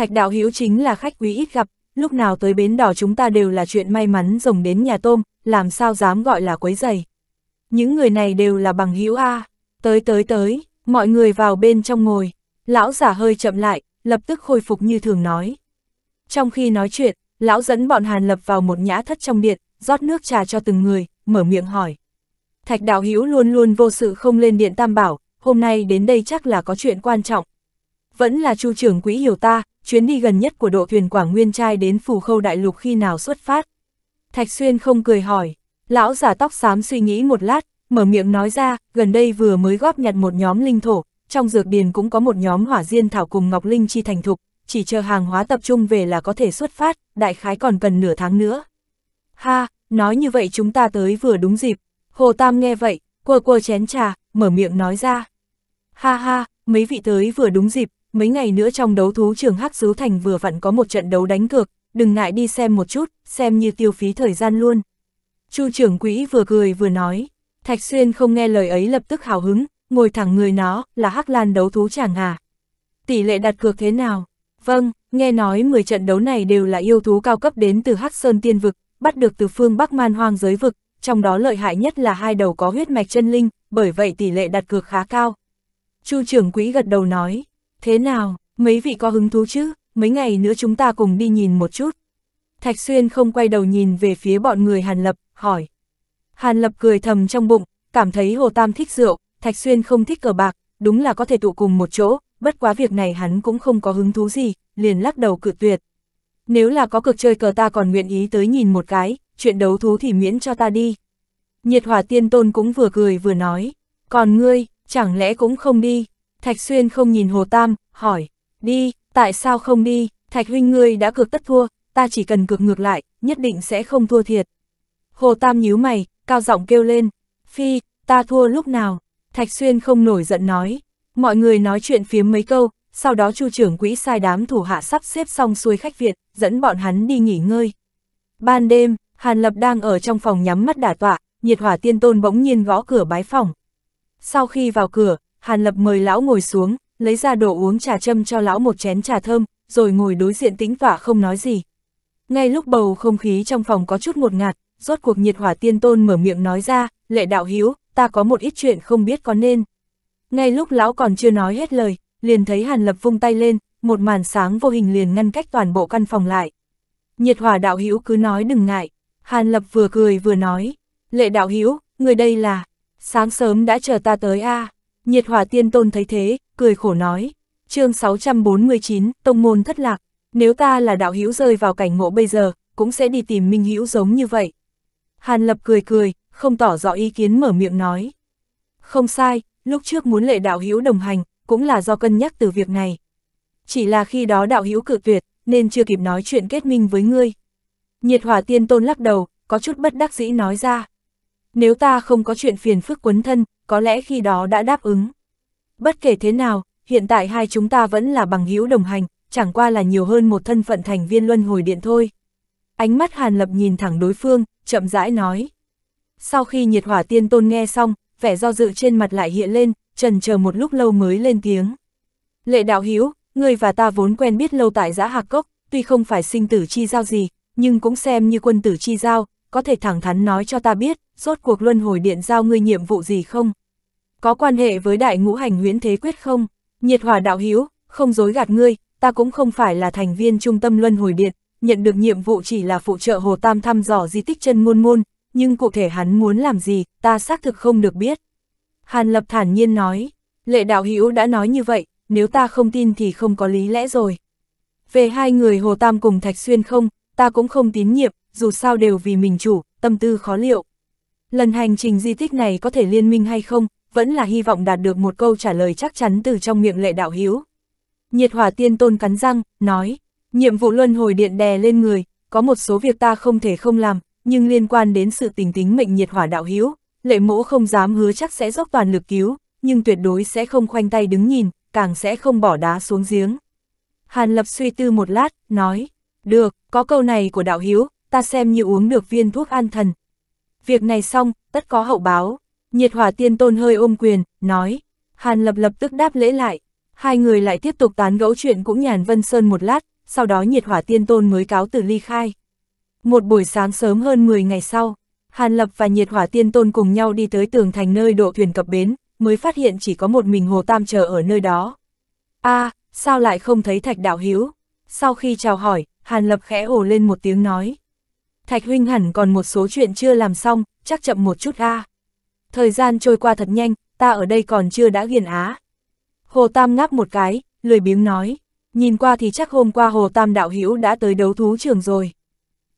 Thạch đạo hữu chính là khách quý ít gặp, lúc nào tới bến đỏ chúng ta đều là chuyện may mắn rồng đến nhà tôm, làm sao dám gọi là quấy giày. Những người này đều là bằng hữu A, tới tới tới, mọi người vào bên trong ngồi, lão giả hơi chậm lại, lập tức khôi phục như thường nói. Trong khi nói chuyện, lão dẫn bọn Hàn Lập vào một nhã thất trong điện, rót nước trà cho từng người, mở miệng hỏi. Thạch đạo hữu luôn luôn vô sự không lên điện tam bảo, hôm nay đến đây chắc là có chuyện quan trọng, vẫn là chu trưởng quỹ hiểu ta, chuyến đi gần nhất của độ thuyền Quảng Nguyên trai đến phù khâu đại lục khi nào xuất phát. Thạch Xuyên không cười hỏi, lão giả tóc xám suy nghĩ một lát, mở miệng nói ra, gần đây vừa mới góp nhặt một nhóm linh thổ, trong dược điền cũng có một nhóm hỏa diên thảo cùng ngọc linh chi thành thục, chỉ chờ hàng hóa tập trung về là có thể xuất phát, đại khái còn cần nửa tháng nữa. Ha, nói như vậy chúng ta tới vừa đúng dịp. Hồ Tam nghe vậy, quơ quơ chén trà, mở miệng nói ra. Ha ha, mấy vị tới vừa đúng dịp, mấy ngày nữa trong đấu thú trường Hắc Dứu Thành vừa vặn có một trận đấu đánh cược, đừng ngại đi xem một chút, xem như tiêu phí thời gian luôn. Chu trưởng quỹ vừa cười vừa nói, Thạch Xuyên không nghe lời ấy lập tức hào hứng, ngồi thẳng người nó, là Hắc Lan đấu thú chàng à. Tỷ lệ đặt cược thế nào? Vâng, nghe nói 10 trận đấu này đều là yêu thú cao cấp đến từ Hắc Sơn Tiên Vực, bắt được từ phương Bắc Man Hoang giới vực, trong đó lợi hại nhất là hai đầu có huyết mạch chân linh, bởi vậy tỷ lệ đặt cược khá cao. Chu trưởng quỹ gật đầu nói, Thế nào, mấy vị có hứng thú chứ, mấy ngày nữa chúng ta cùng đi nhìn một chút. Thạch Xuyên không quay đầu nhìn về phía bọn người Hàn Lập, hỏi. Hàn Lập cười thầm trong bụng, cảm thấy Hồ Tam thích rượu, Thạch Xuyên không thích cờ bạc, đúng là có thể tụ cùng một chỗ, bất quá việc này hắn cũng không có hứng thú gì, liền lắc đầu cự tuyệt. Nếu là có cực chơi cờ ta còn nguyện ý tới nhìn một cái, chuyện đấu thú thì miễn cho ta đi. Nhiệt hỏa tiên tôn cũng vừa cười vừa nói, còn ngươi, chẳng lẽ cũng không đi, Thạch Xuyên không nhìn Hồ Tam, hỏi, đi, tại sao không đi, Thạch huynh ngươi đã cược tất thua, ta chỉ cần cược ngược lại, nhất định sẽ không thua thiệt. Hồ Tam nhíu mày, cao giọng kêu lên, phi, ta thua lúc nào, Thạch Xuyên không nổi giận nói, mọi người nói chuyện phía mấy câu, sau đó chu trưởng quỹ sai đám thủ hạ sắp xếp xong xuôi khách Việt, dẫn bọn hắn đi nghỉ ngơi. Ban đêm, Hàn Lập đang ở trong phòng nhắm mắt đả tọa, nhiệt hỏa tiên tôn bỗng nhiên gõ cửa bái phòng. Sau khi vào cửa, Hàn Lập mời lão ngồi xuống, lấy ra đồ uống trà châm cho lão một chén trà thơm, rồi ngồi đối diện tĩnh tỏa không nói gì. Ngay lúc bầu không khí trong phòng có chút ngột ngạt, rốt cuộc nhiệt hỏa tiên tôn mở miệng nói ra, lệ đạo hiếu, ta có một ít chuyện không biết có nên. Ngay lúc lão còn chưa nói hết lời, liền thấy Hàn Lập vung tay lên, một màn sáng vô hình liền ngăn cách toàn bộ căn phòng lại. Nhiệt hỏa đạo hiếu cứ nói đừng ngại, Hàn Lập vừa cười vừa nói, lệ đạo hiếu, người đây là, sáng sớm đã chờ ta tới a à. Nhiệt hỏa tiên tôn thấy thế, cười khổ nói. chương 649, Tông Môn thất lạc. Nếu ta là đạo hữu rơi vào cảnh ngộ bây giờ, cũng sẽ đi tìm minh hữu giống như vậy. Hàn Lập cười cười, không tỏ rõ ý kiến mở miệng nói. Không sai, lúc trước muốn lệ đạo hữu đồng hành, cũng là do cân nhắc từ việc này. Chỉ là khi đó đạo hữu cự tuyệt, nên chưa kịp nói chuyện kết minh với ngươi. Nhiệt hỏa tiên tôn lắc đầu, có chút bất đắc dĩ nói ra. Nếu ta không có chuyện phiền phức quấn thân, có lẽ khi đó đã đáp ứng. Bất kể thế nào, hiện tại hai chúng ta vẫn là bằng hữu đồng hành, chẳng qua là nhiều hơn một thân phận thành viên luân hồi điện thôi. Ánh mắt Hàn Lập nhìn thẳng đối phương, chậm rãi nói. Sau khi nhiệt hỏa tiên tôn nghe xong, vẻ do dự trên mặt lại hiện lên, trần chờ một lúc lâu mới lên tiếng. Lệ đạo hiếu, người và ta vốn quen biết lâu tại giã hạc cốc, tuy không phải sinh tử chi giao gì, nhưng cũng xem như quân tử chi giao, có thể thẳng thắn nói cho ta biết, rốt cuộc luân hồi điện giao ngươi nhiệm vụ gì không? Có quan hệ với đại ngũ hành huyễn thế quyết không? Nhiệt hòa đạo hiếu, không dối gạt ngươi, ta cũng không phải là thành viên trung tâm luân hồi điện, nhận được nhiệm vụ chỉ là phụ trợ Hồ Tam thăm dò di tích chân môn môn, nhưng cụ thể hắn muốn làm gì, ta xác thực không được biết. Hàn Lập thản nhiên nói, lệ đạo hiếu đã nói như vậy, nếu ta không tin thì không có lý lẽ rồi. Về hai người Hồ Tam cùng Thạch Xuyên không, ta cũng không tín nhiệm, dù sao đều vì mình chủ, tâm tư khó liệu. Lần hành trình di tích này có thể liên minh hay không, vẫn là hy vọng đạt được một câu trả lời chắc chắn từ trong miệng lệ đạo hiếu. Nhiệt hỏa tiên tôn cắn răng, nói, nhiệm vụ luân hồi điện đè lên người, có một số việc ta không thể không làm, nhưng liên quan đến sự tình tính mệnh nhiệt hỏa đạo hiếu, lệ mỗ không dám hứa chắc sẽ dốc toàn lực cứu, nhưng tuyệt đối sẽ không khoanh tay đứng nhìn, càng sẽ không bỏ đá xuống giếng. Hàn Lập suy tư một lát, nói, được, có câu này của đạo hiếu, ta xem như uống được viên thuốc an thần. Việc này xong, tất có hậu báo. Nhiệt hỏa tiên tôn hơi ôm quyền, nói. Hàn lập lập tức đáp lễ lại. Hai người lại tiếp tục tán gẫu chuyện cũng nhàn vân sơn một lát, sau đó nhiệt hỏa tiên tôn mới cáo từ ly khai. Một buổi sáng sớm hơn 10 ngày sau, Hàn Lập và nhiệt hỏa tiên tôn cùng nhau đi tới tường thành nơi độ thuyền cập bến, mới phát hiện chỉ có một mình Hồ Tam chờ ở nơi đó. a à, sao lại không thấy thạch đạo hiếu? Sau khi chào hỏi, Hàn Lập khẽ ồ lên một tiếng nói. Thạch huynh hẳn còn một số chuyện chưa làm xong, chắc chậm một chút a. Thời gian trôi qua thật nhanh, ta ở đây còn chưa đã ghiền á. Hồ Tam ngáp một cái, lười biếng nói, nhìn qua thì chắc hôm qua Hồ Tam đạo hữu đã tới đấu thú trường rồi.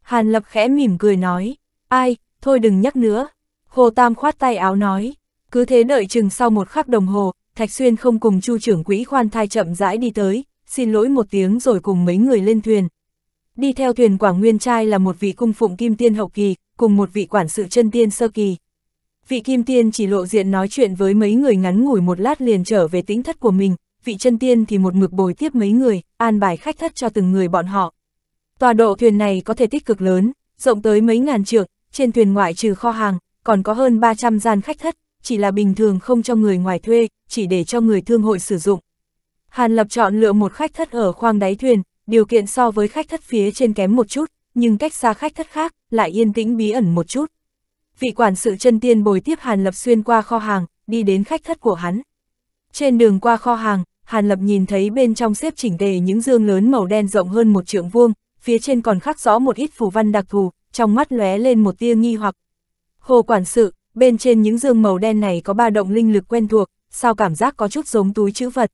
Hàn Lập khẽ mỉm cười nói, ai, thôi đừng nhắc nữa. Hồ Tam khoát tay áo nói, cứ thế đợi chừng sau một khắc đồng hồ, Thạch Xuyên không cùng chu trưởng quỹ khoan thai chậm rãi đi tới, xin lỗi một tiếng rồi cùng mấy người lên thuyền, Đi theo thuyền Quảng Nguyên Trai là một vị cung phụng kim tiên hậu kỳ, cùng một vị quản sự chân tiên sơ kỳ. Vị kim tiên chỉ lộ diện nói chuyện với mấy người ngắn ngủi một lát liền trở về tĩnh thất của mình, vị chân tiên thì một mực bồi tiếp mấy người, an bài khách thất cho từng người bọn họ. Tòa độ thuyền này có thể tích cực lớn, rộng tới mấy ngàn trượng, trên thuyền ngoại trừ kho hàng, còn có hơn 300 gian khách thất, chỉ là bình thường không cho người ngoài thuê, chỉ để cho người thương hội sử dụng. Hàn Lập chọn lựa một khách thất ở khoang đáy thuyền, điều kiện so với khách thất phía trên kém một chút, nhưng cách xa khách thất khác lại yên tĩnh bí ẩn một chút. Vị quản sự chân tiên bồi tiếp Hàn Lập xuyên qua kho hàng, đi đến khách thất của hắn. Trên đường qua kho hàng, Hàn Lập nhìn thấy bên trong xếp chỉnh tề những dương lớn màu đen rộng hơn một trượng vuông, phía trên còn khắc rõ một ít phù văn đặc thù, trong mắt lóe lên một tia nghi hoặc. Hồ quản sự, bên trên những dương màu đen này có ba động linh lực quen thuộc, sao cảm giác có chút giống túi chữ vật.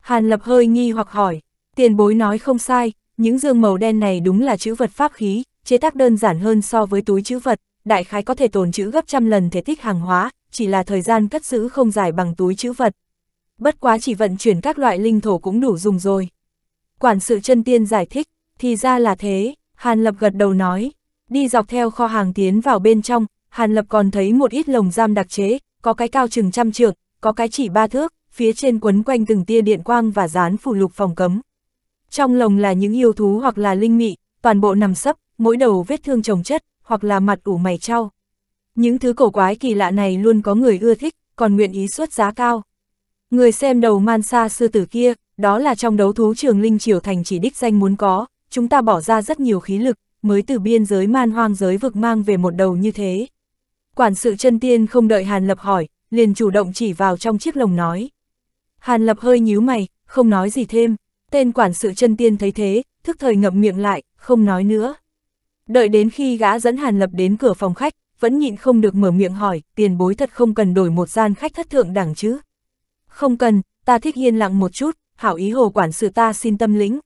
Hàn Lập hơi nghi hoặc hỏi. Tiền bối nói không sai, những dương màu đen này đúng là chữ vật pháp khí, chế tác đơn giản hơn so với túi chữ vật, đại khái có thể tồn chữ gấp trăm lần thể tích hàng hóa, chỉ là thời gian cất giữ không dài bằng túi chữ vật. Bất quá chỉ vận chuyển các loại linh thổ cũng đủ dùng rồi. Quản sự chân tiên giải thích, thì ra là thế, Hàn Lập gật đầu nói, đi dọc theo kho hàng tiến vào bên trong, Hàn Lập còn thấy một ít lồng giam đặc chế, có cái cao chừng trăm trượng, có cái chỉ ba thước, phía trên quấn quanh từng tia điện quang và dán phù lục phòng cấm. Trong lồng là những yêu thú hoặc là linh mị, toàn bộ nằm sấp, mỗi đầu vết thương chồng chất, hoặc là mặt ủ mày trao. Những thứ cổ quái kỳ lạ này luôn có người ưa thích, còn nguyện ý xuất giá cao. Người xem đầu man sa sư tử kia, đó là trong đấu thú trường linh triều thành chỉ đích danh muốn có, chúng ta bỏ ra rất nhiều khí lực, mới từ biên giới man hoang giới vực mang về một đầu như thế. Quản sự chân tiên không đợi Hàn Lập hỏi, liền chủ động chỉ vào trong chiếc lồng nói. Hàn Lập hơi nhíu mày, không nói gì thêm. Tên quản sự chân tiên thấy thế, thức thời ngậm miệng lại, không nói nữa. Đợi đến khi gã dẫn Hàn Lập đến cửa phòng khách, vẫn nhịn không được mở miệng hỏi, tiền bối thật không cần đổi một gian khách thất thượng đẳng chứ. Không cần, ta thích yên lặng một chút, hảo ý hồ quản sự ta xin tâm lĩnh.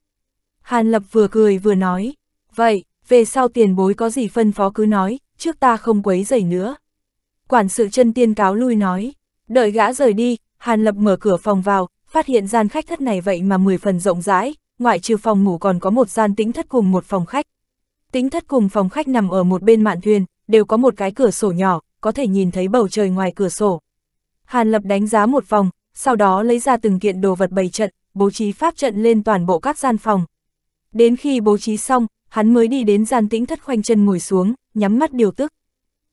Hàn Lập vừa cười vừa nói, vậy, về sau tiền bối có gì phân phó cứ nói, trước ta không quấy rầy nữa. Quản sự chân tiên cáo lui nói, đợi gã rời đi, Hàn Lập mở cửa phòng vào, phát hiện gian khách thất này vậy mà 10 phần rộng rãi, ngoại trừ phòng ngủ còn có một gian tính thất cùng một phòng khách. Tính thất cùng phòng khách nằm ở một bên mạn thuyền, đều có một cái cửa sổ nhỏ, có thể nhìn thấy bầu trời ngoài cửa sổ. Hàn Lập đánh giá một phòng, sau đó lấy ra từng kiện đồ vật bày trận, bố trí pháp trận lên toàn bộ các gian phòng. Đến khi bố trí xong, hắn mới đi đến gian tĩnh thất khoanh chân ngồi xuống, nhắm mắt điều tức.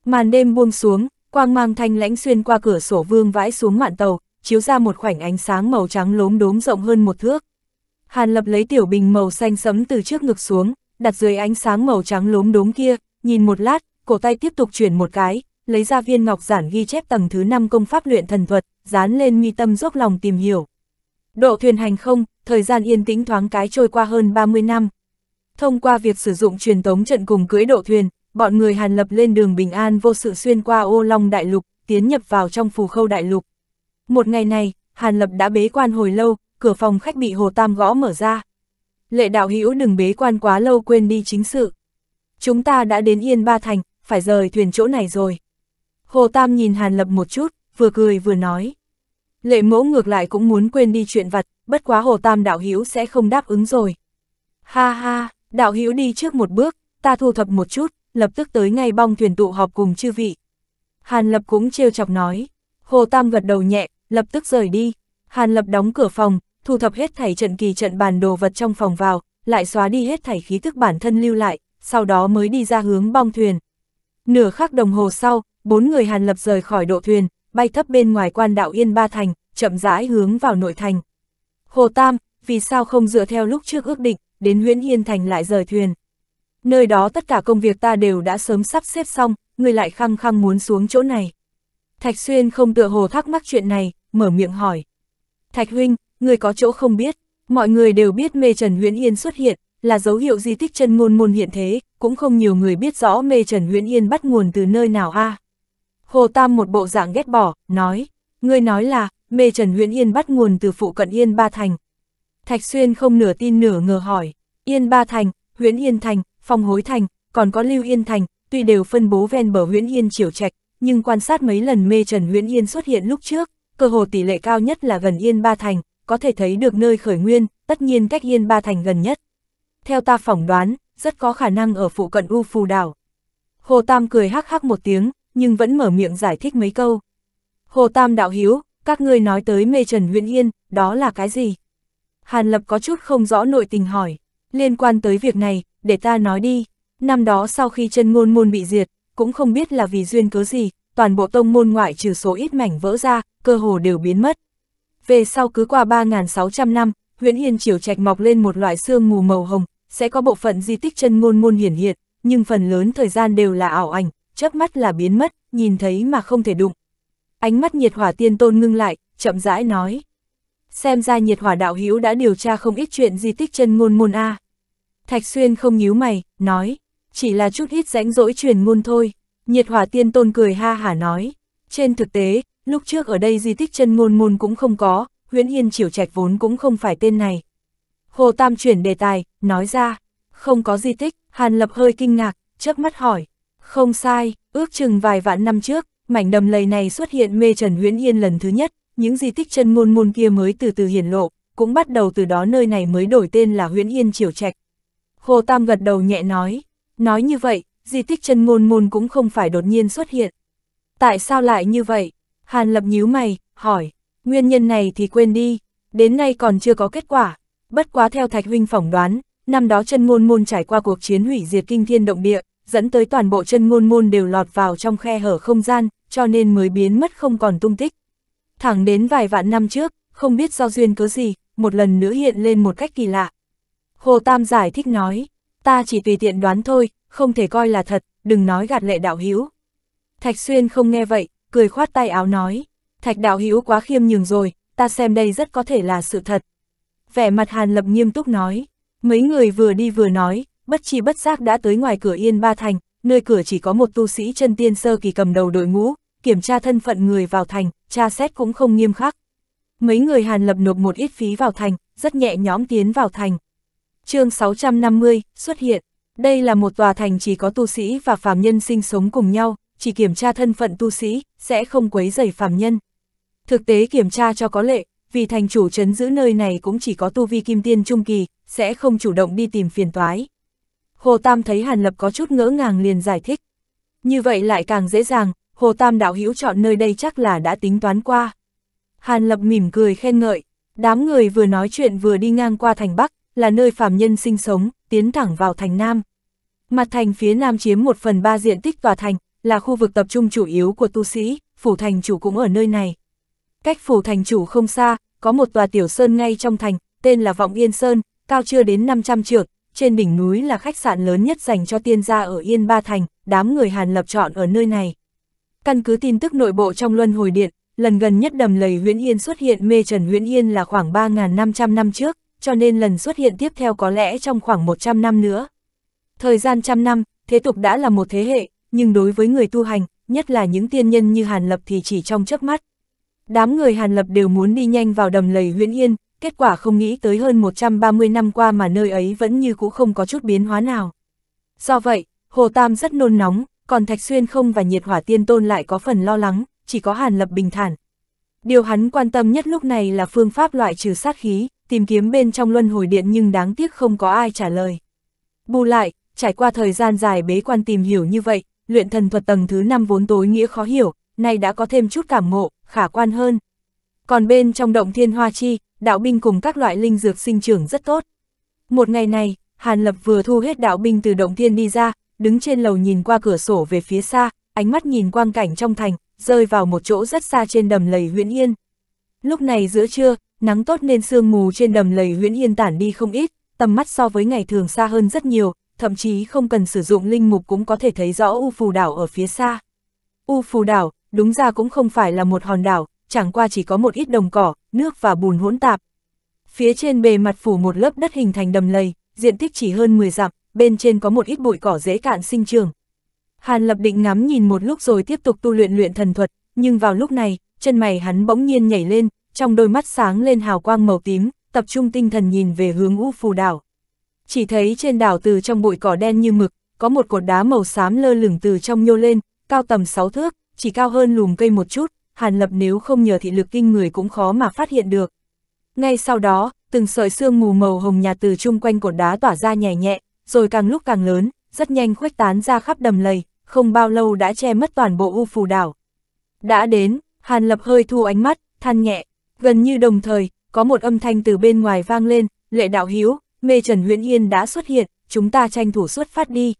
Màn đêm buông xuống, quang mang thanh lãnh xuyên qua cửa sổ vương vãi xuống mạn tàu, chiếu ra một khoảnh ánh sáng màu trắng lốm đốm rộng hơn một thước. Hàn Lập lấy tiểu bình màu xanh sẫm từ trước ngực xuống, đặt dưới ánh sáng màu trắng lốm đốm kia, nhìn một lát, cổ tay tiếp tục chuyển một cái, lấy ra viên ngọc giản ghi chép tầng thứ 5 công pháp luyện thần thuật, dán lên mi tâm dốc lòng tìm hiểu. Độ thuyền hành không, thời gian yên tĩnh thoáng cái trôi qua hơn 30 năm. Thông qua việc sử dụng truyền tống trận cùng cưỡi độ thuyền, bọn người Hàn Lập lên đường bình an vô sự xuyên qua ô long đại lục, tiến nhập vào trong phù khâu đại lục. Một ngày này, Hàn Lập đã bế quan hồi lâu, cửa phòng khách bị Hồ Tam gõ mở ra. Lệ đạo hữu đừng bế quan quá lâu quên đi chính sự. Chúng ta đã đến Yên Ba Thành, phải rời thuyền chỗ này rồi. Hồ Tam nhìn Hàn Lập một chút, vừa cười vừa nói. Lệ mẫu ngược lại cũng muốn quên đi chuyện vật bất quá Hồ Tam đạo hữu sẽ không đáp ứng rồi. Ha ha, đạo hữu đi trước một bước, ta thu thập một chút, lập tức tới ngay bong thuyền tụ họp cùng chư vị. Hàn Lập cũng trêu chọc nói. Hồ Tam gật đầu nhẹ, lập tức rời đi. Hàn Lập đóng cửa phòng, thu thập hết thảy trận kỳ trận bàn đồ vật trong phòng vào, lại xóa đi hết thảy khí thức bản thân lưu lại, sau đó mới đi ra hướng bong thuyền. Nửa khắc đồng hồ sau, bốn người Hàn Lập rời khỏi độ thuyền, bay thấp bên ngoài quan đạo Yên Ba Thành, chậm rãi hướng vào nội thành. Hồ Tam, vì sao không dựa theo lúc trước ước định, đến huyện Yên Thành lại rời thuyền. Nơi đó tất cả công việc ta đều đã sớm sắp xếp xong, người lại khăng khăng muốn xuống chỗ này. Thạch Xuyên không tựa hồ thắc mắc chuyện này, mở miệng hỏi. Thạch huynh, người có chỗ không biết, mọi người đều biết mê Trần Huyễn Yên xuất hiện, là dấu hiệu di tích chân ngôn môn hiện thế, cũng không nhiều người biết rõ mê Trần Huyễn Yên bắt nguồn từ nơi nào a. Hồ Tam một bộ dạng ghét bỏ, nói, ngươi nói là, mê Trần Huyễn Yên bắt nguồn từ phụ cận Yên Ba Thành. Thạch Xuyên không nửa tin nửa ngờ hỏi, Yên Ba Thành, Huyễn Yên Thành, Phong Hối Thành, còn có Lưu Yên Thành, tuy đều phân bố ven bờ Huyễn Yên Triều Trạch, nhưng quan sát mấy lần mê Trần Huyễn Yên xuất hiện lúc trước, cơ hồ tỷ lệ cao nhất là gần Yên Ba Thành, có thể thấy được nơi khởi nguyên, tất nhiên cách Yên Ba Thành gần nhất. Theo ta phỏng đoán, rất có khả năng ở phụ cận U Phù Đảo. Hồ Tam cười hắc hắc một tiếng, nhưng vẫn mở miệng giải thích mấy câu. Hồ Tam đạo hiếu, các ngươi nói tới mê trần huyện Yên, đó là cái gì? Hàn Lập có chút không rõ nội tình hỏi, liên quan tới việc này, để ta nói đi. Năm đó sau khi chân ngôn môn bị diệt, cũng không biết là vì duyên cớ gì, toàn bộ tông môn ngoại trừ số ít mảnh vỡ ra, cơ hồ đều biến mất. Về sau cứ qua 3.600 năm, huyện hiền Triều Trạch mọc lên một loại xương mù màu hồng, sẽ có bộ phận di tích chân ngôn môn hiển hiện, nhưng phần lớn thời gian đều là ảo ảnh, chớp mắt là biến mất, nhìn thấy mà không thể đụng. Ánh mắt nhiệt hỏa tiên tôn ngưng lại, chậm rãi nói. Xem ra nhiệt hỏa đạo hữu đã điều tra không ít chuyện di tích chân ngôn môn A. Thạch Xuyên không nhíu mày, nói, chỉ là chút ít rãnh rỗi truyền ngôn thôi. Nhiệt hỏa tiên tôn cười ha hả nói, trên thực tế, lúc trước ở đây di tích chân ngôn môn cũng không có, huyễn yên triều trạch vốn cũng không phải tên này. Hồ Tam chuyển đề tài, nói ra, không có di tích, Hàn Lập hơi kinh ngạc, chớp mắt hỏi, không sai, ước chừng vài vạn năm trước, mảnh đầm lầy này xuất hiện mê trần huyễn yên lần thứ nhất, những di tích chân ngôn môn kia mới từ từ hiển lộ, cũng bắt đầu từ đó nơi này mới đổi tên là huyễn yên triều trạch. Hồ Tam gật đầu nhẹ nói, nói như vậy, di tích chân ngôn môn cũng không phải đột nhiên xuất hiện. Tại sao lại như vậy? Hàn Lập nhíu mày, hỏi, nguyên nhân này thì quên đi, đến nay còn chưa có kết quả. Bất quá theo Thạch Huynh phỏng đoán, năm đó chân ngôn môn trải qua cuộc chiến hủy diệt kinh thiên động địa, dẫn tới toàn bộ chân ngôn môn đều lọt vào trong khe hở không gian, cho nên mới biến mất không còn tung tích. Thẳng đến vài vạn năm trước, không biết do duyên cớ gì, một lần nữa hiện lên một cách kỳ lạ. Hồ Tam giải thích nói, ta chỉ tùy tiện đoán thôi, không thể coi là thật, đừng nói gạt lệ đạo hữu Thạch Xuyên không nghe vậy, cười khoát tay áo nói, Thạch đạo hữu quá khiêm nhường rồi, ta xem đây rất có thể là sự thật. Vẻ mặt Hàn Lập nghiêm túc nói, mấy người vừa đi vừa nói, bất chi bất giác đã tới ngoài cửa Yên Ba Thành, nơi cửa chỉ có một tu sĩ chân tiên sơ kỳ cầm đầu đội ngũ, kiểm tra thân phận người vào thành, tra xét cũng không nghiêm khắc. Mấy người Hàn Lập nộp một ít phí vào thành, rất nhẹ nhõm tiến vào thành chương 650, xuất hiện. Đây là một tòa thành chỉ có tu sĩ và phàm nhân sinh sống cùng nhau, chỉ kiểm tra thân phận tu sĩ, sẽ không quấy rầy phàm nhân. Thực tế kiểm tra cho có lệ, vì thành chủ trấn giữ nơi này cũng chỉ có tu vi kim tiên trung kỳ, sẽ không chủ động đi tìm phiền toái. Hồ Tam thấy Hàn Lập có chút ngỡ ngàng liền giải thích. Như vậy lại càng dễ dàng, Hồ Tam đạo hữu chọn nơi đây chắc là đã tính toán qua. Hàn Lập mỉm cười khen ngợi, đám người vừa nói chuyện vừa đi ngang qua thành Bắc, là nơi phàm nhân sinh sống, tiến thẳng vào thành Nam. Mặt thành phía Nam chiếm một phần ba diện tích tòa thành, là khu vực tập trung chủ yếu của tu sĩ, phủ thành chủ cũng ở nơi này. Cách phủ thành chủ không xa, có một tòa tiểu sơn ngay trong thành, tên là Vọng Yên Sơn, cao chưa đến 500 trượng, trên đỉnh núi là khách sạn lớn nhất dành cho tiên gia ở Yên Ba Thành, đám người Hàn lập chọn ở nơi này. Căn cứ tin tức nội bộ trong luân hồi điện, lần gần nhất đầm lầy Huyễn Yên xuất hiện mê trần Huyễn Yên là khoảng 3.500 năm trước, cho nên lần xuất hiện tiếp theo có lẽ trong khoảng 100 năm nữa. Thời gian trăm năm, thế tục đã là một thế hệ, nhưng đối với người tu hành, nhất là những tiên nhân như Hàn Lập thì chỉ trong chớp mắt. Đám người Hàn Lập đều muốn đi nhanh vào đầm lầy huyễn yên, kết quả không nghĩ tới hơn 130 năm qua mà nơi ấy vẫn như cũ không có chút biến hóa nào. Do vậy, Hồ Tam rất nôn nóng, còn Thạch Xuyên không và nhiệt hỏa tiên tôn lại có phần lo lắng, chỉ có Hàn Lập bình thản, Điều hắn quan tâm nhất lúc này là phương pháp loại trừ sát khí, tìm kiếm bên trong luân hồi điện nhưng đáng tiếc không có ai trả lời. Bù lại, trải qua thời gian dài bế quan tìm hiểu như vậy, luyện thần thuật tầng thứ 5 vốn tối nghĩa khó hiểu, nay đã có thêm chút cảm ngộ, khả quan hơn. Còn bên trong động thiên hoa chi, đạo binh cùng các loại linh dược sinh trưởng rất tốt. Một ngày này, Hàn Lập vừa thu hết đạo binh từ động thiên đi ra, đứng trên lầu nhìn qua cửa sổ về phía xa, ánh mắt nhìn quang cảnh trong thành, rơi vào một chỗ rất xa trên đầm lầy huyễn yên. Lúc này giữa trưa, nắng tốt nên sương mù trên đầm lầy huyễn yên tản đi không ít, tầm mắt so với ngày thường xa hơn rất nhiều, thậm chí không cần sử dụng linh mục cũng có thể thấy rõ U Phù đảo ở phía xa. U Phù đảo, đúng ra cũng không phải là một hòn đảo, chẳng qua chỉ có một ít đồng cỏ, nước và bùn hỗn tạp. Phía trên bề mặt phủ một lớp đất hình thành đầm lầy, diện tích chỉ hơn 10 dặm, bên trên có một ít bụi cỏ dễ cạn sinh trường, Hàn Lập định ngắm nhìn một lúc rồi tiếp tục tu luyện luyện thần thuật, nhưng vào lúc này, chân mày hắn bỗng nhiên nhảy lên, trong đôi mắt sáng lên hào quang màu tím, tập trung tinh thần nhìn về hướng U Phù đảo. Chỉ thấy trên đảo từ trong bụi cỏ đen như mực, có một cột đá màu xám lơ lửng từ trong nhô lên, cao tầm 6 thước, chỉ cao hơn lùm cây một chút, Hàn Lập nếu không nhờ thị lực kinh người cũng khó mà phát hiện được. Ngay sau đó, từng sợi xương mù màu hồng nhạt từ chung quanh cột đá tỏa ra nhẹ nhẹ, rồi càng lúc càng lớn, rất nhanh khuếch tán ra khắp đầm lầy, không bao lâu đã che mất toàn bộ u phù đảo. Đã đến, Hàn Lập hơi thu ánh mắt, than nhẹ, gần như đồng thời, có một âm thanh từ bên ngoài vang lên, lệ đạo hiếu, mê Trần Huyễn Yên đã xuất hiện, chúng ta tranh thủ xuất phát đi.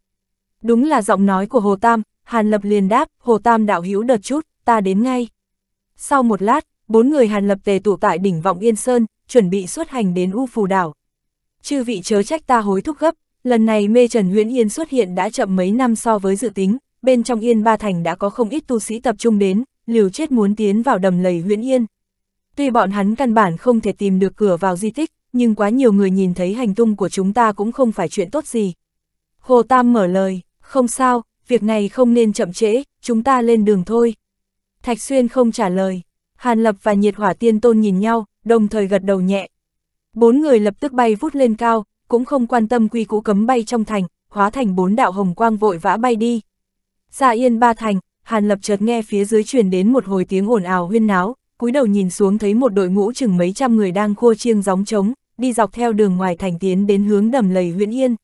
Đúng là giọng nói của Hồ Tam, Hàn Lập liền đáp, Hồ Tam đạo hiếu đợt chút, ta đến ngay. Sau một lát, bốn người Hàn Lập tề tụ tại đỉnh vọng Yên Sơn, chuẩn bị xuất hành đến U Phù Đảo. Chư vị chớ trách ta hối thúc gấp, Lần này mê Trần Huyễn Yên xuất hiện đã chậm mấy năm so với dự tính, bên trong Yên Ba Thành đã có không ít tu sĩ tập trung đến, liều chết muốn tiến vào đầm lầy Huyễn Yên. Tuy bọn hắn căn bản không thể tìm được cửa vào di tích, nhưng quá nhiều người nhìn thấy hành tung của chúng ta cũng không phải chuyện tốt gì. Hồ Tam mở lời, không sao, việc này không nên chậm trễ, chúng ta lên đường thôi. Thạch Xuyên không trả lời, Hàn Lập và Nhiệt Hỏa Tiên Tôn nhìn nhau, đồng thời gật đầu nhẹ. Bốn người lập tức bay vút lên cao, cũng không quan tâm quy cũ cấm bay trong thành, hóa thành bốn đạo hồng quang vội vã bay đi. Xa dạ yên ba thành, Hàn Lập chợt nghe phía dưới truyền đến một hồi tiếng ồn ào huyên náo, cúi đầu nhìn xuống thấy một đội ngũ chừng mấy trăm người đang khua chiêng gióng trống, đi dọc theo đường ngoài thành tiến đến hướng đầm lầy huyện yên.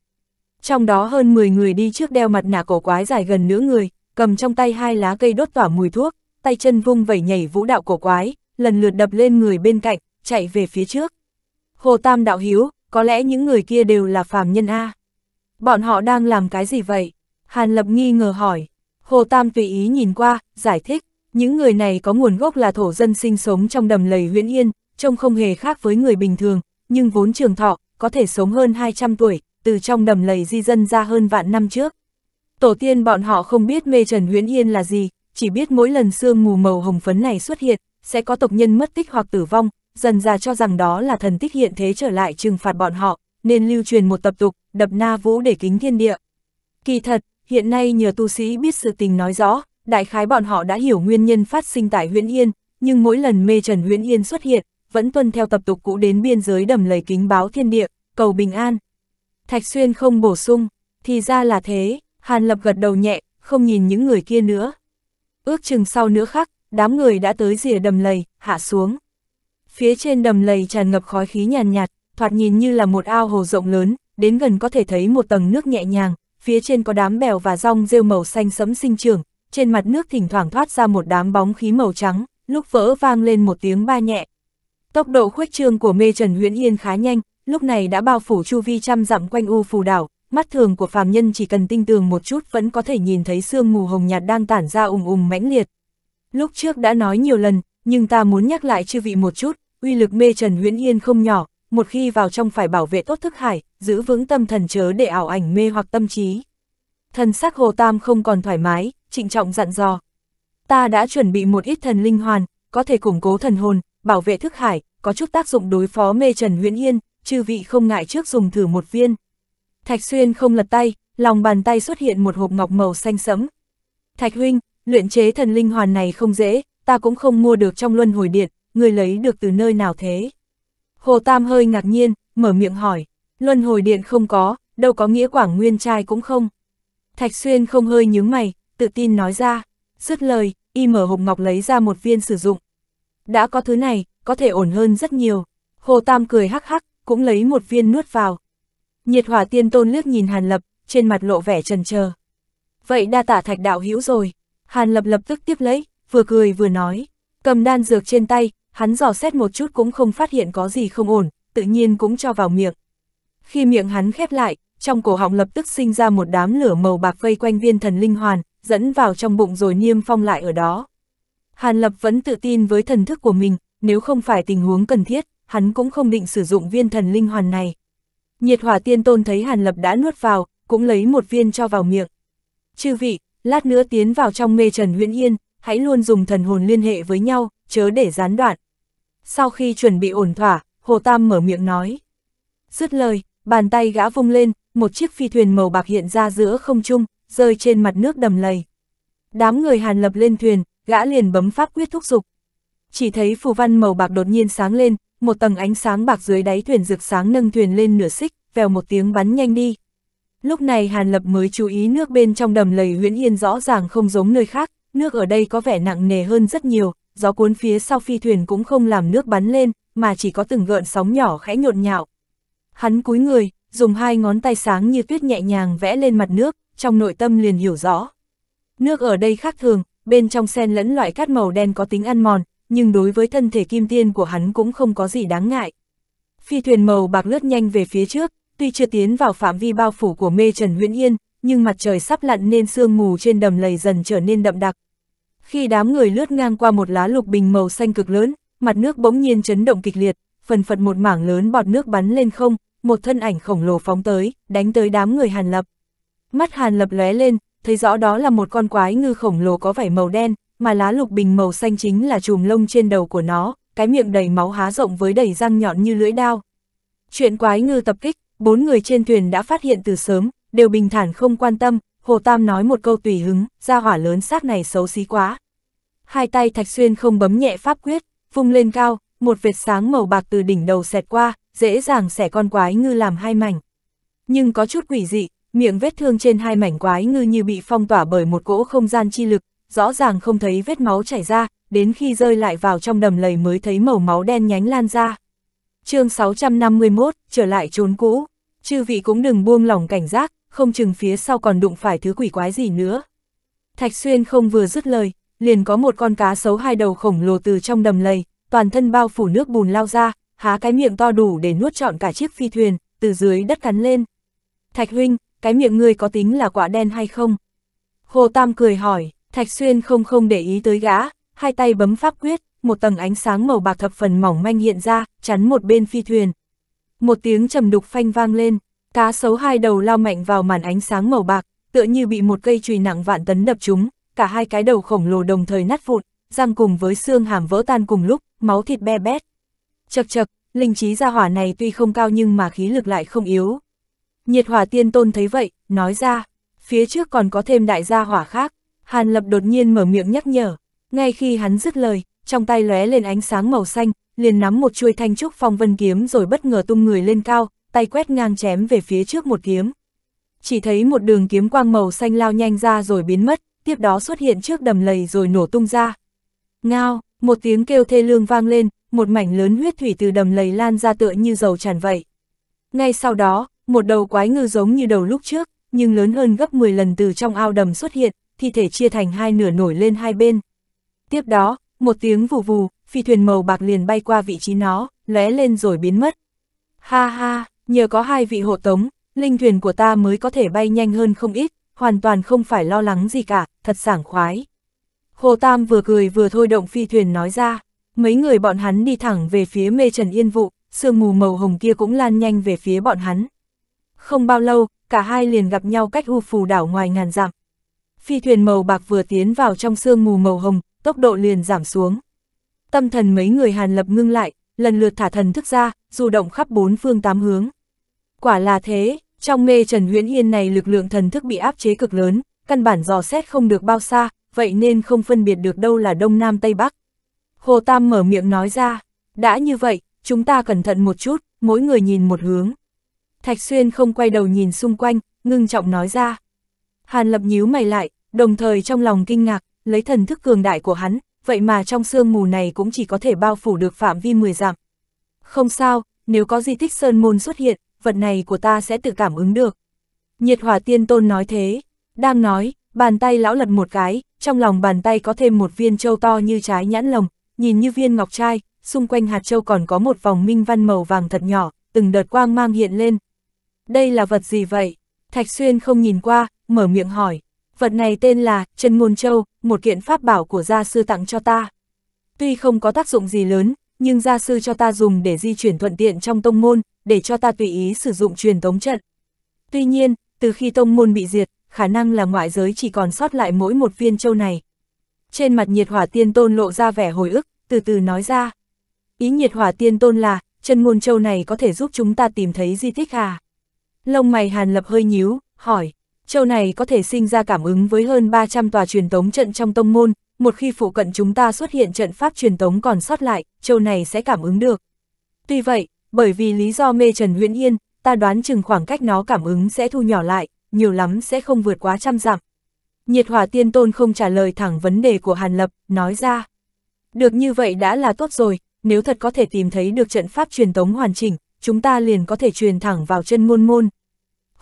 Trong đó hơn 10 người đi trước đeo mặt nạ cổ quái dài gần nửa người, cầm trong tay hai lá cây đốt tỏa mùi thuốc, tay chân vung vẩy nhảy vũ đạo cổ quái, lần lượt đập lên người bên cạnh, chạy về phía trước. Hồ Tam đạo hiếu, có lẽ những người kia đều là phàm nhân A. Bọn họ đang làm cái gì vậy? Hàn Lập nghi ngờ hỏi. Hồ Tam tùy ý nhìn qua, giải thích, những người này có nguồn gốc là thổ dân sinh sống trong đầm lầy huyễn yên, trông không hề khác với người bình thường, nhưng vốn trường thọ, có thể sống hơn 200 tuổi, từ trong đầm lầy di dân ra hơn vạn năm trước. Tổ tiên bọn họ không biết mê trần huyễn yên là gì, chỉ biết mỗi lần sương mù màu hồng phấn này xuất hiện, sẽ có tộc nhân mất tích hoặc tử vong, dần ra cho rằng đó là thần tích hiện thế trở lại trừng phạt bọn họ, nên lưu truyền một tập tục, đập na vũ để kính thiên địa. Kỳ thật, hiện nay nhờ tu sĩ biết sự tình nói rõ, đại khái bọn họ đã hiểu nguyên nhân phát sinh tại huyện Yên, nhưng mỗi lần mê trần huyện Yên xuất hiện, vẫn tuân theo tập tục cũ đến biên giới đầm lầy kính báo thiên địa, cầu bình an. Thạch Xuyên không bổ sung, thì ra là thế, Hàn Lập gật đầu nhẹ, không nhìn những người kia nữa. Ước chừng sau nữa khắc, đám người đã tới rìa đầm lầy, hạ xuống. Phía trên đầm lầy tràn ngập khói khí nhàn nhạt, nhạt, thoạt nhìn như là một ao hồ rộng lớn, đến gần có thể thấy một tầng nước nhẹ nhàng, phía trên có đám bèo và rong rêu màu xanh sẫm sinh trưởng, trên mặt nước thỉnh thoảng thoát ra một đám bóng khí màu trắng, lúc vỡ vang lên một tiếng ba nhẹ. Tốc độ khuếch trương của mê trần huyễn yên khá nhanh, lúc này đã bao phủ chu vi trăm dặm quanh u phù đảo, mắt thường của phàm nhân chỉ cần tinh tường một chút vẫn có thể nhìn thấy sương mù hồng nhạt đang tản ra ùm ùm mãnh liệt. Lúc trước đã nói nhiều lần, nhưng ta muốn nhắc lại chư vị một chút, uy lực mê Trần Huyễn Yên không nhỏ, một khi vào trong phải bảo vệ tốt thức hải, giữ vững tâm thần chớ để ảo ảnh mê hoặc tâm trí. Thần sắc Hồ Tam không còn thoải mái, trịnh trọng dặn dò. Ta đã chuẩn bị một ít thần linh hoàn, có thể củng cố thần hồn, bảo vệ thức hải, có chút tác dụng đối phó mê Trần Huyễn Yên, chư vị không ngại trước dùng thử một viên. Thạch Xuyên không lật tay, lòng bàn tay xuất hiện một hộp ngọc màu xanh sẫm. Thạch huynh, luyện chế thần linh hoàn này không dễ, ta cũng không mua được trong luân hồi điện, người lấy được từ nơi nào thế? Hồ Tam hơi ngạc nhiên, mở miệng hỏi, luân hồi điện không có, đâu có nghĩa quảng nguyên trai cũng không. Thạch Xuyên không hơi nhướng mày, tự tin nói ra, dứt lời, y mở hộp ngọc lấy ra một viên sử dụng. Đã có thứ này, có thể ổn hơn rất nhiều. Hồ Tam cười hắc hắc, cũng lấy một viên nuốt vào. Nhiệt hỏa tiên tôn liếc nhìn Hàn Lập, trên mặt lộ vẻ trần chờ Vậy đa tả thạch đạo hữu rồi. Hàn Lập lập tức tiếp lấy, vừa cười vừa nói. Cầm đan dược trên tay, hắn dò xét một chút cũng không phát hiện có gì không ổn, tự nhiên cũng cho vào miệng. Khi miệng hắn khép lại, trong cổ họng lập tức sinh ra một đám lửa màu bạc vây quanh viên thần linh hoàn, dẫn vào trong bụng rồi niêm phong lại ở đó. Hàn Lập vẫn tự tin với thần thức của mình, nếu không phải tình huống cần thiết, hắn cũng không định sử dụng viên thần linh hoàn này. Nhiệt hỏa tiên tôn thấy Hàn Lập đã nuốt vào, cũng lấy một viên cho vào miệng. Chư vị, lát nữa tiến vào trong mê trần huyễn yên, hãy luôn dùng thần hồn liên hệ với nhau, chớ để gián đoạn. Sau khi chuẩn bị ổn thỏa, Hồ Tam mở miệng nói. Dứt lời, bàn tay gã vung lên, một chiếc phi thuyền màu bạc hiện ra giữa không trung, rơi trên mặt nước đầm lầy. Đám người Hàn Lập lên thuyền, gã liền bấm pháp quyết thúc giục. Chỉ thấy phù văn màu bạc đột nhiên sáng lên, một tầng ánh sáng bạc dưới đáy thuyền rực sáng nâng thuyền lên nửa xích, vèo một tiếng bắn nhanh đi. Lúc này Hàn Lập mới chú ý nước bên trong đầm lầy huyễn yên rõ ràng không giống nơi khác, nước ở đây có vẻ nặng nề hơn rất nhiều, gió cuốn phía sau phi thuyền cũng không làm nước bắn lên, mà chỉ có từng gợn sóng nhỏ khẽ nhộn nhạo. Hắn cúi người, dùng hai ngón tay sáng như tuyết nhẹ nhàng vẽ lên mặt nước, trong nội tâm liền hiểu rõ. Nước ở đây khác thường, bên trong sen lẫn loại cát màu đen có tính ăn mòn, nhưng đối với thân thể kim tiên của hắn cũng không có gì đáng ngại. Phi thuyền màu bạc lướt nhanh về phía trước, tuy chưa tiến vào phạm vi bao phủ của mê trần huyễn yên, nhưng mặt trời sắp lặn nên sương mù trên đầm lầy dần trở nên đậm đặc, khi đám người lướt ngang qua một lá lục bình màu xanh cực lớn, mặt nước bỗng nhiên chấn động kịch liệt, phần phật một mảng lớn bọt nước bắn lên không, một thân ảnh khổng lồ phóng tới, đánh tới đám người Hàn Lập. Mắt Hàn Lập lóe lên, thấy rõ đó là một con quái ngư khổng lồ có vảy màu đen, mà lá lục bình màu xanh chính là chùm lông trên đầu của nó, cái miệng đầy máu há rộng với đầy răng nhọn như lưỡi đao. Chuyện quái ngư tập kích, bốn người trên thuyền đã phát hiện từ sớm, đều bình thản không quan tâm, Hồ Tam nói một câu tùy hứng, ra hỏa lớn xác này xấu xí quá. Hai tay Thạch Xuyên không bấm nhẹ pháp quyết, vung lên cao, một vệt sáng màu bạc từ đỉnh đầu xẹt qua, dễ dàng xẻ con quái ngư làm hai mảnh. Nhưng có chút quỷ dị, miệng vết thương trên hai mảnh quái ngư như bị phong tỏa bởi một cỗ không gian chi lực, rõ ràng không thấy vết máu chảy ra, đến khi rơi lại vào trong đầm lầy mới thấy màu máu đen nhánh lan ra. chương 651, trở lại trốn cũ. Chư vị cũng đừng buông lòng cảnh giác, không chừng phía sau còn đụng phải thứ quỷ quái gì nữa. Thạch Xuyên không vừa dứt lời, liền có một con cá sấu hai đầu khổng lồ từ trong đầm lầy, toàn thân bao phủ nước bùn lao ra, há cái miệng to đủ để nuốt trọn cả chiếc phi thuyền, từ dưới đất cắn lên. Thạch huynh, cái miệng ngươi có tính là quả đen hay không? Hồ Tam cười hỏi, Thạch Xuyên không không để ý tới gã, hai tay bấm pháp quyết, một tầng ánh sáng màu bạc thập phần mỏng manh hiện ra, chắn một bên phi thuyền. Một tiếng trầm đục phanh vang lên, Cá sấu hai đầu lao mạnh vào màn ánh sáng màu bạc, tựa như bị một cây chùy nặng vạn tấn đập chúng, cả hai cái đầu khổng lồ đồng thời nát vụn, răng cùng với xương hàm vỡ tan cùng lúc, máu thịt be bét. Chật chật, linh trí gia hỏa này tuy không cao nhưng mà khí lực lại không yếu. Nhiệt hỏa tiên tôn thấy vậy, nói ra, phía trước còn có thêm đại gia hỏa khác, Hàn Lập đột nhiên mở miệng nhắc nhở, ngay khi hắn dứt lời, trong tay lóe lên ánh sáng màu xanh, liền nắm một chuôi thanh trúc phong vân kiếm rồi bất ngờ tung người lên cao, tay quét ngang chém về phía trước một kiếm. Chỉ thấy một đường kiếm quang màu xanh lao nhanh ra rồi biến mất, tiếp đó xuất hiện trước đầm lầy rồi nổ tung ra. Ngao, một tiếng kêu thê lương vang lên, một mảnh lớn huyết thủy từ đầm lầy lan ra tựa như dầu tràn vậy. Ngay sau đó, một đầu quái ngư giống như đầu lúc trước, nhưng lớn hơn gấp 10 lần từ trong ao đầm xuất hiện, thi thể chia thành hai nửa nổi lên hai bên. Tiếp đó, một tiếng vù vù, phi thuyền màu bạc liền bay qua vị trí nó, lóe lên rồi biến mất. Ha ha, Nhờ có hai vị hộ tống, linh thuyền của ta mới có thể bay nhanh hơn không ít, hoàn toàn không phải lo lắng gì cả, thật sảng khoái. Hồ Tam vừa cười vừa thôi động phi thuyền nói ra, mấy người bọn hắn đi thẳng về phía mê trần yên vụ, sương mù màu hồng kia cũng lan nhanh về phía bọn hắn. Không bao lâu, cả hai liền gặp nhau cách u phù đảo ngoài ngàn dặm. Phi thuyền màu bạc vừa tiến vào trong sương mù màu hồng, tốc độ liền giảm xuống. Tâm thần mấy người hàn lập ngưng lại, lần lượt thả thần thức ra, du động khắp bốn phương tám hướng. Quả là thế, trong mê Trần Huyễn Yên này lực lượng thần thức bị áp chế cực lớn, căn bản dò xét không được bao xa, vậy nên không phân biệt được đâu là Đông Nam Tây Bắc. Hồ Tam mở miệng nói ra, đã như vậy, chúng ta cẩn thận một chút, mỗi người nhìn một hướng. Thạch Xuyên không quay đầu nhìn xung quanh, ngưng trọng nói ra. Hàn Lập nhíu mày lại, đồng thời trong lòng kinh ngạc, lấy thần thức cường đại của hắn, vậy mà trong sương mù này cũng chỉ có thể bao phủ được phạm vi 10 dặm. Không sao, nếu có di tích sơn môn xuất hiện, vật này của ta sẽ tự cảm ứng được. Nhiệt hỏa tiên tôn nói thế, đang nói, bàn tay lão lật một cái, trong lòng bàn tay có thêm một viên châu to như trái nhãn lồng, nhìn như viên ngọc trai, xung quanh hạt châu còn có một vòng minh văn màu vàng thật nhỏ, từng đợt quang mang hiện lên. Đây là vật gì vậy? Thạch Xuyên không nhìn qua, mở miệng hỏi vật này tên là chân Ngôn Châu, một kiện pháp bảo của gia sư tặng cho ta. Tuy không có tác dụng gì lớn, nhưng gia sư cho ta dùng để di chuyển thuận tiện trong tông môn, để cho ta tùy ý sử dụng truyền tống trận. Tuy nhiên, từ khi tông môn bị diệt, khả năng là ngoại giới chỉ còn sót lại mỗi một viên châu này. Trên mặt nhiệt hỏa tiên tôn lộ ra vẻ hồi ức, từ từ nói ra. Ý nhiệt hỏa tiên tôn là, chân ngôn châu này có thể giúp chúng ta tìm thấy di tích à? Lông mày hàn lập hơi nhíu, hỏi, châu này có thể sinh ra cảm ứng với hơn 300 tòa truyền tống trận trong tông môn, một khi phụ cận chúng ta xuất hiện trận pháp truyền tống còn sót lại, châu này sẽ cảm ứng được. Tuy vậy, bởi vì lý do mê trần huyễn yên, ta đoán chừng khoảng cách nó cảm ứng sẽ thu nhỏ lại, nhiều lắm sẽ không vượt quá trăm dặm. Nhiệt hỏa tiên tôn không trả lời thẳng vấn đề của Hàn Lập, nói ra. Được như vậy đã là tốt rồi, nếu thật có thể tìm thấy được trận pháp truyền tống hoàn chỉnh, chúng ta liền có thể truyền thẳng vào chân môn môn,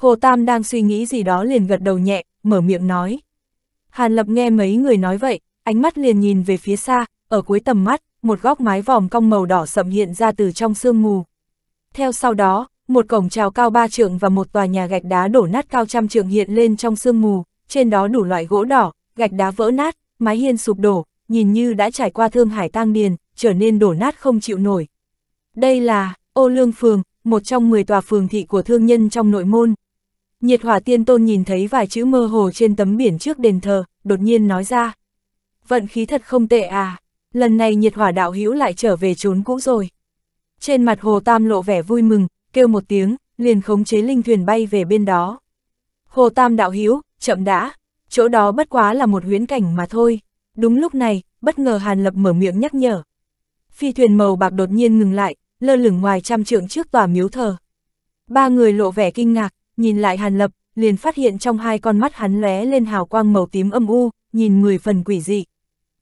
Hồ Tam đang suy nghĩ gì đó liền gật đầu nhẹ, mở miệng nói. Hàn Lập nghe mấy người nói vậy, ánh mắt liền nhìn về phía xa, ở cuối tầm mắt, một góc mái vòm cong màu đỏ sậm hiện ra từ trong sương mù. Theo sau đó, một cổng trào cao ba trượng và một tòa nhà gạch đá đổ nát cao trăm trượng hiện lên trong sương mù, trên đó đủ loại gỗ đỏ, gạch đá vỡ nát, mái hiên sụp đổ, nhìn như đã trải qua thương hải tang điền, trở nên đổ nát không chịu nổi. Đây là ô lương phường, một trong 10 tòa phường thị của thương nhân trong nội môn. Nhiệt hỏa tiên tôn nhìn thấy vài chữ mơ hồ trên tấm biển trước đền thờ, đột nhiên nói ra. Vận khí thật không tệ à, lần này nhiệt hỏa đạo hữu lại trở về trốn cũ rồi. Trên mặt hồ tam lộ vẻ vui mừng, kêu một tiếng, liền khống chế linh thuyền bay về bên đó. Hồ tam đạo hữu chậm đã, chỗ đó bất quá là một huyễn cảnh mà thôi. Đúng lúc này, bất ngờ Hàn Lập mở miệng nhắc nhở. Phi thuyền màu bạc đột nhiên ngừng lại, lơ lửng ngoài trăm trượng trước tòa miếu thờ. Ba người lộ vẻ kinh ngạc, nhìn lại Hàn Lập, liền phát hiện trong hai con mắt hắn lóe lên hào quang màu tím âm u, nhìn người phần quỷ dị.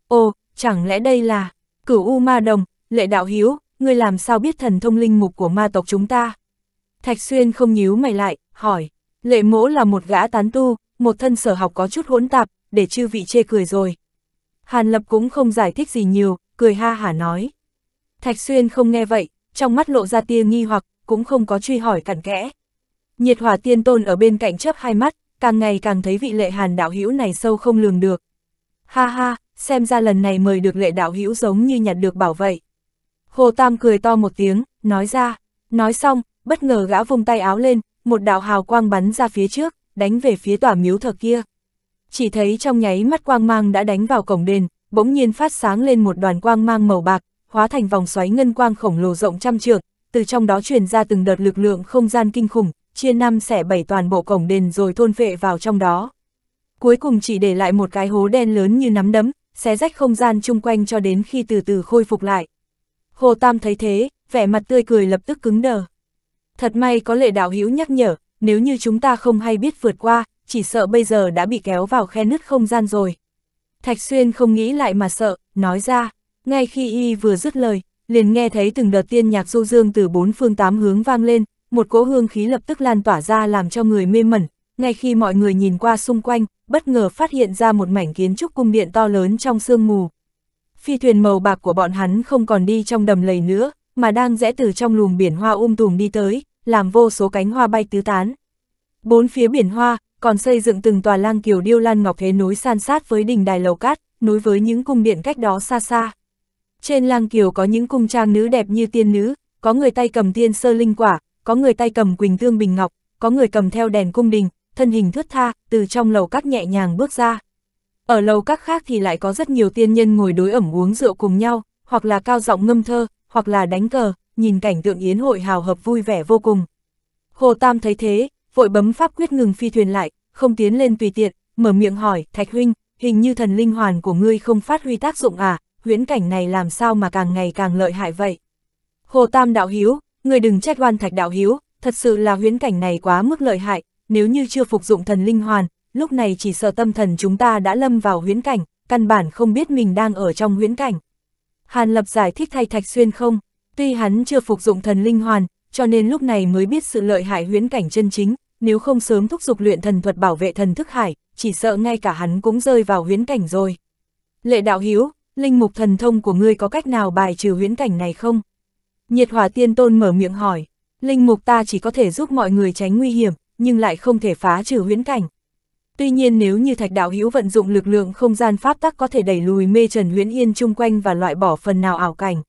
Ô, chẳng lẽ đây là cửu u ma đồng, lệ đạo hiếu, ngươi làm sao biết thần thông linh mục của ma tộc chúng ta? Thạch Xuyên không nhíu mày lại, hỏi, lệ mỗ là một gã tán tu, một thân sở học có chút hỗn tạp, để chư vị chê cười rồi. Hàn Lập cũng không giải thích gì nhiều, cười ha hả nói. Thạch Xuyên không nghe vậy, trong mắt lộ ra tia nghi hoặc, cũng không có truy hỏi cặn kẽ. Nhiệt hỏa tiên tôn ở bên cạnh chấp hai mắt, càng ngày càng thấy vị lệ hàn đạo hữu này sâu không lường được. Ha ha, xem ra lần này mời được lệ đạo hữu giống như nhặt được bảo vậy. Hồ Tam cười to một tiếng, nói ra, nói xong, bất ngờ gã vùng tay áo lên, một đạo hào quang bắn ra phía trước, đánh về phía tòa miếu thờ kia. Chỉ thấy trong nháy mắt quang mang đã đánh vào cổng đền, bỗng nhiên phát sáng lên một đoàn quang mang màu bạc, hóa thành vòng xoáy ngân quang khổng lồ rộng trăm trượng, từ trong đó truyền ra từng đợt lực lượng không gian kinh khủng, chia năm xẻ bảy toàn bộ cổng đền rồi thôn phệ vào trong đó. Cuối cùng chỉ để lại một cái hố đen lớn như nắm đấm, xé rách không gian chung quanh cho đến khi từ từ khôi phục lại. Hồ Tam thấy thế, vẻ mặt tươi cười lập tức cứng đờ. Thật may có lệ đạo hữu nhắc nhở, nếu như chúng ta không hay biết vượt qua, chỉ sợ bây giờ đã bị kéo vào khe nứt không gian rồi. Thạch Xuyên không nghĩ lại mà sợ, nói ra, ngay khi y vừa dứt lời, liền nghe thấy từng đợt tiên nhạc du dương từ bốn phương tám hướng vang lên, một cỗ hương khí lập tức lan tỏa ra làm cho người mê mẩn, ngay khi mọi người nhìn qua xung quanh, bất ngờ phát hiện ra một mảnh kiến trúc cung điện to lớn trong sương mù. Phi thuyền màu bạc của bọn hắn không còn đi trong đầm lầy nữa, mà đang rẽ từ trong lùm biển hoa um tùm đi tới, làm vô số cánh hoa bay tứ tán. Bốn phía biển hoa, còn xây dựng từng tòa lang kiều điêu lan ngọc thế nối san sát với đình đài lầu cát, nối với những cung điện cách đó xa xa. Trên lang kiều có những cung trang nữ đẹp như tiên nữ, có người tay cầm tiên sơ linh quả, có người tay cầm quỳnh tương bình ngọc, có người cầm theo đèn cung đình, thân hình thướt tha, từ trong lầu các nhẹ nhàng bước ra. Ở lầu các khác thì lại có rất nhiều tiên nhân ngồi đối ẩm uống rượu cùng nhau, hoặc là cao giọng ngâm thơ, hoặc là đánh cờ, nhìn cảnh tượng yến hội hào hợp vui vẻ vô cùng. Hồ Tam thấy thế, vội bấm pháp quyết ngừng phi thuyền lại, không tiến lên tùy tiện, mở miệng hỏi, Thạch Huynh, hình như thần linh hoàn của ngươi không phát huy tác dụng à, huyễn cảnh này làm sao mà càng ngày càng lợi hại vậy. Hồ Tam đạo hiếu, người đừng trách oan thạch đạo hiếu, thật sự là huyễn cảnh này quá mức lợi hại, nếu như chưa phục dụng thần linh hoàn, lúc này chỉ sợ tâm thần chúng ta đã lâm vào huyễn cảnh, căn bản không biết mình đang ở trong huyễn cảnh. Hàn Lập giải thích thay Thạch Xuyên không, tuy hắn chưa phục dụng thần linh hoàn, cho nên lúc này mới biết sự lợi hại huyễn cảnh chân chính, nếu không sớm thúc giục luyện thần thuật bảo vệ thần thức hải, chỉ sợ ngay cả hắn cũng rơi vào huyễn cảnh rồi. Lệ đạo hiếu, linh mục thần thông của ngươi có cách nào bài trừ huyễn cảnh này không? Nhiệt hỏa tiên tôn mở miệng hỏi, linh mục ta chỉ có thể giúp mọi người tránh nguy hiểm, nhưng lại không thể phá trừ huyễn cảnh. Tuy nhiên nếu như thạch đạo hữu vận dụng lực lượng không gian pháp tắc có thể đẩy lùi mê trần huyễn yên chung quanh và loại bỏ phần nào ảo cảnh.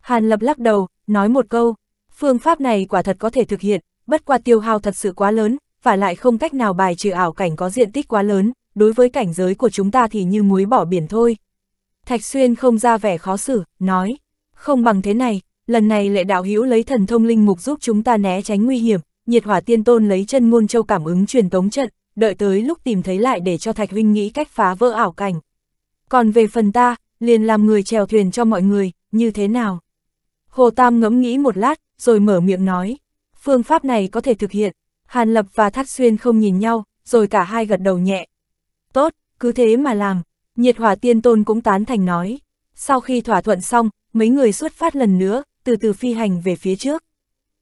Hàn lập lắc đầu, nói một câu, phương pháp này quả thật có thể thực hiện, bất qua tiêu hao thật sự quá lớn, và lại không cách nào bài trừ ảo cảnh có diện tích quá lớn, đối với cảnh giới của chúng ta thì như muối bỏ biển thôi. Thạch Xuyên không ra vẻ khó xử, nói, không bằng thế này, lần này lệ đạo hữu lấy thần thông linh mục giúp chúng ta né tránh nguy hiểm, nhiệt hỏa tiên tôn lấy chân ngôn châu cảm ứng truyền tống trận, đợi tới lúc tìm thấy lại để cho Thạch Huynh nghĩ cách phá vỡ ảo cảnh. Còn về phần ta, liền làm người chèo thuyền cho mọi người, như thế nào? Hồ Tam ngẫm nghĩ một lát, rồi mở miệng nói, phương pháp này có thể thực hiện, Hàn Lập và Thác Xuyên không nhìn nhau, rồi cả hai gật đầu nhẹ. Tốt, cứ thế mà làm, nhiệt hỏa tiên tôn cũng tán thành nói. Sau khi thỏa thuận xong, mấy người xuất phát lần nữa, từ từ phi hành về phía trước.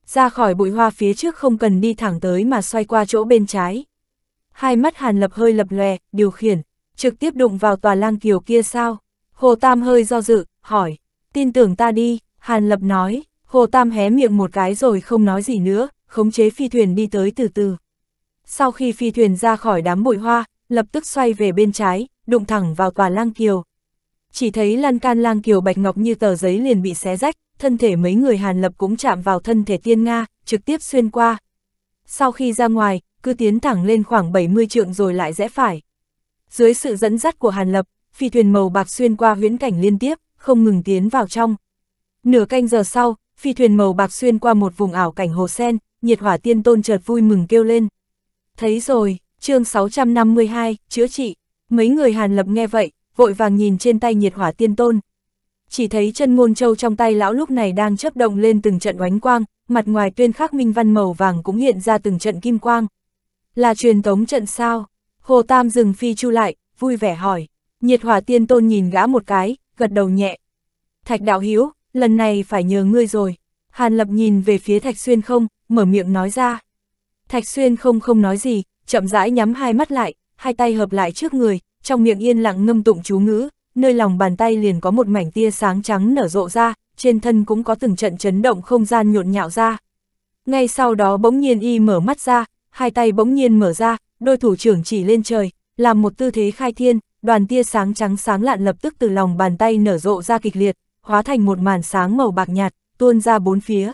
Ra khỏi bụi hoa phía trước không cần đi thẳng tới mà xoay qua chỗ bên trái. Hai mắt Hàn Lập hơi lập lòe, điều khiển, trực tiếp đụng vào tòa lang kiều kia sao? Hồ Tam hơi do dự, hỏi, tin tưởng ta đi, Hàn Lập nói, Hồ Tam hé miệng một cái rồi không nói gì nữa, khống chế phi thuyền đi tới từ từ. Sau khi phi thuyền ra khỏi đám bụi hoa, lập tức xoay về bên trái, đụng thẳng vào tòa lang kiều chỉ thấy lan can lang kiều bạch ngọc như tờ giấy liền bị xé rách, thân thể mấy người Hàn Lập cũng chạm vào thân thể tiên Nga, trực tiếp xuyên qua. Sau khi ra ngoài, cứ tiến thẳng lên khoảng 70 trượng rồi lại rẽ phải. Dưới sự dẫn dắt của Hàn Lập, phi thuyền màu bạc xuyên qua huyễn cảnh liên tiếp, không ngừng tiến vào trong. Nửa canh giờ sau, phi thuyền màu bạc xuyên qua một vùng ảo cảnh hồ sen, nhiệt hỏa tiên tôn chợt vui mừng kêu lên. Thấy rồi, chương 652, chữa trị. Mấy người Hàn Lập nghe vậy, vội vàng nhìn trên tay nhiệt hỏa tiên tôn. Chỉ thấy chân ngôn châu trong tay lão lúc này đang chớp động lên từng trận oánh quang, mặt ngoài tuyên khắc minh văn màu vàng cũng hiện ra từng trận kim quang. Là truyền tống trận sao? Hồ Tam dừng phi chu lại, vui vẻ hỏi. Nhiệt hỏa tiên tôn nhìn gã một cái, gật đầu nhẹ. Thạch đạo hiếu, lần này phải nhờ ngươi rồi. Hàn lập nhìn về phía Thạch Xuyên không, mở miệng nói ra. Thạch Xuyên không không nói gì, chậm rãi nhắm hai mắt lại, hai tay hợp lại trước người, trong miệng yên lặng ngâm tụng chú ngữ, nơi lòng bàn tay liền có một mảnh tia sáng trắng nở rộ ra, trên thân cũng có từng trận chấn động không gian nhộn nhạo ra. Ngay sau đó bỗng nhiên y mở mắt ra, hai tay bỗng nhiên mở ra, đôi thủ trưởng chỉ lên trời, làm một tư thế khai thiên, đoàn tia sáng trắng sáng lạn lập tức từ lòng bàn tay nở rộ ra kịch liệt, hóa thành một màn sáng màu bạc nhạt, tuôn ra bốn phía.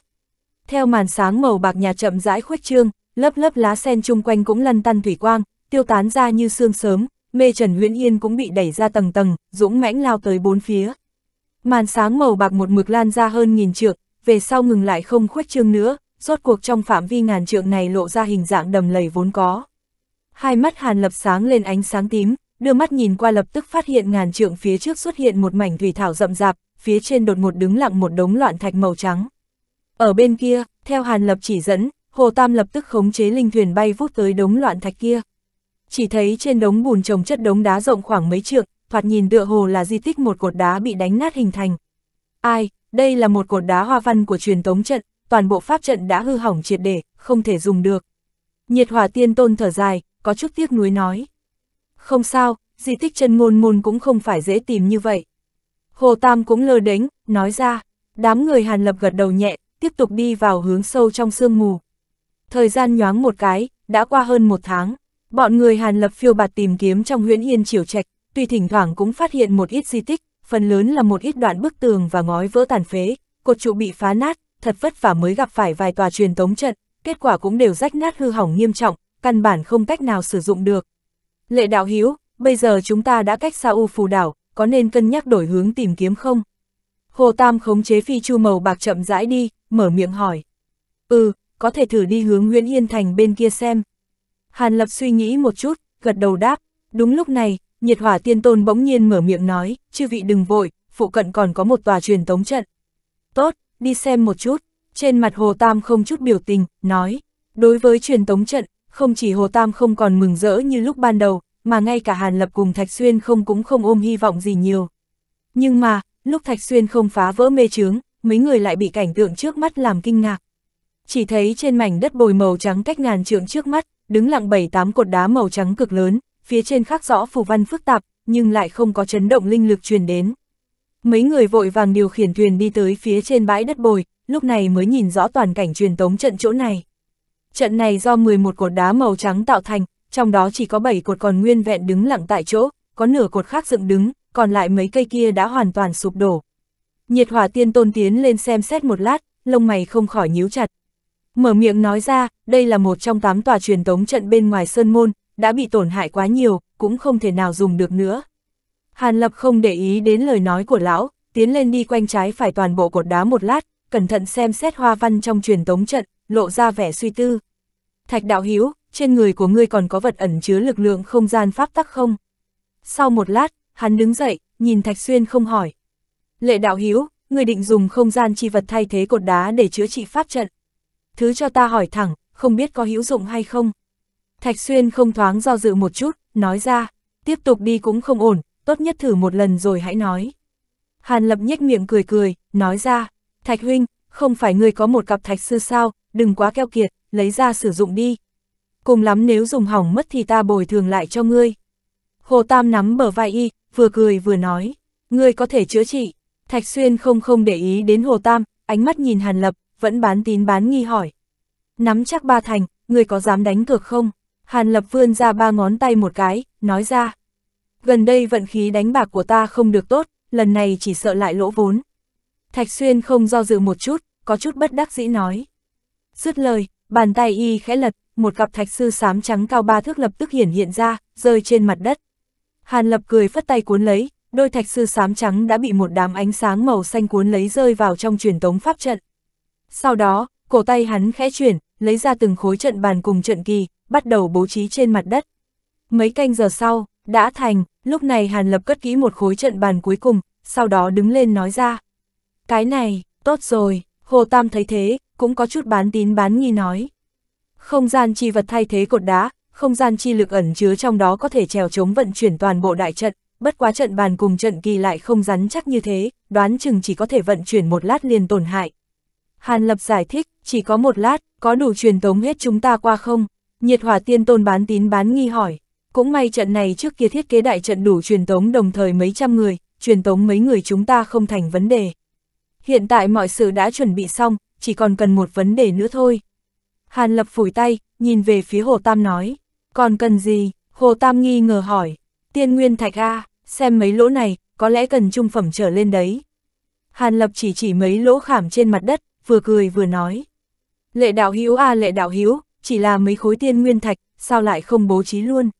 Theo màn sáng màu bạc nhạt chậm rãi khuếch trương, lớp lớp lá sen chung quanh cũng lăn tăn thủy quang, tiêu tán ra như sương sớm, mê Trần Huyễn Yên cũng bị đẩy ra tầng tầng, dũng mãnh lao tới bốn phía. Màn sáng màu bạc một mực lan ra hơn nghìn trượng, về sau ngừng lại không khuếch trương nữa, rốt cuộc trong phạm vi ngàn trượng này lộ ra hình dạng đầm lầy vốn có. Hai mắt Hàn Lập sáng lên ánh sáng tím, đưa mắt nhìn qua lập tức phát hiện ngàn trượng phía trước xuất hiện một mảnh thủy thảo rậm rạp, phía trên đột một đứng lặng một đống loạn thạch màu trắng. Ở bên kia, theo Hàn Lập chỉ dẫn, Hồ Tam lập tức khống chế linh thuyền bay vút tới đống loạn thạch kia, chỉ thấy trên đống bùn trồng chất đống đá rộng khoảng mấy trượng, thoạt nhìn tựa hồ là di tích một cột đá bị đánh nát hình thành. Ai, đây là một cột đá hoa văn của truyền tống trận, toàn bộ pháp trận đã hư hỏng triệt để, không thể dùng được. Nhiệt hỏa tiên tôn thở dài, có chút tiếc nuối nói. Không sao, di tích chân ngôn môn cũng không phải dễ tìm như vậy. Hồ Tam cũng lơ đánh, nói ra, đám người Hàn Lập gật đầu nhẹ, tiếp tục đi vào hướng sâu trong sương mù. Thời gian nhoáng một cái, đã qua hơn một tháng. Bọn người Hàn Lập phiêu bạt tìm kiếm trong huyễn yên triều trạch, tuy thỉnh thoảng cũng phát hiện một ít di tích, phần lớn là một ít đoạn bức tường và ngói vỡ tàn phế, cột trụ bị phá nát, thật vất vả mới gặp phải vài tòa truyền tống trận, kết quả cũng đều rách nát hư hỏng nghiêm trọng, căn bản không cách nào sử dụng được. Lệ đạo hiếu, bây giờ chúng ta đã cách xa U phù đảo, có nên cân nhắc đổi hướng tìm kiếm không? Hồ Tam khống chế phi chu màu bạc chậm rãi đi, mở miệng hỏi. Ừ, có thể thử đi hướng Nguyễn Yên Thành bên kia xem, Hàn Lập suy nghĩ một chút, gật đầu đáp, đúng lúc này, nhiệt hỏa tiên tôn bỗng nhiên mở miệng nói, chư vị đừng vội, phụ cận còn có một tòa truyền tống trận. Tốt, đi xem một chút, trên mặt Hồ Tam không chút biểu tình, nói, đối với truyền tống trận, không chỉ Hồ Tam không còn mừng rỡ như lúc ban đầu, mà ngay cả Hàn Lập cùng Thạch Xuyên không cũng không ôm hy vọng gì nhiều. Nhưng mà, lúc Thạch Xuyên không phá vỡ mê chướng, mấy người lại bị cảnh tượng trước mắt làm kinh ngạc. Chỉ thấy trên mảnh đất bồi màu trắng cách ngàn trượng trước mắt, đứng lặng bảy tám cột đá màu trắng cực lớn, phía trên khắc rõ phù văn phức tạp, nhưng lại không có chấn động linh lực truyền đến. Mấy người vội vàng điều khiển thuyền đi tới phía trên bãi đất bồi, lúc này mới nhìn rõ toàn cảnh truyền tống trận chỗ này. Trận này do 11 cột đá màu trắng tạo thành, trong đó chỉ có 7 cột còn nguyên vẹn đứng lặng tại chỗ, có nửa cột khác dựng đứng, còn lại mấy cây kia đã hoàn toàn sụp đổ. Nhiệt hỏa tiên tôn tiến lên xem xét một lát, lông mày không khỏi nhíu chặt, Mở miệng nói ra, đây là một trong tám tòa truyền tống trận bên ngoài Sơn Môn, đã bị tổn hại quá nhiều, cũng không thể nào dùng được nữa. Hàn Lập không để ý đến lời nói của lão, tiến lên đi quanh trái phải toàn bộ cột đá một lát, cẩn thận xem xét hoa văn trong truyền tống trận, lộ ra vẻ suy tư. Thạch đạo Hiếu, trên người của ngươi còn có vật ẩn chứa lực lượng không gian pháp tắc không? Sau một lát, hắn đứng dậy, nhìn Thạch Xuyên không hỏi. Lệ đạo Hiếu, ngươi định dùng không gian chi vật thay thế cột đá để chữa trị pháp trận thứ cho ta hỏi thẳng, không biết có hữu dụng hay không. Thạch Xuyên không thoáng do dự một chút, nói ra, tiếp tục đi cũng không ổn, tốt nhất thử một lần rồi hãy nói. Hàn Lập nhếch miệng cười cười, nói ra, Thạch Huynh, không phải người có một cặp thạch sư sao, đừng quá keo kiệt, lấy ra sử dụng đi. Cùng lắm nếu dùng hỏng mất thì ta bồi thường lại cho ngươi. Hồ Tam nắm bờ vai y, vừa cười vừa nói, ngươi có thể chữa trị. Thạch Xuyên không không để ý đến Hồ Tam, ánh mắt nhìn Hàn Lập, vẫn bán tín bán nghi hỏi. Nắm chắc ba thành, người có dám đánh cược không? Hàn Lập vươn ra ba ngón tay một cái, nói ra. Gần đây vận khí đánh bạc của ta không được tốt, lần này chỉ sợ lại lỗ vốn. Thạch Xuyên không do dự một chút, có chút bất đắc dĩ nói. Dứt lời, bàn tay y khẽ lật, một cặp thạch sư sám trắng cao ba thước lập tức hiển hiện ra, rơi trên mặt đất. Hàn Lập cười phất tay cuốn lấy, đôi thạch sư sám trắng đã bị một đám ánh sáng màu xanh cuốn lấy rơi vào trong truyền tống pháp trận. Sau đó, cổ tay hắn khẽ chuyển, lấy ra từng khối trận bàn cùng trận kỳ, bắt đầu bố trí trên mặt đất. Mấy canh giờ sau, đã thành, lúc này Hàn Lập cất kỹ một khối trận bàn cuối cùng, sau đó đứng lên nói ra. Cái này, tốt rồi, Hồ Tam thấy thế, cũng có chút bán tín bán nghi nói. Không gian chi vật thay thế cột đá, không gian chi lực ẩn chứa trong đó có thể trèo chống vận chuyển toàn bộ đại trận, bất quá trận bàn cùng trận kỳ lại không rắn chắc như thế, đoán chừng chỉ có thể vận chuyển một lát liền tổn hại, Hàn Lập giải thích, chỉ có một lát, có đủ truyền tống hết chúng ta qua không? Nhiệt hỏa tiên tôn bán tín bán nghi hỏi. Cũng may trận này trước kia thiết kế đại trận đủ truyền tống đồng thời mấy trăm người, truyền tống mấy người chúng ta không thành vấn đề. Hiện tại mọi sự đã chuẩn bị xong, chỉ còn cần một vấn đề nữa thôi. Hàn Lập phủi tay, nhìn về phía Hồ Tam nói. Còn cần gì? Hồ Tam nghi ngờ hỏi. Tiên Nguyên Thạch A, xem mấy lỗ này, có lẽ cần trung phẩm trở lên đấy. Hàn Lập chỉ chỉ mấy lỗ khảm trên mặt đất, vừa cười vừa nói. Lệ đạo hữu à lệ đạo hiếu chỉ là mấy khối tiên nguyên thạch, sao lại không bố trí luôn.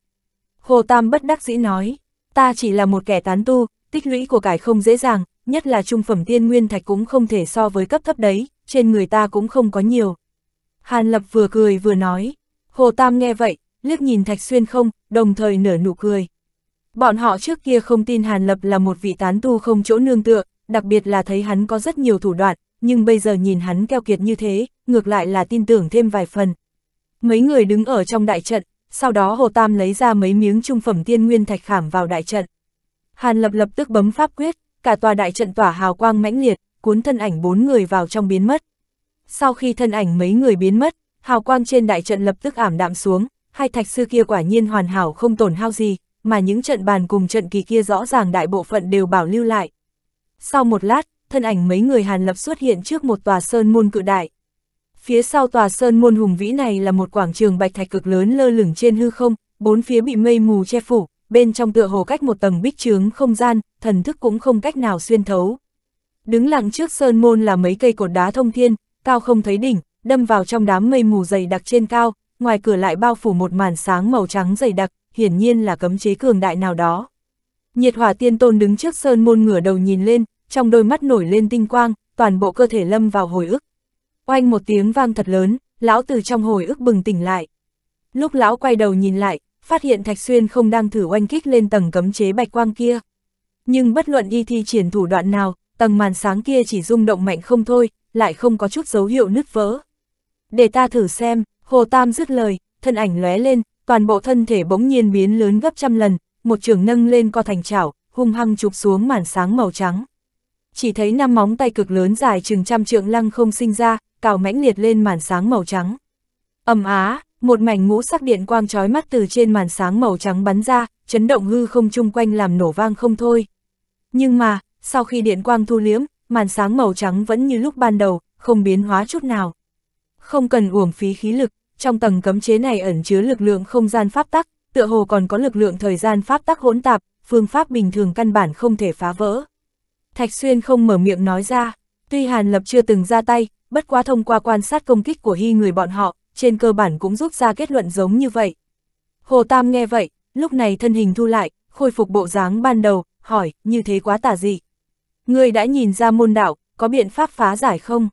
Hồ Tam bất đắc dĩ nói, ta chỉ là một kẻ tán tu, tích lũy của cải không dễ dàng, nhất là trung phẩm tiên nguyên thạch cũng không thể so với cấp thấp đấy, trên người ta cũng không có nhiều. Hàn Lập vừa cười vừa nói, Hồ Tam nghe vậy, liếc nhìn Thạch Xuyên không, đồng thời nở nụ cười. Bọn họ trước kia không tin Hàn Lập là một vị tán tu không chỗ nương tựa, đặc biệt là thấy hắn có rất nhiều thủ đoạn, nhưng bây giờ nhìn hắn keo kiệt như thế, ngược lại là tin tưởng thêm vài phần. Mấy người đứng ở trong đại trận, sau đó Hồ Tam lấy ra mấy miếng trung phẩm tiên nguyên thạch khảm vào đại trận. Hàn Lập lập tức bấm pháp quyết, cả tòa đại trận tỏa hào quang mãnh liệt, cuốn thân ảnh bốn người vào trong biến mất. Sau khi thân ảnh mấy người biến mất, hào quang trên đại trận lập tức ảm đạm xuống, hai thạch sư kia quả nhiên hoàn hảo không tổn hao gì, mà những trận bàn cùng trận kỳ kia rõ ràng đại bộ phận đều bảo lưu lại. Sau một lát, thân ảnh mấy người Hàn Lập xuất hiện trước một tòa sơn môn cự đại. Phía sau tòa sơn môn hùng vĩ này là một quảng trường bạch thạch cực lớn lơ lửng trên hư không, bốn phía bị mây mù che phủ, bên trong tựa hồ cách một tầng bích trướng không gian, thần thức cũng không cách nào xuyên thấu. Đứng lặng trước sơn môn là mấy cây cột đá thông thiên, cao không thấy đỉnh, đâm vào trong đám mây mù dày đặc trên cao, ngoài cửa lại bao phủ một màn sáng màu trắng dày đặc, hiển nhiên là cấm chế cường đại nào đó. Nhiệt hỏa tiên tôn đứng trước sơn môn ngửa đầu nhìn lên, trong đôi mắt nổi lên tinh quang, toàn bộ cơ thể lâm vào hồi ức. Oanh một tiếng vang thật lớn, lão từ trong hồi ức bừng tỉnh lại. Lúc lão quay đầu nhìn lại, phát hiện Thạch Xuyên không đang thử oanh kích lên tầng cấm chế bạch quang kia. Nhưng bất luận y thi triển thủ đoạn nào, tầng màn sáng kia chỉ rung động mạnh không thôi, lại không có chút dấu hiệu nứt vỡ. Để ta thử xem, Hồ Tam dứt lời, thân ảnh lóe lên, toàn bộ thân thể bỗng nhiên biến lớn gấp trăm lần, một trường nâng lên co thành chảo, hung hăng chụp xuống màn sáng màu trắng chỉ thấy năm móng tay cực lớn dài chừng trăm trượng lăng không sinh ra, cào mãnh liệt lên màn sáng màu trắng. ầm á, một mảnh ngũ sắc điện quang chói mắt từ trên màn sáng màu trắng bắn ra, chấn động hư không chung quanh làm nổ vang không thôi. Nhưng mà, sau khi điện quang thu liếm, màn sáng màu trắng vẫn như lúc ban đầu, không biến hóa chút nào. Không cần uổng phí khí lực, trong tầng cấm chế này ẩn chứa lực lượng không gian pháp tắc, tựa hồ còn có lực lượng thời gian pháp tắc hỗn tạp, phương pháp bình thường căn bản không thể phá vỡ. Thạch Xuyên không mở miệng nói ra, tuy Hàn Lập chưa từng ra tay, bất quá thông qua quan sát công kích của hy người bọn họ, trên cơ bản cũng rút ra kết luận giống như vậy. Hồ Tam nghe vậy, lúc này thân hình thu lại, khôi phục bộ dáng ban đầu, hỏi, như thế quá tả gì? Người đã nhìn ra môn đạo, có biện pháp phá giải không?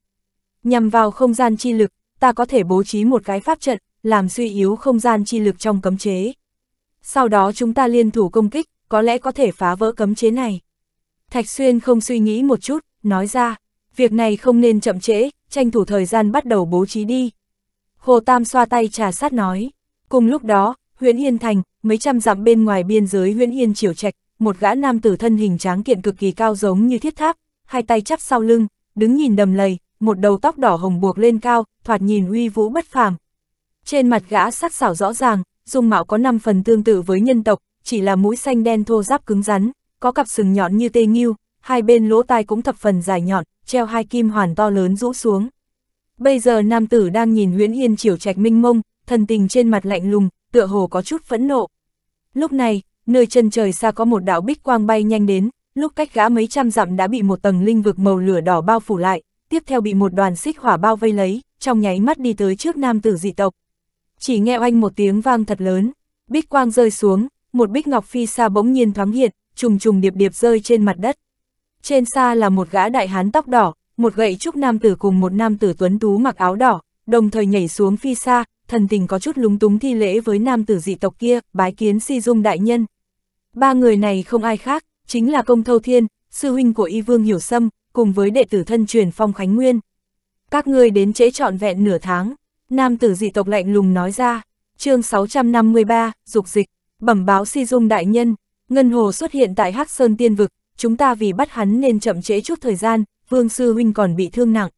Nhằm vào không gian chi lực, ta có thể bố trí một cái pháp trận, làm suy yếu không gian chi lực trong cấm chế. Sau đó chúng ta liên thủ công kích, có lẽ có thể phá vỡ cấm chế này. Thạch Xuyên không suy nghĩ một chút, nói ra, việc này không nên chậm trễ, tranh thủ thời gian bắt đầu bố trí đi. Hồ Tam xoa tay trà sát nói. Cùng lúc đó, huyện Yên Thành, mấy trăm dặm bên ngoài biên giới huyện Yên Triều Trạch, một gã nam tử thân hình tráng kiện cực kỳ cao giống như thiết tháp, hai tay chắp sau lưng, đứng nhìn đầm lầy, một đầu tóc đỏ hồng buộc lên cao, thoạt nhìn uy vũ bất phàm. Trên mặt gã sắc sảo rõ ràng, dung mạo có 5 phần tương tự với nhân tộc, chỉ là mũi xanh đen thô ráp cứng rắn, có cặp sừng nhọn như tê nghiêu, hai bên lỗ tai cũng thập phần dài nhọn, treo hai kim hoàn to lớn rũ xuống. Bây giờ nam tử đang nhìn nguyễn yên chiều trạch minh mông, thần tình trên mặt lạnh lùng, tựa hồ có chút phẫn nộ. Lúc này, nơi chân trời xa có một đạo bích quang bay nhanh đến, lúc cách gã mấy trăm dặm đã bị một tầng linh vực màu lửa đỏ bao phủ lại, tiếp theo bị một đoàn xích hỏa bao vây lấy, trong nháy mắt đi tới trước nam tử dị tộc. Chỉ nghe oanh một tiếng vang thật lớn, bích quang rơi xuống, một bích ngọc phi xa bỗng nhiên thoáng hiện, trùng trùng điệp điệp rơi trên mặt đất. Trên xa là một gã đại hán tóc đỏ, một gậy trúc nam tử cùng một nam tử tuấn tú mặc áo đỏ, đồng thời nhảy xuống phi xa, thần tình có chút lúng túng thi lễ với nam tử dị tộc kia, bái kiến si dung đại nhân. Ba người này không ai khác, chính là công thâu thiên, sư huynh của y vương hiểu sâm, cùng với đệ tử thân truyền phong khánh nguyên. Các ngươi đến trễ trọn vẹn nửa tháng, nam tử dị tộc lạnh lùng nói ra, chương 653, dục dịch, bẩm báo si dung đại nhân, Ngân Hồ xuất hiện tại Hắc Sơn Tiên Vực, chúng ta vì bắt hắn nên chậm trễ chút thời gian, Vương Sư Huynh còn bị thương nặng.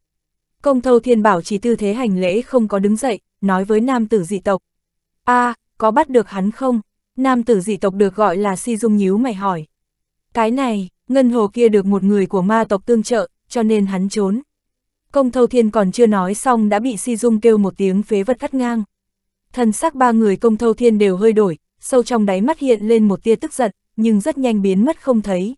Công thâu thiên bảo chỉ tư thế hành lễ không có đứng dậy, nói với nam tử dị tộc. a à, có bắt được hắn không? Nam tử dị tộc được gọi là si dung nhíu mày hỏi. Cái này, Ngân Hồ kia được một người của ma tộc tương trợ, cho nên hắn trốn. Công thâu thiên còn chưa nói xong đã bị si dung kêu một tiếng phế vật cắt ngang. Thần sắc ba người công thâu thiên đều hơi đổi, sâu trong đáy mắt hiện lên một tia tức giận, nhưng rất nhanh biến mất không thấy.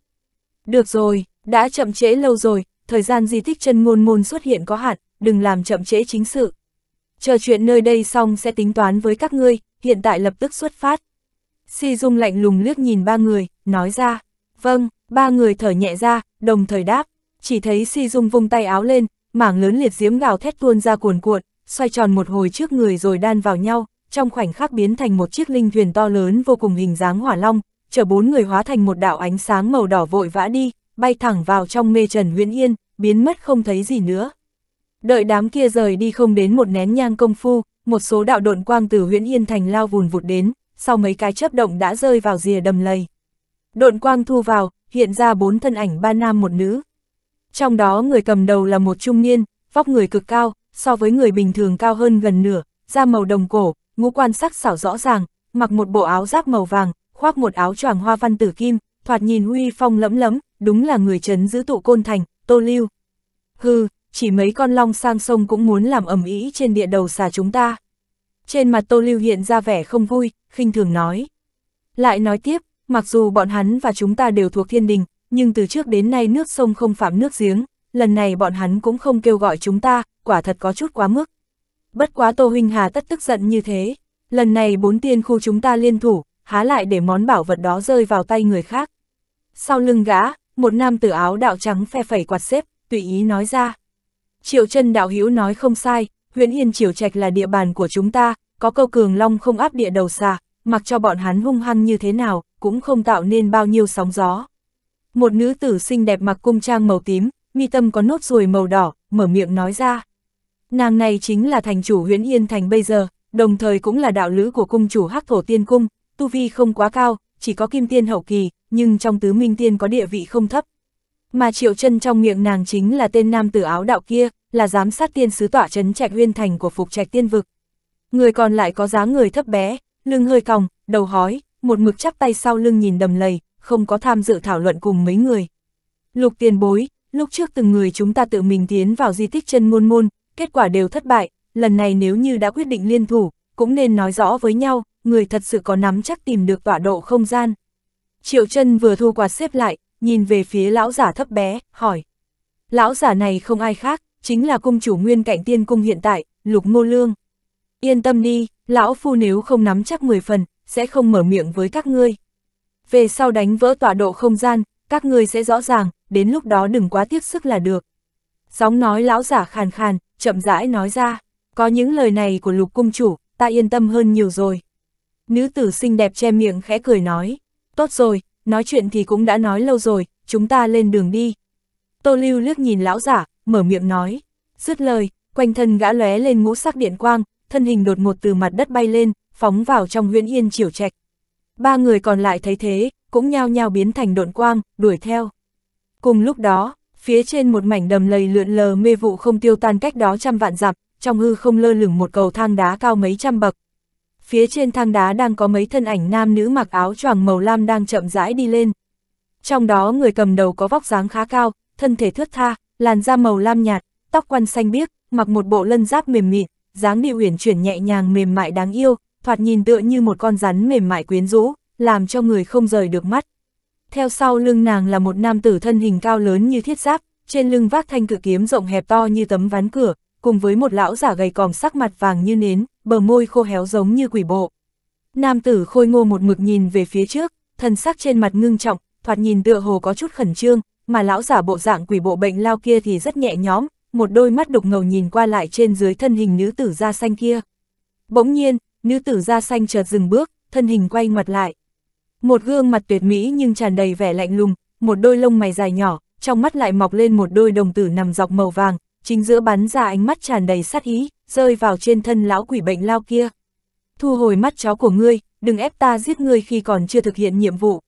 Được rồi, đã chậm trễ lâu rồi, thời gian di tích chân ngôn môn xuất hiện có hạn, đừng làm chậm trễ chính sự. Chờ chuyện nơi đây xong sẽ tính toán với các ngươi, hiện tại lập tức xuất phát. Si Dung lạnh lùng liếc nhìn ba người, nói ra. Vâng, ba người thở nhẹ ra, đồng thời đáp. Chỉ thấy Si Dung vung tay áo lên, mảng lớn liệt diễm gào thét tuôn ra cuồn cuộn, xoay tròn một hồi trước người rồi đan vào nhau, trong khoảnh khắc biến thành một chiếc linh thuyền to lớn vô cùng hình dáng hỏa long, chở bốn người hóa thành một đạo ánh sáng màu đỏ vội vã đi, bay thẳng vào trong mê trần huyễn yên, biến mất không thấy gì nữa. Đợi đám kia rời đi không đến một nén nhang công phu, một số đạo độn quang từ huyễn yên thành lao vùn vụt đến, sau mấy cái chớp động đã rơi vào rìa đầm lầy. Độn quang thu vào, hiện ra bốn thân ảnh ba nam một nữ. Trong đó người cầm đầu là một trung niên, vóc người cực cao, so với người bình thường cao hơn gần nửa, da màu đồng cổ, ngũ quan sắc xảo rõ ràng, mặc một bộ áo giáp màu vàng, khoác một áo choàng hoa văn tử kim, thoạt nhìn uy phong lẫm lẫm, đúng là người trấn giữ tụ côn thành, Tô Lưu. Hừ, chỉ mấy con long sang sông cũng muốn làm ầm ĩ trên địa đầu xà chúng ta. Trên mặt Tô Lưu hiện ra vẻ không vui, khinh thường nói. Lại nói tiếp, mặc dù bọn hắn và chúng ta đều thuộc thiên đình, nhưng từ trước đến nay nước sông không phạm nước giếng, lần này bọn hắn cũng không kêu gọi chúng ta, quả thật có chút quá mức. Bất quá Tô Huynh Hà tất tức giận như thế, lần này bốn tiên khu chúng ta liên thủ, há lại để món bảo vật đó rơi vào tay người khác. Sau lưng gã, một nam tử áo đạo trắng phe phẩy quạt xếp, tùy ý nói ra. Triệu chân đạo hữu nói không sai, huyện Yên Triều Trạch là địa bàn của chúng ta, có câu cường long không áp địa đầu xa mặc cho bọn hắn hung hăng như thế nào, cũng không tạo nên bao nhiêu sóng gió. Một nữ tử xinh đẹp mặc cung trang màu tím, mi tâm có nốt ruồi màu đỏ, mở miệng nói ra. Nàng này chính là thành chủ huyễn Yên Thành bây giờ, đồng thời cũng là đạo lữ của cung chủ Hắc Thổ Tiên Cung, tu vi không quá cao, chỉ có kim tiên hậu kỳ, nhưng trong tứ minh tiên có địa vị không thấp. Mà Triệu chân trong miệng nàng chính là tên nam tử áo đạo kia, là giám sát tiên sứ tỏa chấn Trạch Huyên Thành của Phục Trạch Tiên Vực. Người còn lại có dáng người thấp bé, lưng hơi còng, đầu hói, một mực chắp tay sau lưng nhìn đầm lầy, không có tham dự thảo luận cùng mấy người. Lục tiền bối, lúc trước từng người chúng ta tự mình tiến vào di tích chân môn môn, kết quả đều thất bại, lần này nếu như đã quyết định liên thủ, cũng nên nói rõ với nhau, người thật sự có nắm chắc tìm được tọa độ không gian. Triệu chân vừa thu quạt xếp lại, nhìn về phía lão giả thấp bé, hỏi. Lão giả này không ai khác, chính là cung chủ nguyên cạnh tiên cung hiện tại, Lục Ngô Lương. Yên tâm đi, lão phu nếu không nắm chắc 10 phần, sẽ không mở miệng với các ngươi. Về sau đánh vỡ tọa độ không gian, các ngươi sẽ rõ ràng, đến lúc đó đừng quá tiếc sức là được. Gióng nói lão giả khàn khàn, chậm rãi nói ra, có những lời này của lục cung chủ, ta yên tâm hơn nhiều rồi. Nữ tử xinh đẹp che miệng khẽ cười nói, tốt rồi, nói chuyện thì cũng đã nói lâu rồi, chúng ta lên đường đi. Tô Lưu liếc nhìn lão giả, mở miệng nói, dứt lời, quanh thân gã lóe lên ngũ sắc điện quang, thân hình đột ngột từ mặt đất bay lên, phóng vào trong huyễn yên chiều trạch. Ba người còn lại thấy thế, cũng nhao nhao biến thành độn quang, đuổi theo. Cùng lúc đó, Phía trên một mảnh đầm lầy lượn lờ mê vụ không tiêu tan cách đó trăm vạn dặm, trong hư không lơ lửng một cầu thang đá cao mấy trăm bậc. Phía trên thang đá đang có mấy thân ảnh nam nữ mặc áo choàng màu lam đang chậm rãi đi lên. Trong đó người cầm đầu có vóc dáng khá cao, thân thể thướt tha, làn da màu lam nhạt, tóc quăn xanh biếc, mặc một bộ lân giáp mềm mịn, dáng điệu uyển chuyển nhẹ nhàng mềm mại đáng yêu, thoạt nhìn tựa như một con rắn mềm mại quyến rũ, làm cho người không rời được mắt, theo sau lưng nàng là một nam tử thân hình cao lớn như thiết giáp, trên lưng vác thanh cự kiếm rộng hẹp to như tấm ván cửa, cùng với một lão giả gầy còm sắc mặt vàng như nến, bờ môi khô héo giống như quỷ bộ. Nam tử khôi ngô một mực nhìn về phía trước, thân sắc trên mặt ngưng trọng, thoạt nhìn tựa hồ có chút khẩn trương, mà lão giả bộ dạng quỷ bộ bệnh lao kia thì rất nhẹ nhõm, một đôi mắt đục ngầu nhìn qua lại trên dưới thân hình nữ tử da xanh kia. Bỗng nhiên, nữ tử da xanh chợt dừng bước, thân hình quay ngoặt lại. Một gương mặt tuyệt mỹ nhưng tràn đầy vẻ lạnh lùng, một đôi lông mày dài nhỏ, trong mắt lại mọc lên một đôi đồng tử nằm dọc màu vàng, chính giữa bắn ra ánh mắt tràn đầy sát ý, rơi vào trên thân lão quỷ bệnh lao kia. Thu hồi mắt chó của ngươi, đừng ép ta giết ngươi khi còn chưa thực hiện nhiệm vụ.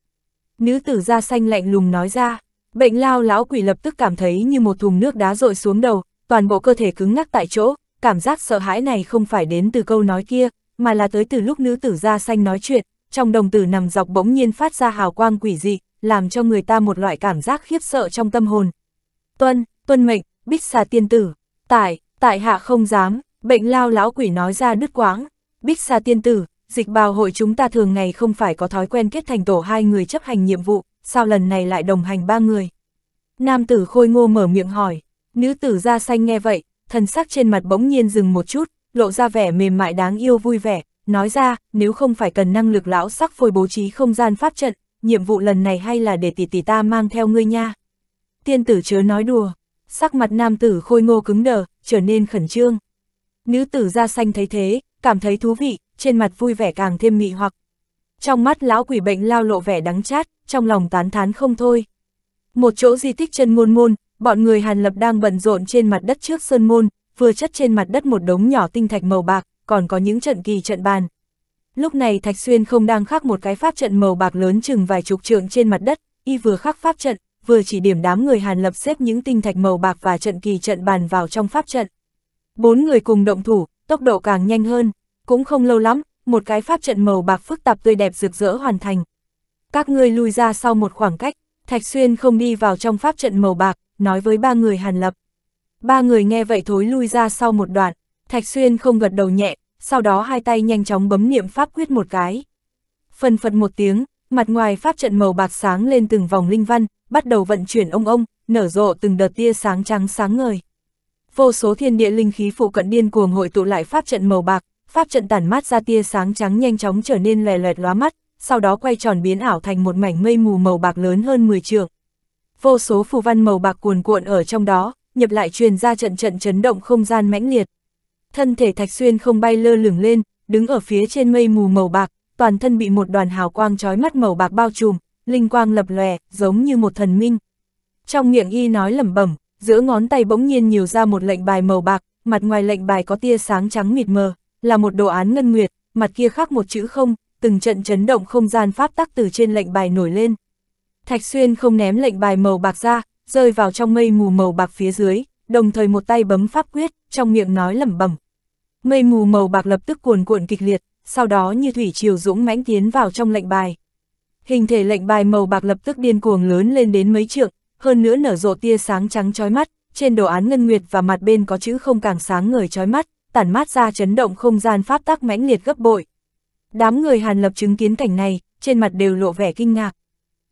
Nữ tử da xanh lạnh lùng nói ra, bệnh lao lão quỷ lập tức cảm thấy như một thùng nước đá rội xuống đầu, toàn bộ cơ thể cứng ngắc tại chỗ, cảm giác sợ hãi này không phải đến từ câu nói kia, mà là tới từ lúc nữ tử da xanh nói chuyện, trong đồng tử nằm dọc bỗng nhiên phát ra hào quang quỷ dị, làm cho người ta một loại cảm giác khiếp sợ trong tâm hồn. Tuân, tuân mệnh, bích xà tiên tử, tại, tại hạ không dám, bệnh lao lão quỷ nói ra đứt quáng, bích xà tiên tử, dịch bào hội chúng ta thường ngày không phải có thói quen kết thành tổ hai người chấp hành nhiệm vụ, sao lần này lại đồng hành ba người. Nam tử khôi ngô mở miệng hỏi, nữ tử da xanh nghe vậy, thần sắc trên mặt bỗng nhiên dừng một chút, lộ ra vẻ mềm mại đáng yêu vui vẻ, Nói ra, nếu không phải cần năng lực lão sắc phôi bố trí không gian pháp trận, nhiệm vụ lần này hay là để tỷ tỷ ta mang theo ngươi nha. Tiên tử chớ nói đùa, sắc mặt nam tử khôi ngô cứng đờ, trở nên khẩn trương. Nữ tử da xanh thấy thế, cảm thấy thú vị, trên mặt vui vẻ càng thêm mị hoặc. Trong mắt lão quỷ bệnh lao lộ vẻ đắng chát, trong lòng tán thán không thôi. Một chỗ di tích chân ngôn môn, bọn người Hàn Lập đang bận rộn trên mặt đất trước sơn môn, vừa chất trên mặt đất một đống nhỏ tinh thạch màu bạc, còn có những trận kỳ trận bàn. Lúc này Thạch Xuyên không đang khắc một cái pháp trận màu bạc lớn chừng vài chục trượng trên mặt đất, y vừa khắc pháp trận, vừa chỉ điểm đám người Hàn Lập xếp những tinh thạch màu bạc và trận kỳ trận bàn vào trong pháp trận. Bốn người cùng động thủ, tốc độ càng nhanh hơn, cũng không lâu lắm, một cái pháp trận màu bạc phức tạp tươi đẹp rực rỡ hoàn thành. Các ngươi lui ra sau một khoảng cách, Thạch Xuyên không đi vào trong pháp trận màu bạc, nói với ba người Hàn Lập. Ba người nghe vậy thối lui ra sau một đoạn, Thạch Xuyên không gật đầu nhẹ, sau đó hai tay nhanh chóng bấm niệm pháp quyết một cái. Phần phật một tiếng, mặt ngoài pháp trận màu bạc sáng lên từng vòng linh văn, bắt đầu vận chuyển ông ông, nở rộ từng đợt tia sáng trắng sáng ngời. Vô số thiên địa linh khí phụ cận điên cuồng hội tụ lại pháp trận màu bạc, pháp trận tản mát ra tia sáng trắng nhanh chóng trở nên lè loẹt lóa mắt, sau đó quay tròn biến ảo thành một mảnh mây mù màu bạc lớn hơn 10 trượng. Vô số phù văn màu bạc cuồn cuộn ở trong đó, nhập lại truyền ra trận trận chấn động không gian mãnh liệt thân thể Thạch Xuyên không bay lơ lửng lên, đứng ở phía trên mây mù màu bạc, toàn thân bị một đoàn hào quang trói mắt màu bạc bao trùm, linh quang lập lòe, giống như một thần minh. Trong miệng y nói lẩm bẩm, giữa ngón tay bỗng nhiên nhiều ra một lệnh bài màu bạc, mặt ngoài lệnh bài có tia sáng trắng mịt mờ, là một đồ án ngân nguyệt, mặt kia khác một chữ không, từng trận chấn động không gian pháp tắc từ trên lệnh bài nổi lên. Thạch Xuyên không ném lệnh bài màu bạc ra, rơi vào trong mây mù màu bạc phía dưới, đồng thời một tay bấm pháp quyết, trong miệng nói lẩm bẩm. Mây mù màu bạc lập tức cuồn cuộn kịch liệt, sau đó như thủy triều dũng mãnh tiến vào trong lệnh bài. Hình thể lệnh bài màu bạc lập tức điên cuồng lớn lên đến mấy trượng, hơn nữa nở rộ tia sáng trắng chói mắt, trên đồ án ngân nguyệt và mặt bên có chữ không càng sáng ngời chói mắt, tản mát ra chấn động không gian pháp tắc mãnh liệt gấp bội. Đám người Hàn Lập chứng kiến cảnh này, trên mặt đều lộ vẻ kinh ngạc.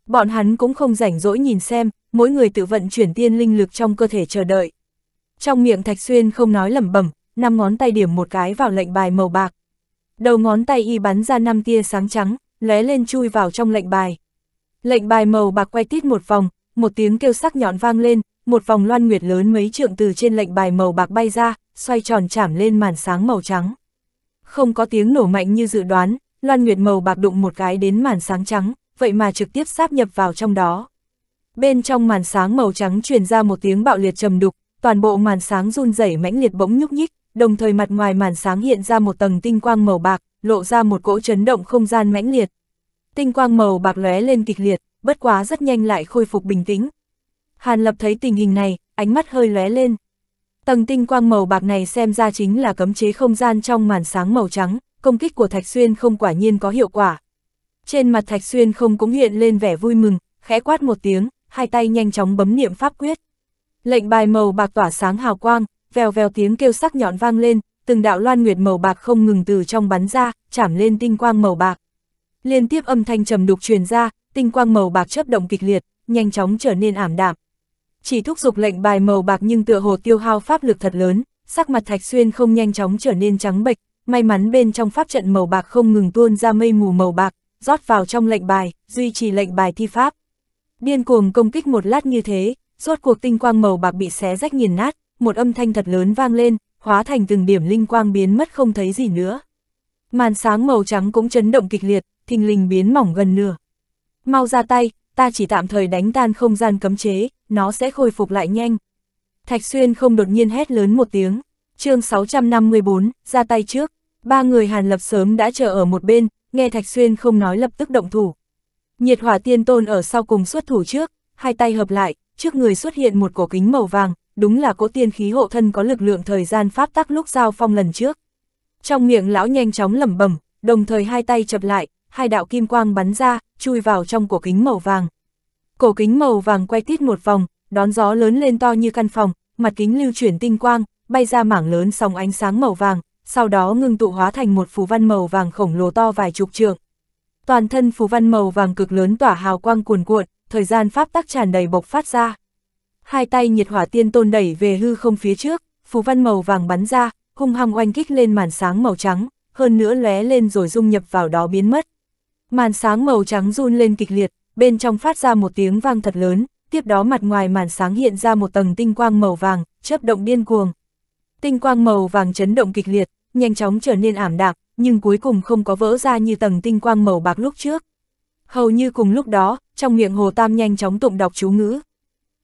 Bọn hắn cũng không rảnh rỗi nhìn xem, mỗi người tự vận chuyển tiên linh lực trong cơ thể chờ đợi. Trong miệng Thạch Xuyên không nói lẩm bẩm, năm ngón tay điểm một cái vào lệnh bài màu bạc. Đầu ngón tay y bắn ra năm tia sáng trắng, lóe lên chui vào trong lệnh bài. Lệnh bài màu bạc quay tít một vòng, một tiếng kêu sắc nhọn vang lên, một vòng loan nguyệt lớn mấy trượng từ trên lệnh bài màu bạc bay ra, xoay tròn chạm lên màn sáng màu trắng. Không có tiếng nổ mạnh như dự đoán, loan nguyệt màu bạc đụng một cái đến màn sáng trắng, vậy mà trực tiếp sáp nhập vào trong đó. Bên trong màn sáng màu trắng truyền ra một tiếng bạo liệt trầm đục, toàn bộ màn sáng run rẩy mãnh liệt bỗng nhúc nhích, đồng thời mặt ngoài màn sáng hiện ra một tầng tinh quang màu bạc, lộ ra một cỗ chấn động không gian mãnh liệt. Tinh quang màu bạc lóe lên kịch liệt, bất quá rất nhanh lại khôi phục bình tĩnh. Hàn Lập thấy tình hình này, ánh mắt hơi lóe lên. Tầng tinh quang màu bạc này xem ra chính là cấm chế không gian trong màn sáng màu trắng, công kích của Thạch Xuyên không quả nhiên có hiệu quả. Trên mặt Thạch Xuyên không cũng hiện lên vẻ vui mừng, khẽ quát một tiếng, hai tay nhanh chóng bấm niệm pháp quyết. Lệnh bài màu bạc tỏa sáng hào quang, vèo vèo tiếng kêu sắc nhọn vang lên, từng đạo loan nguyệt màu bạc không ngừng từ trong bắn ra, chạm lên tinh quang màu bạc. Liên tiếp âm thanh trầm đục truyền ra, tinh quang màu bạc chớp động kịch liệt, nhanh chóng trở nên ảm đạm. Chỉ thúc dục lệnh bài màu bạc nhưng tựa hồ tiêu hao pháp lực thật lớn, sắc mặt Thạch Xuyên không nhanh chóng trở nên trắng bệch, may mắn bên trong pháp trận màu bạc không ngừng tuôn ra mây mù màu bạc, rót vào trong lệnh bài, duy trì lệnh bài thi pháp. Điên cuồng công kích một lát như thế, rốt cuộc tinh quang màu bạc bị xé rách nghiền nát, một âm thanh thật lớn vang lên, hóa thành từng điểm linh quang biến mất không thấy gì nữa. Màn sáng màu trắng cũng chấn động kịch liệt, thình lình biến mỏng gần nửa. Mau ra tay, ta chỉ tạm thời đánh tan không gian cấm chế, nó sẽ khôi phục lại nhanh. Thạch Xuyên không đột nhiên hét lớn một tiếng, chương 654, ra tay trước. Ba người Hàn Lập sớm đã chờ ở một bên, nghe Thạch Xuyên không nói lập tức động thủ. Nhiệt hỏa tiên tôn ở sau cùng xuất thủ trước, hai tay hợp lại, trước người xuất hiện một cổ kính màu vàng, đúng là cỗ tiên khí hộ thân có lực lượng thời gian pháp tắc lúc giao phong lần trước. Trong miệng lão nhanh chóng lẩm bẩm, đồng thời hai tay chập lại, hai đạo kim quang bắn ra, chui vào trong cổ kính màu vàng. Cổ kính màu vàng quay tít một vòng, đón gió lớn lên to như căn phòng, mặt kính lưu chuyển tinh quang, bay ra mảng lớn sóng ánh sáng màu vàng, sau đó ngưng tụ hóa thành một phù văn màu vàng khổng lồ to vài chục trượng. Toàn thân phù văn màu vàng cực lớn tỏa hào quang cuồn cuộn, thời gian pháp tắc tràn đầy bộc phát ra. Hai tay nhiệt hỏa tiên tôn đẩy về hư không phía trước, phù văn màu vàng bắn ra, hung hăng oanh kích lên màn sáng màu trắng, hơn nữa lóe lên rồi dung nhập vào đó biến mất. Màn sáng màu trắng run lên kịch liệt, bên trong phát ra một tiếng vang thật lớn, tiếp đó mặt ngoài màn sáng hiện ra một tầng tinh quang màu vàng, chớp động điên cuồng. Tinh quang màu vàng chấn động kịch liệt, nhanh chóng trở nên ảm đạm, nhưng cuối cùng không có vỡ ra như tầng tinh quang màu bạc lúc trước. Hầu như cùng lúc đó, trong miệng Hồ Tam nhanh chóng tụng đọc chú ngữ.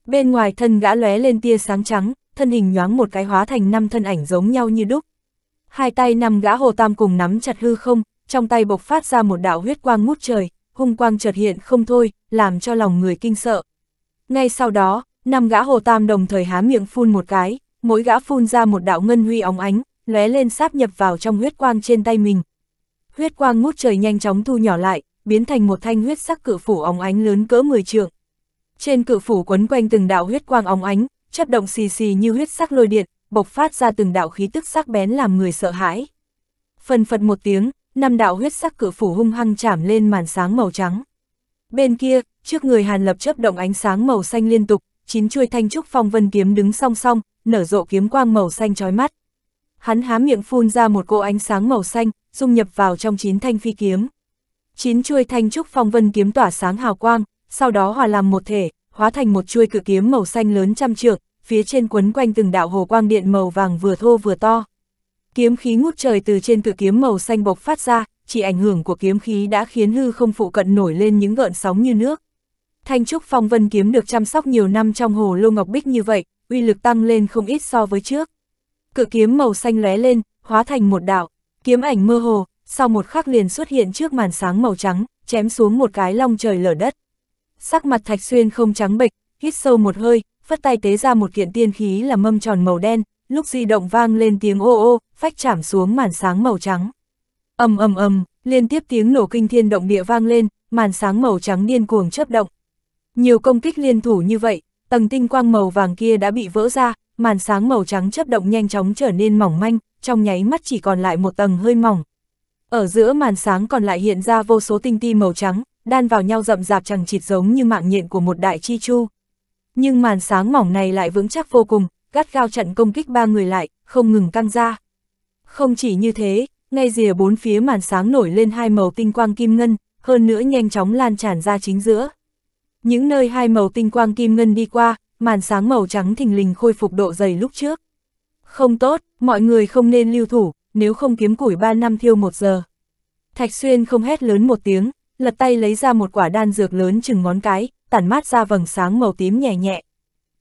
Bên ngoài thân gã lóe lên tia sáng trắng, thân hình nhoáng một cái hóa thành năm thân ảnh giống nhau như đúc. Hai tay năm gã Hồ Tam cùng nắm chặt hư không, trong tay bộc phát ra một đạo huyết quang ngút trời, hung quang chợt hiện không thôi, làm cho lòng người kinh sợ. Ngay sau đó, năm gã Hồ Tam đồng thời há miệng phun một cái, mỗi gã phun ra một đạo ngân huy óng ánh, lóe lên sáp nhập vào trong huyết quang trên tay mình. Huyết quang ngút trời nhanh chóng thu nhỏ lại, biến thành một thanh huyết sắc cự phủ óng ánh lớn cỡ 10 trượng. Trên cự phủ quấn quanh từng đạo huyết quang óng ánh, chấp động xì xì như huyết sắc lôi điện, bộc phát ra từng đạo khí tức sắc bén làm người sợ hãi. Phần phật một tiếng, năm đạo huyết sắc cự phủ hung hăng chạm lên màn sáng màu trắng. Bên kia, trước người Hàn Lập chấp động ánh sáng màu xanh liên tục, chín chuôi thanh trúc phong vân kiếm đứng song song, nở rộ kiếm quang màu xanh chói mắt. Hắn há miệng phun ra một cỗ ánh sáng màu xanh, dung nhập vào trong chín thanh phi kiếm chín chuôi thanh trúc phong vân kiếm tỏa sáng hào quang, sau đó hòa làm một thể, hóa thành một chuôi cự kiếm màu xanh lớn trăm trượng, phía trên quấn quanh từng đạo hồ quang điện màu vàng vừa thô vừa to. Kiếm khí ngút trời từ trên cự kiếm màu xanh bộc phát ra, chỉ ảnh hưởng của kiếm khí đã khiến hư không phụ cận nổi lên những gợn sóng như nước. Thanh trúc phong vân kiếm được chăm sóc nhiều năm trong hồ lô ngọc bích như vậy, uy lực tăng lên không ít so với trước. Cự kiếm màu xanh lóe lên, hóa thành một đạo, kiếm ảnh mơ hồ, sau một khắc liền xuất hiện trước màn sáng màu trắng, chém xuống một cái long trời lở đất. Sắc mặt Thạch Xuyên không trắng bệch, hít sâu một hơi, phất tay tế ra một kiện tiên khí là mâm tròn màu đen, lúc di động vang lên tiếng ô ô, phách chạm xuống màn sáng màu trắng. Ầm ầm ầm, liên tiếp tiếng nổ kinh thiên động địa vang lên, màn sáng màu trắng điên cuồng chớp động. Nhiều công kích liên thủ như vậy, tầng tinh quang màu vàng kia đã bị vỡ ra, màn sáng màu trắng chớp động nhanh chóng trở nên mỏng manh, trong nháy mắt chỉ còn lại một tầng hơi mỏng, ở giữa màn sáng còn lại hiện ra vô số tinh ti màu trắng, đan vào nhau rậm rạp chẳng chịt giống như mạng nhện của một đại chi chu. Nhưng màn sáng mỏng này lại vững chắc vô cùng, gắt gao trận công kích ba người lại, không ngừng căng ra. Không chỉ như thế, ngay rìa bốn phía màn sáng nổi lên hai màu tinh quang kim ngân, hơn nữa nhanh chóng lan tràn ra chính giữa. Những nơi hai màu tinh quang kim ngân đi qua, màn sáng màu trắng thình lình khôi phục độ dày lúc trước. Không tốt, mọi người không nên lưu thủ, nếu không kiếm củi 3 năm thiêu một giờ. Thạch Xuyên không hét lớn một tiếng, lật tay lấy ra một quả đan dược lớn chừng ngón cái, tản mát ra vầng sáng màu tím nhẹ nhẹ.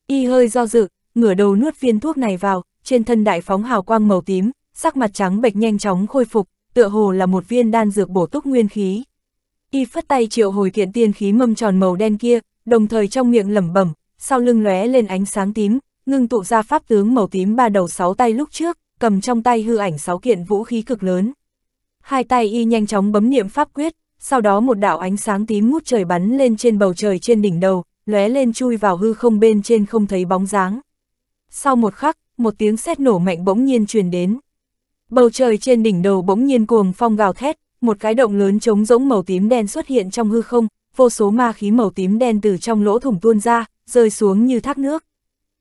Y hơi do dự, ngửa đầu nuốt viên thuốc này vào, trên thân đại phóng hào quang màu tím, sắc mặt trắng bệch nhanh chóng khôi phục, tựa hồ là một viên đan dược bổ túc nguyên khí. Y phất tay triệu hồi kiện tiên khí mâm tròn màu đen kia, đồng thời trong miệng lẩm bẩm, sau lưng lóe lên ánh sáng tím, ngưng tụ ra pháp tướng màu tím ba đầu sáu tay lúc trước, cầm trong tay hư ảnh sáu kiện vũ khí cực lớn. Hai tay y nhanh chóng bấm niệm pháp quyết, sau đó một đạo ánh sáng tím ngút trời bắn lên trên bầu trời trên đỉnh đầu, lóe lên chui vào hư không bên trên không thấy bóng dáng. Sau một khắc, một tiếng sét nổ mạnh bỗng nhiên truyền đến. Bầu trời trên đỉnh đầu bỗng nhiên cuồng phong gào thét, một cái động lớn trống rỗng màu tím đen xuất hiện trong hư không, vô số ma khí màu tím đen từ trong lỗ thủng tuôn ra, rơi xuống như thác nước.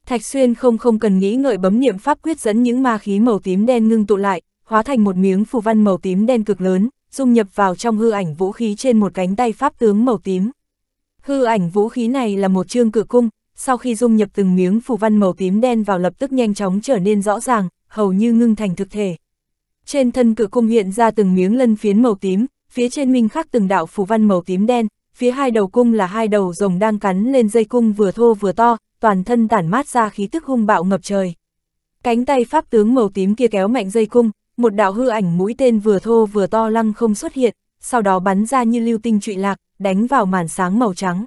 Thạch Xuyên không không cần nghĩ ngợi bấm niệm pháp quyết dẫn những ma khí màu tím đen ngưng tụ lại, hóa thành một miếng phù văn màu tím đen cực lớn, dung nhập vào trong hư ảnh vũ khí trên một cánh tay pháp tướng màu tím. Hư ảnh vũ khí này là một chương cử cung, sau khi dung nhập từng miếng phù văn màu tím đen vào lập tức nhanh chóng trở nên rõ ràng, hầu như ngưng thành thực thể. Trên thân cự cung hiện ra từng miếng lân phiến màu tím, phía trên minh khắc từng đạo phù văn màu tím đen, phía hai đầu cung là hai đầu rồng đang cắn lên dây cung vừa thô vừa to, toàn thân tản mát ra khí tức hung bạo ngập trời. Cánh tay pháp tướng màu tím kia kéo mạnh dây cung, một đạo hư ảnh mũi tên vừa thô vừa to lăng không xuất hiện, sau đó bắn ra như lưu tinh trụy lạc, đánh vào màn sáng màu trắng.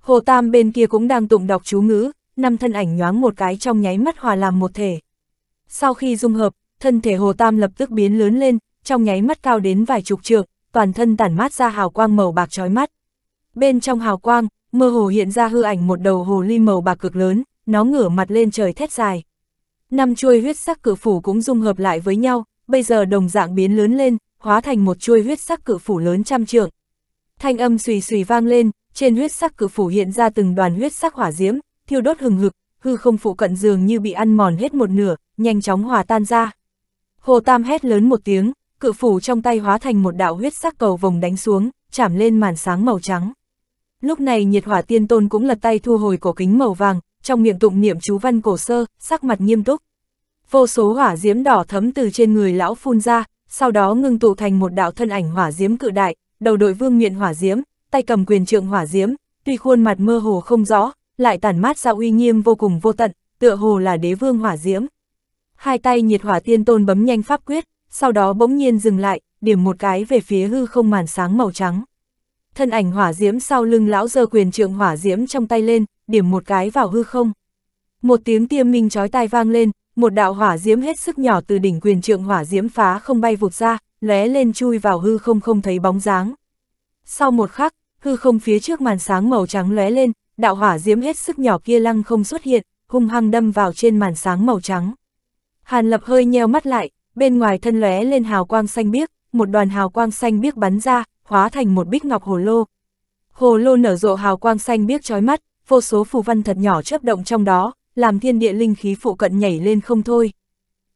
Hồ Tam bên kia cũng đang tụng đọc chú ngữ, năm thân ảnh nhoáng một cái trong nháy mắt hòa làm một thể. Sau khi dung hợp, thân thể Hồ Tam lập tức biến lớn lên, trong nháy mắt cao đến vài chục trượng, toàn thân tản mát ra hào quang màu bạc chói mắt. Bên trong hào quang, mơ hồ hiện ra hư ảnh một đầu hồ ly màu bạc cực lớn, nó ngửa mặt lên trời thét dài. Năm chuôi huyết sắc cự phủ cũng dung hợp lại với nhau, bây giờ đồng dạng biến lớn lên, hóa thành một chuôi huyết sắc cự phủ lớn trăm trượng. Thanh âm xùy xùy vang lên, trên huyết sắc cự phủ hiện ra từng đoàn huyết sắc hỏa diễm, thiêu đốt hừng hực, hư không phụ cận dường như bị ăn mòn hết một nửa, nhanh chóng hòa tan ra. Hồ Tam hét lớn một tiếng, cự phủ trong tay hóa thành một đạo huyết sắc cầu vồng đánh xuống, chạm lên màn sáng màu trắng. Lúc này nhiệt hỏa tiên tôn cũng lật tay thu hồi cổ kính màu vàng, trong miệng tụng niệm chú văn cổ sơ, sắc mặt nghiêm túc. Vô số hỏa diễm đỏ thấm từ trên người lão phun ra, sau đó ngưng tụ thành một đạo thân ảnh hỏa diễm cự đại, đầu đội vương nguyện hỏa diễm, tay cầm quyền trượng hỏa diễm, tuy khuôn mặt mơ hồ không rõ, lại tản mát ra uy nghiêm vô cùng vô tận, tựa hồ là đế vương hỏa diễm. Hai tay nhiệt hỏa tiên tôn bấm nhanh pháp quyết, sau đó bỗng nhiên dừng lại, điểm một cái về phía hư không màn sáng màu trắng thân ảnh hỏa diễm sau lưng lão giơ quyền trượng hỏa diễm trong tay lên, điểm một cái vào hư không. Một tiếng tiêm minh chói tai vang lên, một đạo hỏa diễm hết sức nhỏ từ đỉnh quyền trượng hỏa diễm phá không bay vụt ra, lóe lên chui vào hư không không thấy bóng dáng. Sau một khắc, hư không phía trước màn sáng màu trắng lóe lên, đạo hỏa diễm hết sức nhỏ kia lăng không xuất hiện, hung hăng đâm vào trên màn sáng màu trắng. Hàn Lập hơi nheo mắt lại, bên ngoài thân lóe lên hào quang xanh biếc, một đoàn hào quang xanh biếc bắn ra, hóa thành một bích ngọc hồ lô. Hồ lô nở rộ hào quang xanh biếc chói mắt, vô số phù văn thật nhỏ chớp động trong đó, làm thiên địa linh khí phụ cận nhảy lên không thôi.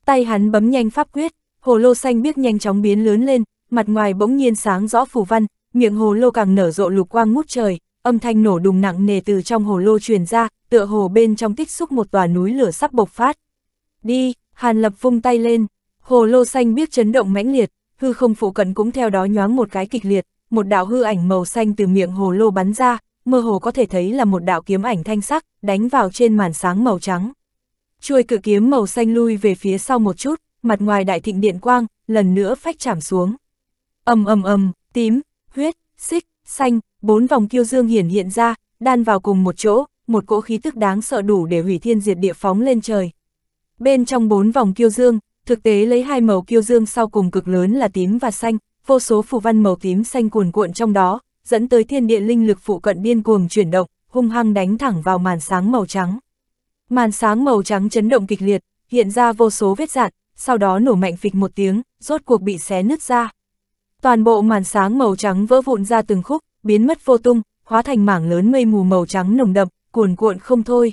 Tay hắn bấm nhanh pháp quyết, hồ lô xanh biếc nhanh chóng biến lớn lên, mặt ngoài bỗng nhiên sáng rõ phù văn, miệng hồ lô càng nở rộ lục quang ngút trời, âm thanh nổ đùng nặng nề từ trong hồ lô truyền ra, tựa hồ bên trong tích xúc một tòa núi lửa sắp bộc phát. Đi, Hàn Lập vung tay lên, hồ lô xanh biếc chấn động mãnh liệt, hư không phụ cận cũng theo đó nhoáng một cái kịch liệt, một đạo hư ảnh màu xanh từ miệng hồ lô bắn ra, mơ hồ có thể thấy là một đạo kiếm ảnh thanh sắc, đánh vào trên màn sáng màu trắng. Chuôi cự kiếm màu xanh lui về phía sau một chút, mặt ngoài đại thịnh điện quang, lần nữa phách chạm xuống. Ầm ầm ầm, tím, huyết, xích, xanh, bốn vòng kiêu dương hiển hiện ra, đan vào cùng một chỗ, một cỗ khí tức đáng sợ đủ để hủy thiên diệt địa phóng lên trời. Bên trong bốn vòng kiêu dương, thực tế lấy hai màu kiêu dương sau cùng cực lớn là tím và xanh, vô số phù văn màu tím xanh cuồn cuộn trong đó, dẫn tới thiên địa linh lực phụ cận điên cuồng chuyển động, hung hăng đánh thẳng vào màn sáng màu trắng. Màn sáng màu trắng chấn động kịch liệt, hiện ra vô số vết dạn, sau đó nổ mạnh phịch một tiếng, rốt cuộc bị xé nứt ra. Toàn bộ màn sáng màu trắng vỡ vụn ra từng khúc, biến mất vô tung, hóa thành mảng lớn mây mù màu trắng nồng đậm, cuồn cuộn không thôi.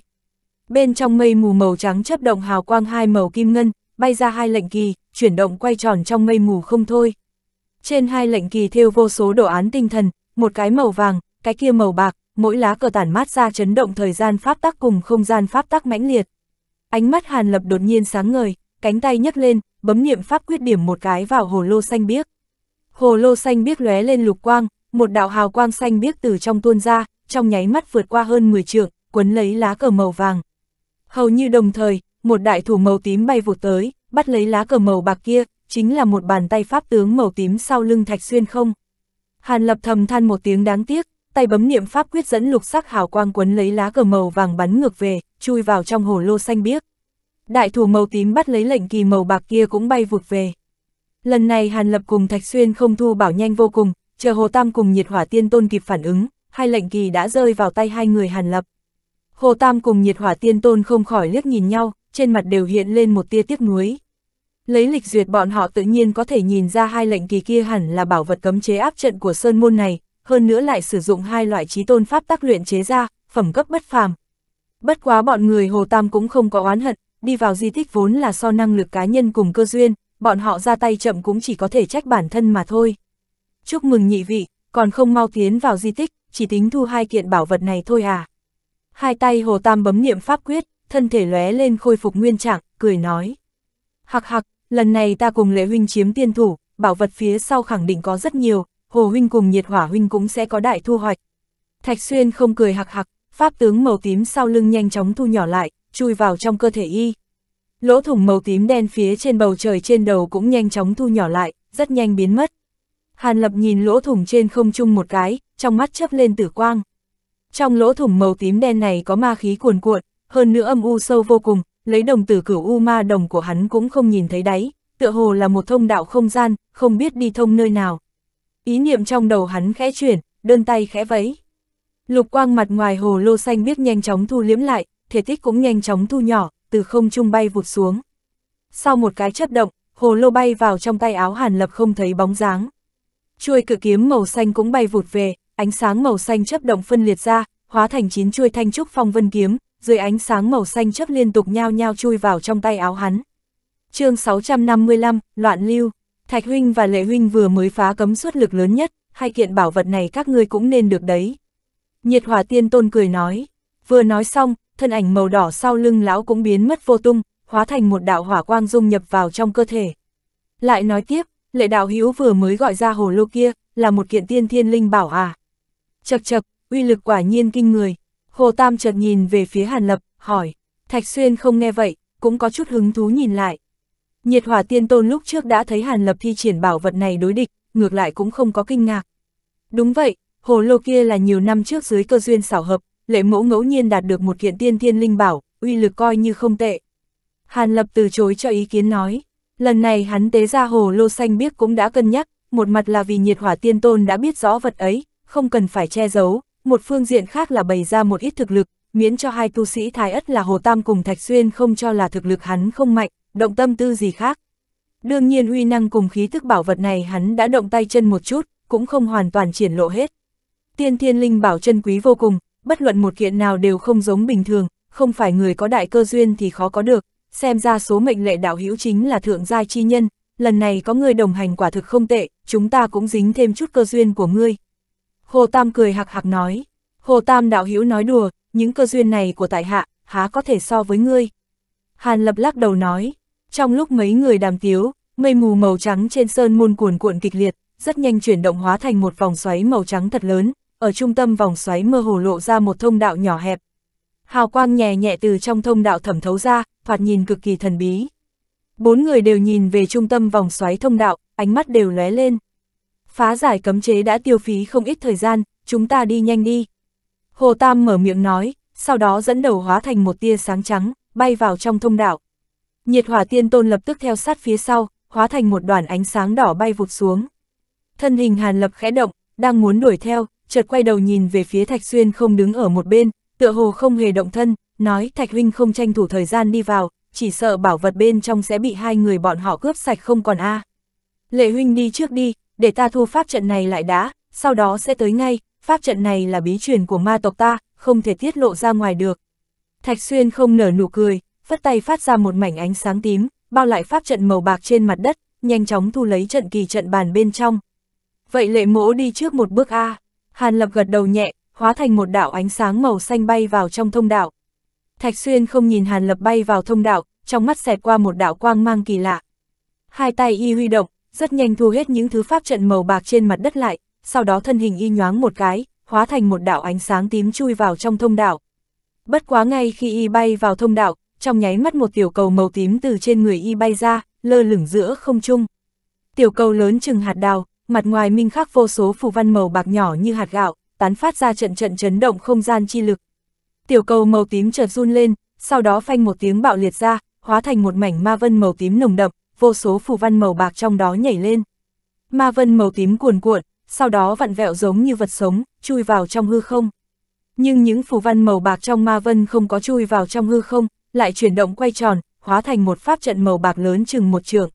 Bên trong mây mù màu trắng chấp động hào quang hai màu kim ngân, bay ra hai lệnh kỳ, chuyển động quay tròn trong mây mù không thôi. Trên hai lệnh kỳ thêu vô số đồ án tinh thần, một cái màu vàng, cái kia màu bạc, mỗi lá cờ tản mát ra chấn động thời gian pháp tắc cùng không gian pháp tắc mãnh liệt. Ánh mắt Hàn Lập đột nhiên sáng ngời, cánh tay nhấc lên, bấm niệm pháp quyết điểm một cái vào hồ lô xanh biếc. Hồ lô xanh biếc lóe lên lục quang, một đạo hào quang xanh biếc từ trong tuôn ra, trong nháy mắt vượt qua hơn 10 trượng, quấn lấy lá cờ màu vàng. Hầu như đồng thời, một đại thủ màu tím bay vụt tới, bắt lấy lá cờ màu bạc kia, chính là một bàn tay pháp tướng màu tím sau lưng Thạch Xuyên không. Hàn Lập thầm than một tiếng đáng tiếc, tay bấm niệm pháp quyết dẫn lục sắc hào quang quấn lấy lá cờ màu vàng bắn ngược về, chui vào trong hồ lô xanh biếc. Đại thủ màu tím bắt lấy lệnh kỳ màu bạc kia cũng bay vụt về. Lần này Hàn Lập cùng Thạch Xuyên không thu bảo nhanh vô cùng, chờ Hồ Tam cùng nhiệt hỏa tiên tôn kịp phản ứng, hai lệnh kỳ đã rơi vào tay hai người Hàn Lập. Hồ Tam cùng nhiệt hỏa tiên tôn không khỏi liếc nhìn nhau, trên mặt đều hiện lên một tia tiếc nuối. Lấy lịch duyệt bọn họ tự nhiên có thể nhìn ra hai lệnh kỳ kia hẳn là bảo vật cấm chế áp trận của Sơn Môn này, hơn nữa lại sử dụng hai loại trí tôn pháp tác luyện chế ra, phẩm cấp bất phàm. Bất quá bọn người Hồ Tam cũng không có oán hận, đi vào di tích vốn là so năng lực cá nhân cùng cơ duyên, bọn họ ra tay chậm cũng chỉ có thể trách bản thân mà thôi. Chúc mừng nhị vị, còn không mau tiến vào di tích, chỉ tính thu hai kiện bảo vật này thôi à. Hai tay Hồ Tam bấm niệm pháp quyết, thân thể lóe lên khôi phục nguyên trạng, cười nói. Hạc hạc, lần này ta cùng lệ huynh chiếm tiên thủ, bảo vật phía sau khẳng định có rất nhiều, hồ huynh cùng nhiệt hỏa huynh cũng sẽ có đại thu hoạch. Thạch xuyên không cười hạc hạc, pháp tướng màu tím sau lưng nhanh chóng thu nhỏ lại, chui vào trong cơ thể y. Lỗ thủng màu tím đen phía trên bầu trời trên đầu cũng nhanh chóng thu nhỏ lại, rất nhanh biến mất. Hàn lập nhìn lỗ thủng trên không trung một cái, trong mắt chớp lên tử quang. Trong lỗ thủng màu tím đen này có ma khí cuồn cuộn, hơn nữa âm u sâu vô cùng, lấy đồng tử cửu u ma đồng của hắn cũng không nhìn thấy đáy, tựa hồ là một thông đạo không gian, không biết đi thông nơi nào. Ý niệm trong đầu hắn khẽ chuyển, đơn tay khẽ vẫy. Lục quang mặt ngoài hồ lô xanh biết nhanh chóng thu liếm lại, thể tích cũng nhanh chóng thu nhỏ, từ không trung bay vụt xuống. Sau một cái chấp động, hồ lô bay vào trong tay áo hàn lập không thấy bóng dáng. Chuôi cự kiếm màu xanh cũng bay vụt về, ánh sáng màu xanh chấp động phân liệt ra, hóa thành chín chuôi thanh trúc phong vân kiếm, dưới ánh sáng màu xanh chấp liên tục nhao nhao chui vào trong tay áo hắn. chương 655, Loạn Lưu, Thạch Huynh và Lệ Huynh vừa mới phá cấm suất lực lớn nhất, hai kiện bảo vật này các ngươi cũng nên được đấy. Nhiệt hỏa tiên tôn cười nói, vừa nói xong, thân ảnh màu đỏ sau lưng lão cũng biến mất vô tung, hóa thành một đạo hỏa quang dung nhập vào trong cơ thể. Lại nói tiếp, lệ đạo hữu vừa mới gọi ra hồ lô kia, là một kiện tiên thiên linh bảo à. Chật chật, uy lực quả nhiên kinh người, Hồ Tam chợt nhìn về phía Hàn Lập, hỏi. Thạch Xuyên không nghe vậy, cũng có chút hứng thú nhìn lại. Nhiệt hỏa tiên tôn lúc trước đã thấy Hàn Lập thi triển bảo vật này đối địch, ngược lại cũng không có kinh ngạc. Đúng vậy, hồ lô kia là nhiều năm trước dưới cơ duyên xảo hợp, lệ mẫu ngẫu nhiên đạt được một kiện tiên thiên linh bảo, uy lực coi như không tệ. Hàn Lập từ chối cho ý kiến nói, lần này hắn tế ra hồ lô xanh biếc cũng đã cân nhắc, một mặt là vì nhiệt hỏa tiên tôn đã biết rõ vật ấy, không cần phải che giấu, một phương diện khác là bày ra một ít thực lực, miễn cho hai tu sĩ Thái Ất là Hồ Tam cùng Thạch Xuyên không cho là thực lực hắn không mạnh, động tâm tư gì khác. Đương nhiên uy năng cùng khí thức bảo vật này hắn đã động tay chân một chút, cũng không hoàn toàn triển lộ hết. Tiên thiên linh bảo chân quý vô cùng, bất luận một kiện nào đều không giống bình thường, không phải người có đại cơ duyên thì khó có được, xem ra số mệnh lệ đạo hữu chính là thượng giai chi nhân, lần này có người đồng hành quả thực không tệ, chúng ta cũng dính thêm chút cơ duyên của ngươi, Hồ Tam cười hạc hạc nói, Hồ Tam đạo hữu nói đùa, những cơ duyên này của tại hạ, há có thể so với ngươi. Hàn Lập lắc đầu nói, trong lúc mấy người đàm tiếu, mây mù màu trắng trên sơn môn cuồn cuộn kịch liệt, rất nhanh chuyển động hóa thành một vòng xoáy màu trắng thật lớn, ở trung tâm vòng xoáy mơ hồ lộ ra một thông đạo nhỏ hẹp. Hào quang nhẹ nhẹ từ trong thông đạo thẩm thấu ra, thoạt nhìn cực kỳ thần bí. Bốn người đều nhìn về trung tâm vòng xoáy thông đạo, ánh mắt đều lóe lên phá giải cấm chế đã tiêu phí không ít thời gian, chúng ta đi nhanh đi. Hồ Tam mở miệng nói, sau đó dẫn đầu hóa thành một tia sáng trắng, bay vào trong thông đạo. Nhiệt hỏa tiên tôn lập tức theo sát phía sau, hóa thành một đoàn ánh sáng đỏ bay vụt xuống. Thân hình hàn lập khẽ động, đang muốn đuổi theo, chợt quay đầu nhìn về phía Thạch Xuyên không đứng ở một bên, tựa hồ không hề động thân, nói Thạch Huynh không tranh thủ thời gian đi vào, chỉ sợ bảo vật bên trong sẽ bị hai người bọn họ cướp sạch không còn a à. Lệ Huynh đi trước đi, để ta thu pháp trận này lại đã, sau đó sẽ tới ngay, pháp trận này là bí truyền của ma tộc ta, không thể tiết lộ ra ngoài được. Thạch Xuyên không nở nụ cười, phất tay phát ra một mảnh ánh sáng tím, bao lại pháp trận màu bạc trên mặt đất, nhanh chóng thu lấy trận kỳ trận bàn bên trong. Vậy lệ mỗ đi trước một bước A, Hàn Lập gật đầu nhẹ, hóa thành một đạo ánh sáng màu xanh bay vào trong thông đạo. Thạch Xuyên không nhìn Hàn Lập bay vào thông đạo, trong mắt xẹt qua một đạo quang mang kỳ lạ. Hai tay y huy động, rất nhanh thu hết những thứ pháp trận màu bạc trên mặt đất lại, sau đó thân hình y nhoáng một cái, hóa thành một đạo ánh sáng tím chui vào trong thông đạo. Bất quá ngay khi y bay vào thông đạo, trong nháy mắt một tiểu cầu màu tím từ trên người y bay ra, lơ lửng giữa không trung. Tiểu cầu lớn chừng hạt đào, mặt ngoài minh khắc vô số phù văn màu bạc nhỏ như hạt gạo, tán phát ra trận trận chấn động không gian chi lực. Tiểu cầu màu tím chợt run lên, sau đó phanh một tiếng bạo liệt ra, hóa thành một mảnh ma vân màu tím nồng đậm, vô số phù văn màu bạc trong đó nhảy lên. Ma vân màu tím cuồn cuộn, sau đó vặn vẹo giống như vật sống, chui vào trong hư không. Nhưng những phù văn màu bạc trong ma vân không có chui vào trong hư không, lại chuyển động quay tròn, hóa thành một pháp trận màu bạc lớn chừng một trường.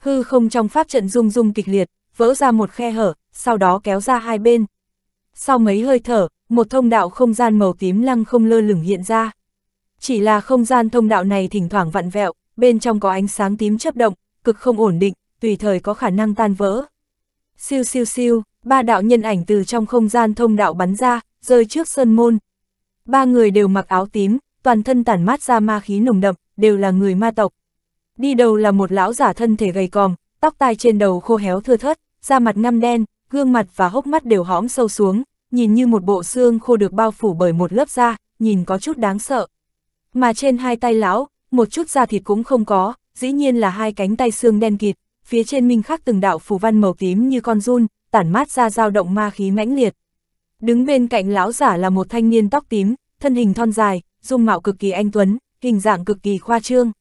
Hư không trong pháp trận rung rung kịch liệt, vỡ ra một khe hở, sau đó kéo ra hai bên. Sau mấy hơi thở, một thông đạo không gian màu tím lăng không lơ lửng hiện ra. Chỉ là không gian thông đạo này thỉnh thoảng vặn vẹo, bên trong có ánh sáng tím chấp động, cực không ổn định, tùy thời có khả năng tan vỡ. Siêu siêu siêu, ba đạo nhân ảnh từ trong không gian thông đạo bắn ra, rơi trước sơn môn. Ba người đều mặc áo tím, toàn thân tản mát ra ma khí nồng đậm, đều là người ma tộc. Đi đầu là một lão giả thân thể gầy còm, tóc tai trên đầu khô héo thưa thớt, da mặt ngăm đen, gương mặt và hốc mắt đều hõm sâu xuống, nhìn như một bộ xương khô được bao phủ bởi một lớp da, nhìn có chút đáng sợ. Mà trên hai tay lão, một chút da thịt cũng không có, dĩ nhiên là hai cánh tay xương đen kịt, phía trên minh khắc từng đạo phù văn màu tím như con run, tản mát ra dao động ma khí mãnh liệt. Đứng bên cạnh lão giả là một thanh niên tóc tím, thân hình thon dài, dung mạo cực kỳ anh tuấn, hình dạng cực kỳ khoa trương.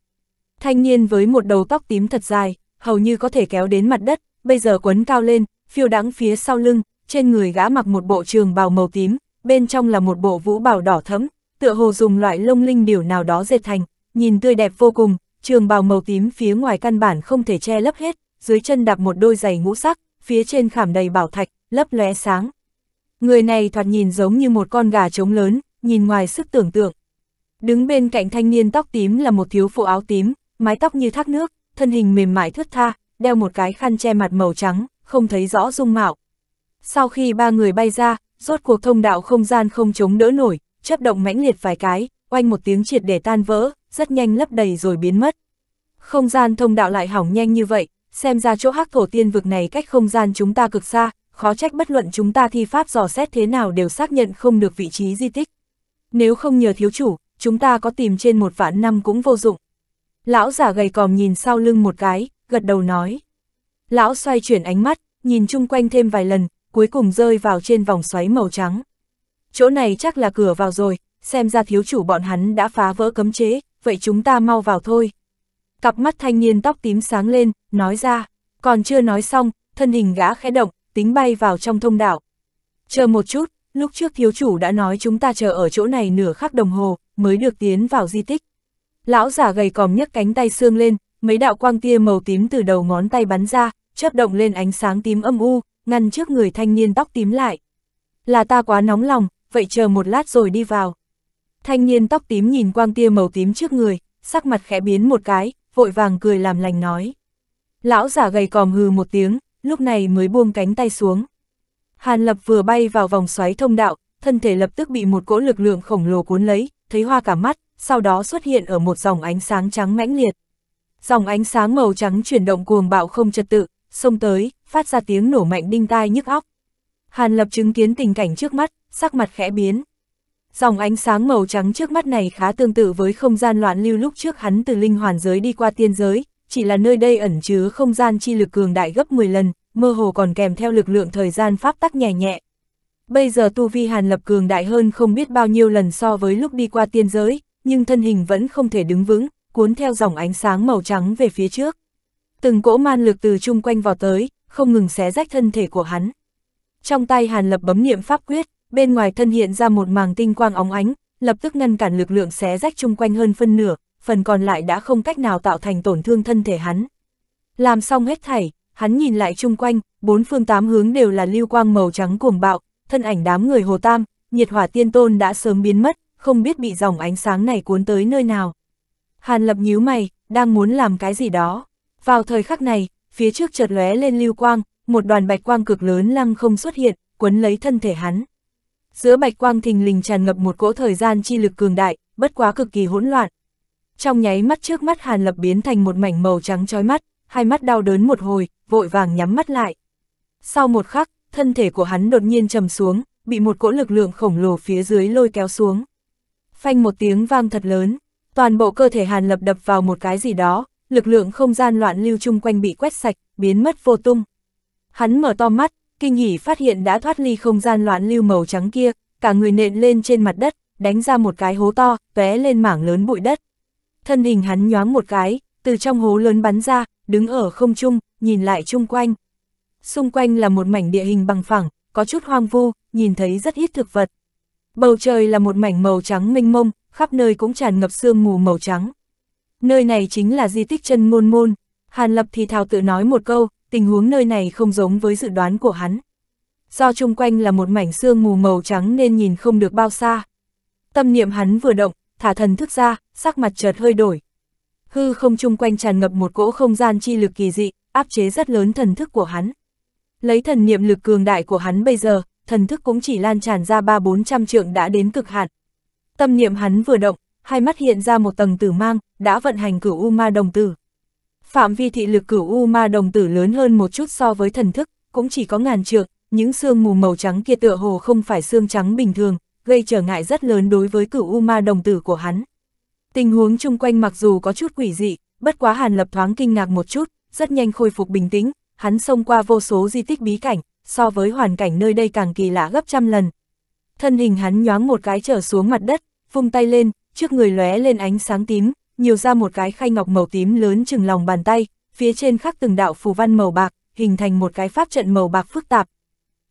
Thanh niên với một đầu tóc tím thật dài, hầu như có thể kéo đến mặt đất, bây giờ quấn cao lên, phiêu đắng phía sau lưng, trên người gã mặc một bộ trường bào màu tím, bên trong là một bộ vũ bào đỏ thẫm, tựa hồ dùng loại lông linh điều nào đó dệt thành, Nhìn tươi đẹp vô cùng, trường bào màu tím phía ngoài căn bản không thể che lấp hết, dưới chân đạp một đôi giày ngũ sắc, phía trên khảm đầy bảo thạch, lấp lóe sáng. Người này thoạt nhìn giống như một con gà trống lớn, nhìn ngoài sức tưởng tượng. Đứng bên cạnh thanh niên tóc tím là một thiếu phụ áo tím, mái tóc như thác nước, thân hình mềm mại thướt tha, đeo một cái khăn che mặt màu trắng, không thấy rõ dung mạo. Sau khi ba người bay ra, rốt cuộc thông đạo không gian không chống đỡ nổi, chấp động mãnh liệt vài cái, oanh một tiếng triệt để tan vỡ, rất nhanh lấp đầy rồi biến mất. Không gian thông đạo lại hỏng nhanh như vậy, xem ra chỗ hắc thổ tiên vực này cách không gian chúng ta cực xa, khó trách bất luận chúng ta thi pháp dò xét thế nào đều xác nhận không được vị trí di tích. Nếu không nhờ thiếu chủ, chúng ta có tìm trên một vạn năm cũng vô dụng. Lão giả gầy còm nhìn sau lưng một cái, gật đầu nói. Lão xoay chuyển ánh mắt, nhìn chung quanh thêm vài lần, cuối cùng rơi vào trên vòng xoáy màu trắng. Chỗ này chắc là cửa vào rồi, xem ra thiếu chủ bọn hắn đã phá vỡ cấm chế, vậy chúng ta mau vào thôi. Cặp mắt thanh niên tóc tím sáng lên, nói ra, còn chưa nói xong, thân hình gã khẽ động, tính bay vào trong thông đạo. Chờ một chút, lúc trước thiếu chủ đã nói chúng ta chờ ở chỗ này nửa khắc đồng hồ, mới được tiến vào di tích. Lão giả gầy còm nhấc cánh tay xương lên, mấy đạo quang tia màu tím từ đầu ngón tay bắn ra, chớp động lên ánh sáng tím âm u, ngăn trước người thanh niên tóc tím lại. Là ta quá nóng lòng, vậy chờ một lát rồi đi vào. Thanh niên tóc tím nhìn quang tia màu tím trước người, sắc mặt khẽ biến một cái, vội vàng cười làm lành nói. Lão giả gầy còm hừ một tiếng, lúc này mới buông cánh tay xuống. Hàn Lập vừa bay vào vòng xoáy thông đạo, thân thể lập tức bị một cỗ lực lượng khổng lồ cuốn lấy, thấy hoa cả mắt, sau đó xuất hiện ở một dòng ánh sáng trắng mãnh liệt. Dòng ánh sáng màu trắng chuyển động cuồng bạo không trật tự, xông tới, phát ra tiếng nổ mạnh đinh tai nhức óc. Hàn Lập chứng kiến tình cảnh trước mắt, sắc mặt khẽ biến, Dòng ánh sáng màu trắng trước mắt này khá tương tự với không gian loạn lưu lúc trước hắn từ linh hoàn giới đi qua tiên giới, chỉ là nơi đây ẩn chứa không gian chi lực cường đại gấp 10 lần, mơ hồ còn kèm theo lực lượng thời gian pháp tắc nhẹ nhẹ. Bây giờ tu vi hàn lập cường đại hơn không biết bao nhiêu lần so với lúc đi qua tiên giới, nhưng thân hình vẫn không thể đứng vững, cuốn theo dòng ánh sáng màu trắng về phía trước. Từng cỗ man lực từ chung quanh vào tới, không ngừng xé rách thân thể của hắn. Trong tay hàn lập bấm niệm pháp quyết, bên ngoài thân hiện ra một màng tinh quang óng ánh, lập tức ngăn cản lực lượng xé rách chung quanh hơn phân nửa, phần còn lại đã không cách nào tạo thành tổn thương thân thể hắn. Làm xong hết thảy, hắn nhìn lại chung quanh, bốn phương tám hướng đều là lưu quang màu trắng cuồng bạo, thân ảnh đám người Hồ Tam, nhiệt hỏa tiên tôn đã sớm biến mất, không biết bị dòng ánh sáng này cuốn tới nơi nào. Hàn lập nhíu mày, đang muốn làm cái gì đó. Vào thời khắc này, phía trước chợt lóe lên lưu quang, một đoàn bạch quang cực lớn lăng không xuất hiện, quấn lấy thân thể hắn giữa bạch quang thình lình tràn ngập một cỗ thời gian chi lực cường đại, bất quá cực kỳ hỗn loạn. Trong nháy mắt trước mắt Hàn Lập biến thành một mảnh màu trắng chói mắt, hai mắt đau đớn một hồi, vội vàng nhắm mắt lại. Sau một khắc, thân thể của hắn đột nhiên trầm xuống, bị một cỗ lực lượng khổng lồ phía dưới lôi kéo xuống. Phanh một tiếng vang thật lớn, toàn bộ cơ thể Hàn Lập đập vào một cái gì đó, lực lượng không gian loạn lưu chung quanh bị quét sạch, biến mất vô tung. Hắn mở to mắt, kinh hỉ phát hiện đã thoát ly không gian loạn lưu màu trắng kia, cả người nện lên trên mặt đất, đánh ra một cái hố to, tóe lên mảng lớn bụi đất. Thân hình hắn nhoáng một cái, từ trong hố lớn bắn ra, đứng ở không trung, nhìn lại chung quanh. Xung quanh là một mảnh địa hình bằng phẳng, có chút hoang vu, nhìn thấy rất ít thực vật. Bầu trời là một mảnh màu trắng mênh mông, khắp nơi cũng tràn ngập sương mù màu trắng. Nơi này chính là di tích chân môn môn, Hàn Lập thì thào tự nói một câu, tình huống nơi này không giống với dự đoán của hắn. Do chung quanh là một mảnh xương mù màu trắng nên nhìn không được bao xa. Tâm niệm hắn vừa động, thả thần thức ra, sắc mặt chợt hơi đổi. Hư không chung quanh tràn ngập một cỗ không gian chi lực kỳ dị, áp chế rất lớn thần thức của hắn. Lấy thần niệm lực cường đại của hắn bây giờ, thần thức cũng chỉ lan tràn ra ba bốn trăm trượng đã đến cực hạn. Tâm niệm hắn vừa động, hai mắt hiện ra một tầng tử mang, đã vận hành cửu U Ma đồng tử. Phạm vi thị lực cửu U ma đồng tử lớn hơn một chút so với thần thức, cũng chỉ có ngàn trượng, những xương mù màu trắng kia tựa hồ không phải xương trắng bình thường, gây trở ngại rất lớn đối với cửu U ma đồng tử của hắn. Tình huống chung quanh mặc dù có chút quỷ dị, bất quá Hàn Lập thoáng kinh ngạc một chút, rất nhanh khôi phục bình tĩnh, hắn xông qua vô số di tích bí cảnh, so với hoàn cảnh nơi đây càng kỳ lạ gấp trăm lần. Thân hình hắn nhoáng một cái trở xuống mặt đất, vung tay lên, trước người lóe lên ánh sáng tím, nhiều ra một cái khay ngọc màu tím lớn chừng lòng bàn tay, phía trên khắc từng đạo phù văn màu bạc, hình thành một cái pháp trận màu bạc phức tạp.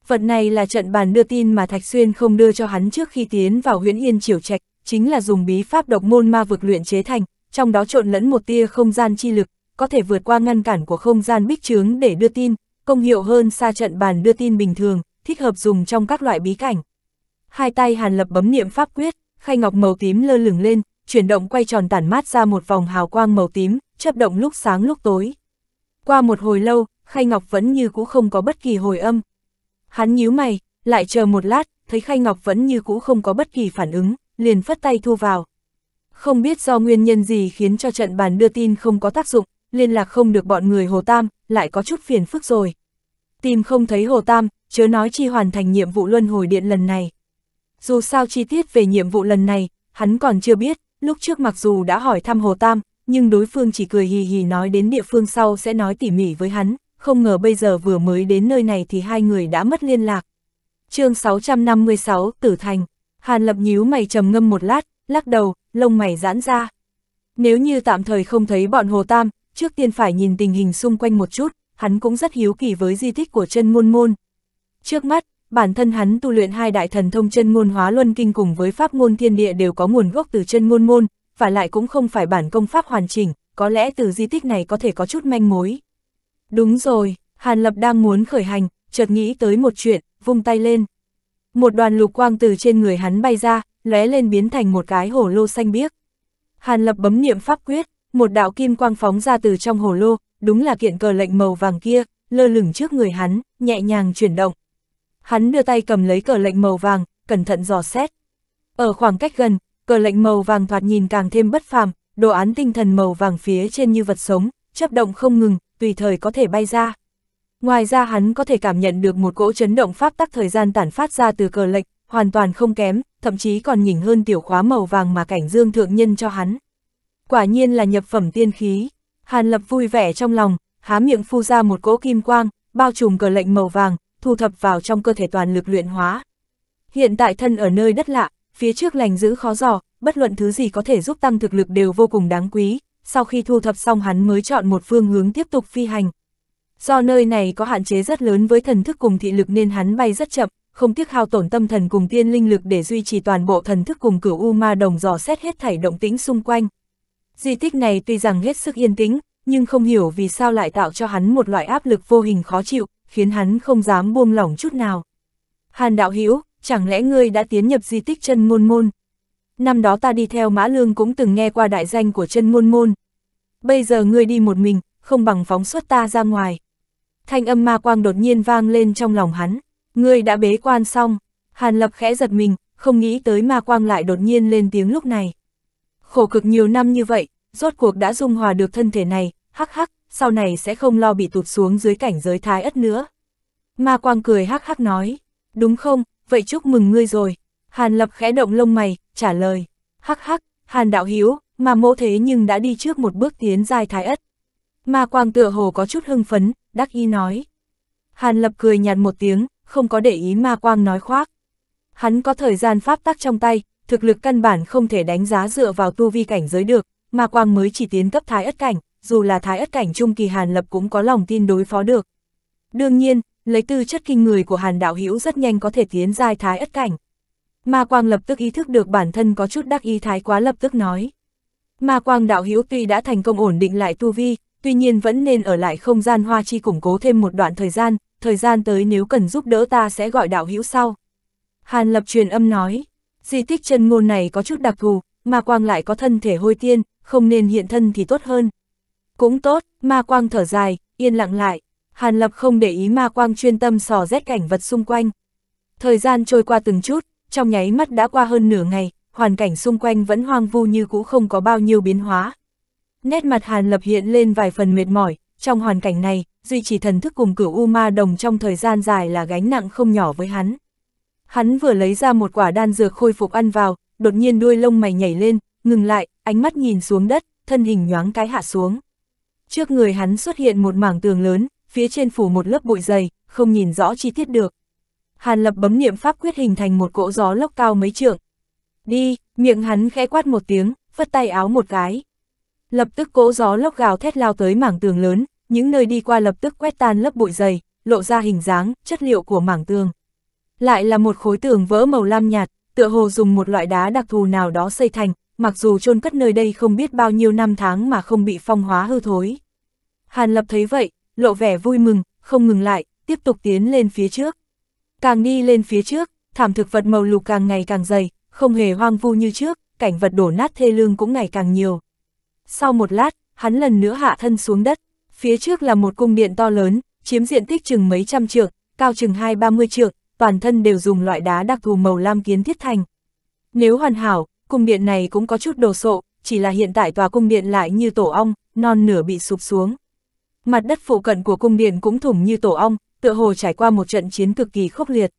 Vật này là trận bàn đưa tin mà Thạch Xuyên không đưa cho hắn trước khi tiến vào huyễn yên triều trạch, chính là dùng bí pháp độc môn ma vực luyện chế thành, trong đó trộn lẫn một tia không gian chi lực, có thể vượt qua ngăn cản của không gian bích trướng để đưa tin, công hiệu hơn xa trận bàn đưa tin bình thường, thích hợp dùng trong các loại bí cảnh. Hai tay Hàn Lập bấm niệm pháp quyết, khay ngọc màu tím lơ lửng lên, chuyển động quay tròn tản mát ra một vòng hào quang màu tím, chớp động lúc sáng lúc tối. Qua một hồi lâu, Khay Ngọc vẫn như cũ không có bất kỳ hồi âm. Hắn nhíu mày, lại chờ một lát, thấy Khay Ngọc vẫn như cũ không có bất kỳ phản ứng, liền phất tay thu vào. Không biết do nguyên nhân gì khiến cho trận bàn đưa tin không có tác dụng, liên lạc không được bọn người Hồ Tam, lại có chút phiền phức rồi. Tìm không thấy Hồ Tam, chớ nói chi hoàn thành nhiệm vụ luân hồi điện lần này. Dù sao chi tiết về nhiệm vụ lần này, hắn còn chưa biết, Lúc trước mặc dù đã hỏi thăm Hồ Tam, nhưng đối phương chỉ cười hì hì nói đến địa phương sau sẽ nói tỉ mỉ với hắn, không ngờ bây giờ vừa mới đến nơi này thì hai người đã mất liên lạc. chương 656, Tử Thành, Hàn Lập nhíu mày trầm ngâm một lát, lắc đầu, lông mày giãn ra. Nếu như tạm thời không thấy bọn Hồ Tam, trước tiên phải nhìn tình hình xung quanh một chút, hắn cũng rất hiếu kỳ với di tích của chân môn môn. Trước mắt, bản thân hắn tu luyện hai đại thần thông chân ngôn hóa luân kinh cùng với pháp ngôn thiên địa đều có nguồn gốc từ chân ngôn môn, và lại cũng không phải bản công pháp hoàn chỉnh, có lẽ từ di tích này có thể có chút manh mối. Đúng rồi, Hàn Lập đang muốn khởi hành, chợt nghĩ tới một chuyện, vung tay lên. Một đoàn lục quang từ trên người hắn bay ra, lóe lên biến thành một cái hồ lô xanh biếc. Hàn Lập bấm niệm pháp quyết, một đạo kim quang phóng ra từ trong hồ lô, đúng là kiện cờ lệnh màu vàng kia, lơ lửng trước người hắn, nhẹ nhàng chuyển động hắn đưa tay cầm lấy cờ lệnh màu vàng, cẩn thận dò xét. Ở khoảng cách gần, cờ lệnh màu vàng thoạt nhìn càng thêm bất phàm, đồ án tinh thần màu vàng phía trên như vật sống, chấp động không ngừng, tùy thời có thể bay ra. Ngoài ra hắn có thể cảm nhận được một cỗ chấn động pháp tắc thời gian tản phát ra từ cờ lệnh, hoàn toàn không kém, thậm chí còn nhỉnh hơn tiểu khóa màu vàng mà cảnh dương thượng nhân cho hắn. Quả nhiên là nhập phẩm tiên khí, Hàn Lập vui vẻ trong lòng, há miệng phu ra một cỗ kim quang, bao trùm cờ lệnh màu vàng, thu thập vào trong cơ thể toàn lực luyện hóa. Hiện tại thân ở nơi đất lạ, phía trước lành giữ khó dò bất luận thứ gì có thể giúp tăng thực lực đều vô cùng đáng quý, sau khi thu thập xong hắn mới chọn một phương hướng tiếp tục phi hành. Do nơi này có hạn chế rất lớn với thần thức cùng thị lực nên hắn bay rất chậm, không tiếc hao tổn tâm thần cùng tiên linh lực để duy trì toàn bộ thần thức cùng cửu u ma đồng dò xét hết thảy động tĩnh xung quanh. Di tích này tuy rằng hết sức yên tĩnh, nhưng không hiểu vì sao lại tạo cho hắn một loại áp lực vô hình khó chịu, khiến hắn không dám buông lỏng chút nào. Hàn đạo Hữu chẳng lẽ ngươi đã tiến nhập di tích chân môn môn? Năm đó ta đi theo Mã Lương cũng từng nghe qua đại danh của chân môn môn. Bây giờ ngươi đi một mình, không bằng phóng xuất ta ra ngoài. Thanh âm ma quang đột nhiên vang lên trong lòng hắn. Ngươi đã bế quan xong, Hàn Lập khẽ giật mình, không nghĩ tới ma quang lại đột nhiên lên tiếng lúc này. Khổ cực nhiều năm như vậy, rốt cuộc đã dung hòa được thân thể này, hắc hắc, sau này sẽ không lo bị tụt xuống dưới cảnh giới thái ất nữa. Ma Quang cười hắc hắc nói, đúng không, vậy chúc mừng ngươi rồi. Hàn Lập khẽ động lông mày, trả lời, hắc hắc, Hàn Đạo Hiếu, mà mẫu thế nhưng đã đi trước một bước tiến dài thái ất. Ma Quang tựa hồ có chút hưng phấn, đắc y nói. Hàn Lập cười nhạt một tiếng, không có để ý Ma Quang nói khoác. Hắn có thời gian pháp tắc trong tay, thực lực căn bản không thể đánh giá dựa vào tu vi cảnh giới được, Ma Quang mới chỉ tiến cấp thái ất cảnh, dù là thái ất cảnh trung kỳ Hàn Lập cũng có lòng tin đối phó được. Đương nhiên, lấy tư chất kinh người của Hàn Đạo Hữu rất nhanh có thể tiến giai thái ất cảnh. Ma Quang lập tức ý thức được bản thân có chút đắc ý thái quá lập tức nói. Ma Quang Đạo Hữu tuy đã thành công ổn định lại tu vi, tuy nhiên vẫn nên ở lại không gian hoa chi củng cố thêm một đoạn thời gian, thời gian tới nếu cần giúp đỡ ta sẽ gọi Đạo Hữu sau. Hàn Lập truyền âm nói, di tích chân ngôn này có chút đặc thù, Ma Quang lại có thân thể hôi tiên, không nên hiện thân thì tốt hơn. Cũng tốt, ma quang thở dài, yên lặng lại, Hàn Lập không để ý ma quang chuyên tâm sò rét cảnh vật xung quanh. Thời gian trôi qua từng chút, trong nháy mắt đã qua hơn nửa ngày, hoàn cảnh xung quanh vẫn hoang vu như cũ không có bao nhiêu biến hóa. Nét mặt Hàn Lập hiện lên vài phần mệt mỏi, trong hoàn cảnh này, duy trì thần thức cùng cửu U Ma Đồng trong thời gian dài là gánh nặng không nhỏ với hắn. Hắn vừa lấy ra một quả đan dược khôi phục ăn vào, đột nhiên đuôi lông mày nhảy lên, ngừng lại, ánh mắt nhìn xuống đất, thân hình nhoáng cái hạ xuống. Trước người hắn xuất hiện một mảng tường lớn, phía trên phủ một lớp bụi dày, không nhìn rõ chi tiết được. Hàn lập bấm niệm pháp quyết hình thành một cỗ gió lốc cao mấy trượng. Đi, miệng hắn khẽ quát một tiếng, phất tay áo một cái. Lập tức cỗ gió lốc gào thét lao tới mảng tường lớn, những nơi đi qua lập tức quét tan lớp bụi dày, lộ ra hình dáng, chất liệu của mảng tường. Lại là một khối tường vỡ màu lam nhạt, tựa hồ dùng một loại đá đặc thù nào đó xây thành, mặc dù chôn cất nơi đây không biết bao nhiêu năm tháng mà không bị phong hóa hư thối. Hàn Lập thấy vậy, lộ vẻ vui mừng, không ngừng lại, tiếp tục tiến lên phía trước. Càng đi lên phía trước, thảm thực vật màu lục càng ngày càng dày, không hề hoang vu như trước, cảnh vật đổ nát thê lương cũng ngày càng nhiều. Sau một lát, hắn lần nữa hạ thân xuống đất, phía trước là một cung điện to lớn, chiếm diện tích chừng mấy trăm trượng, cao chừng hai ba mươi trượng, toàn thân đều dùng loại đá đặc thù màu lam kiến thiết thành. Nếu hoàn hảo, cung điện này cũng có chút đồ sộ, chỉ là hiện tại tòa cung điện lại như tổ ong, non nửa bị sụp xuống. Mặt đất phụ cận của cung điện cũng thủng như tổ ong, tựa hồ trải qua một trận chiến cực kỳ khốc liệt.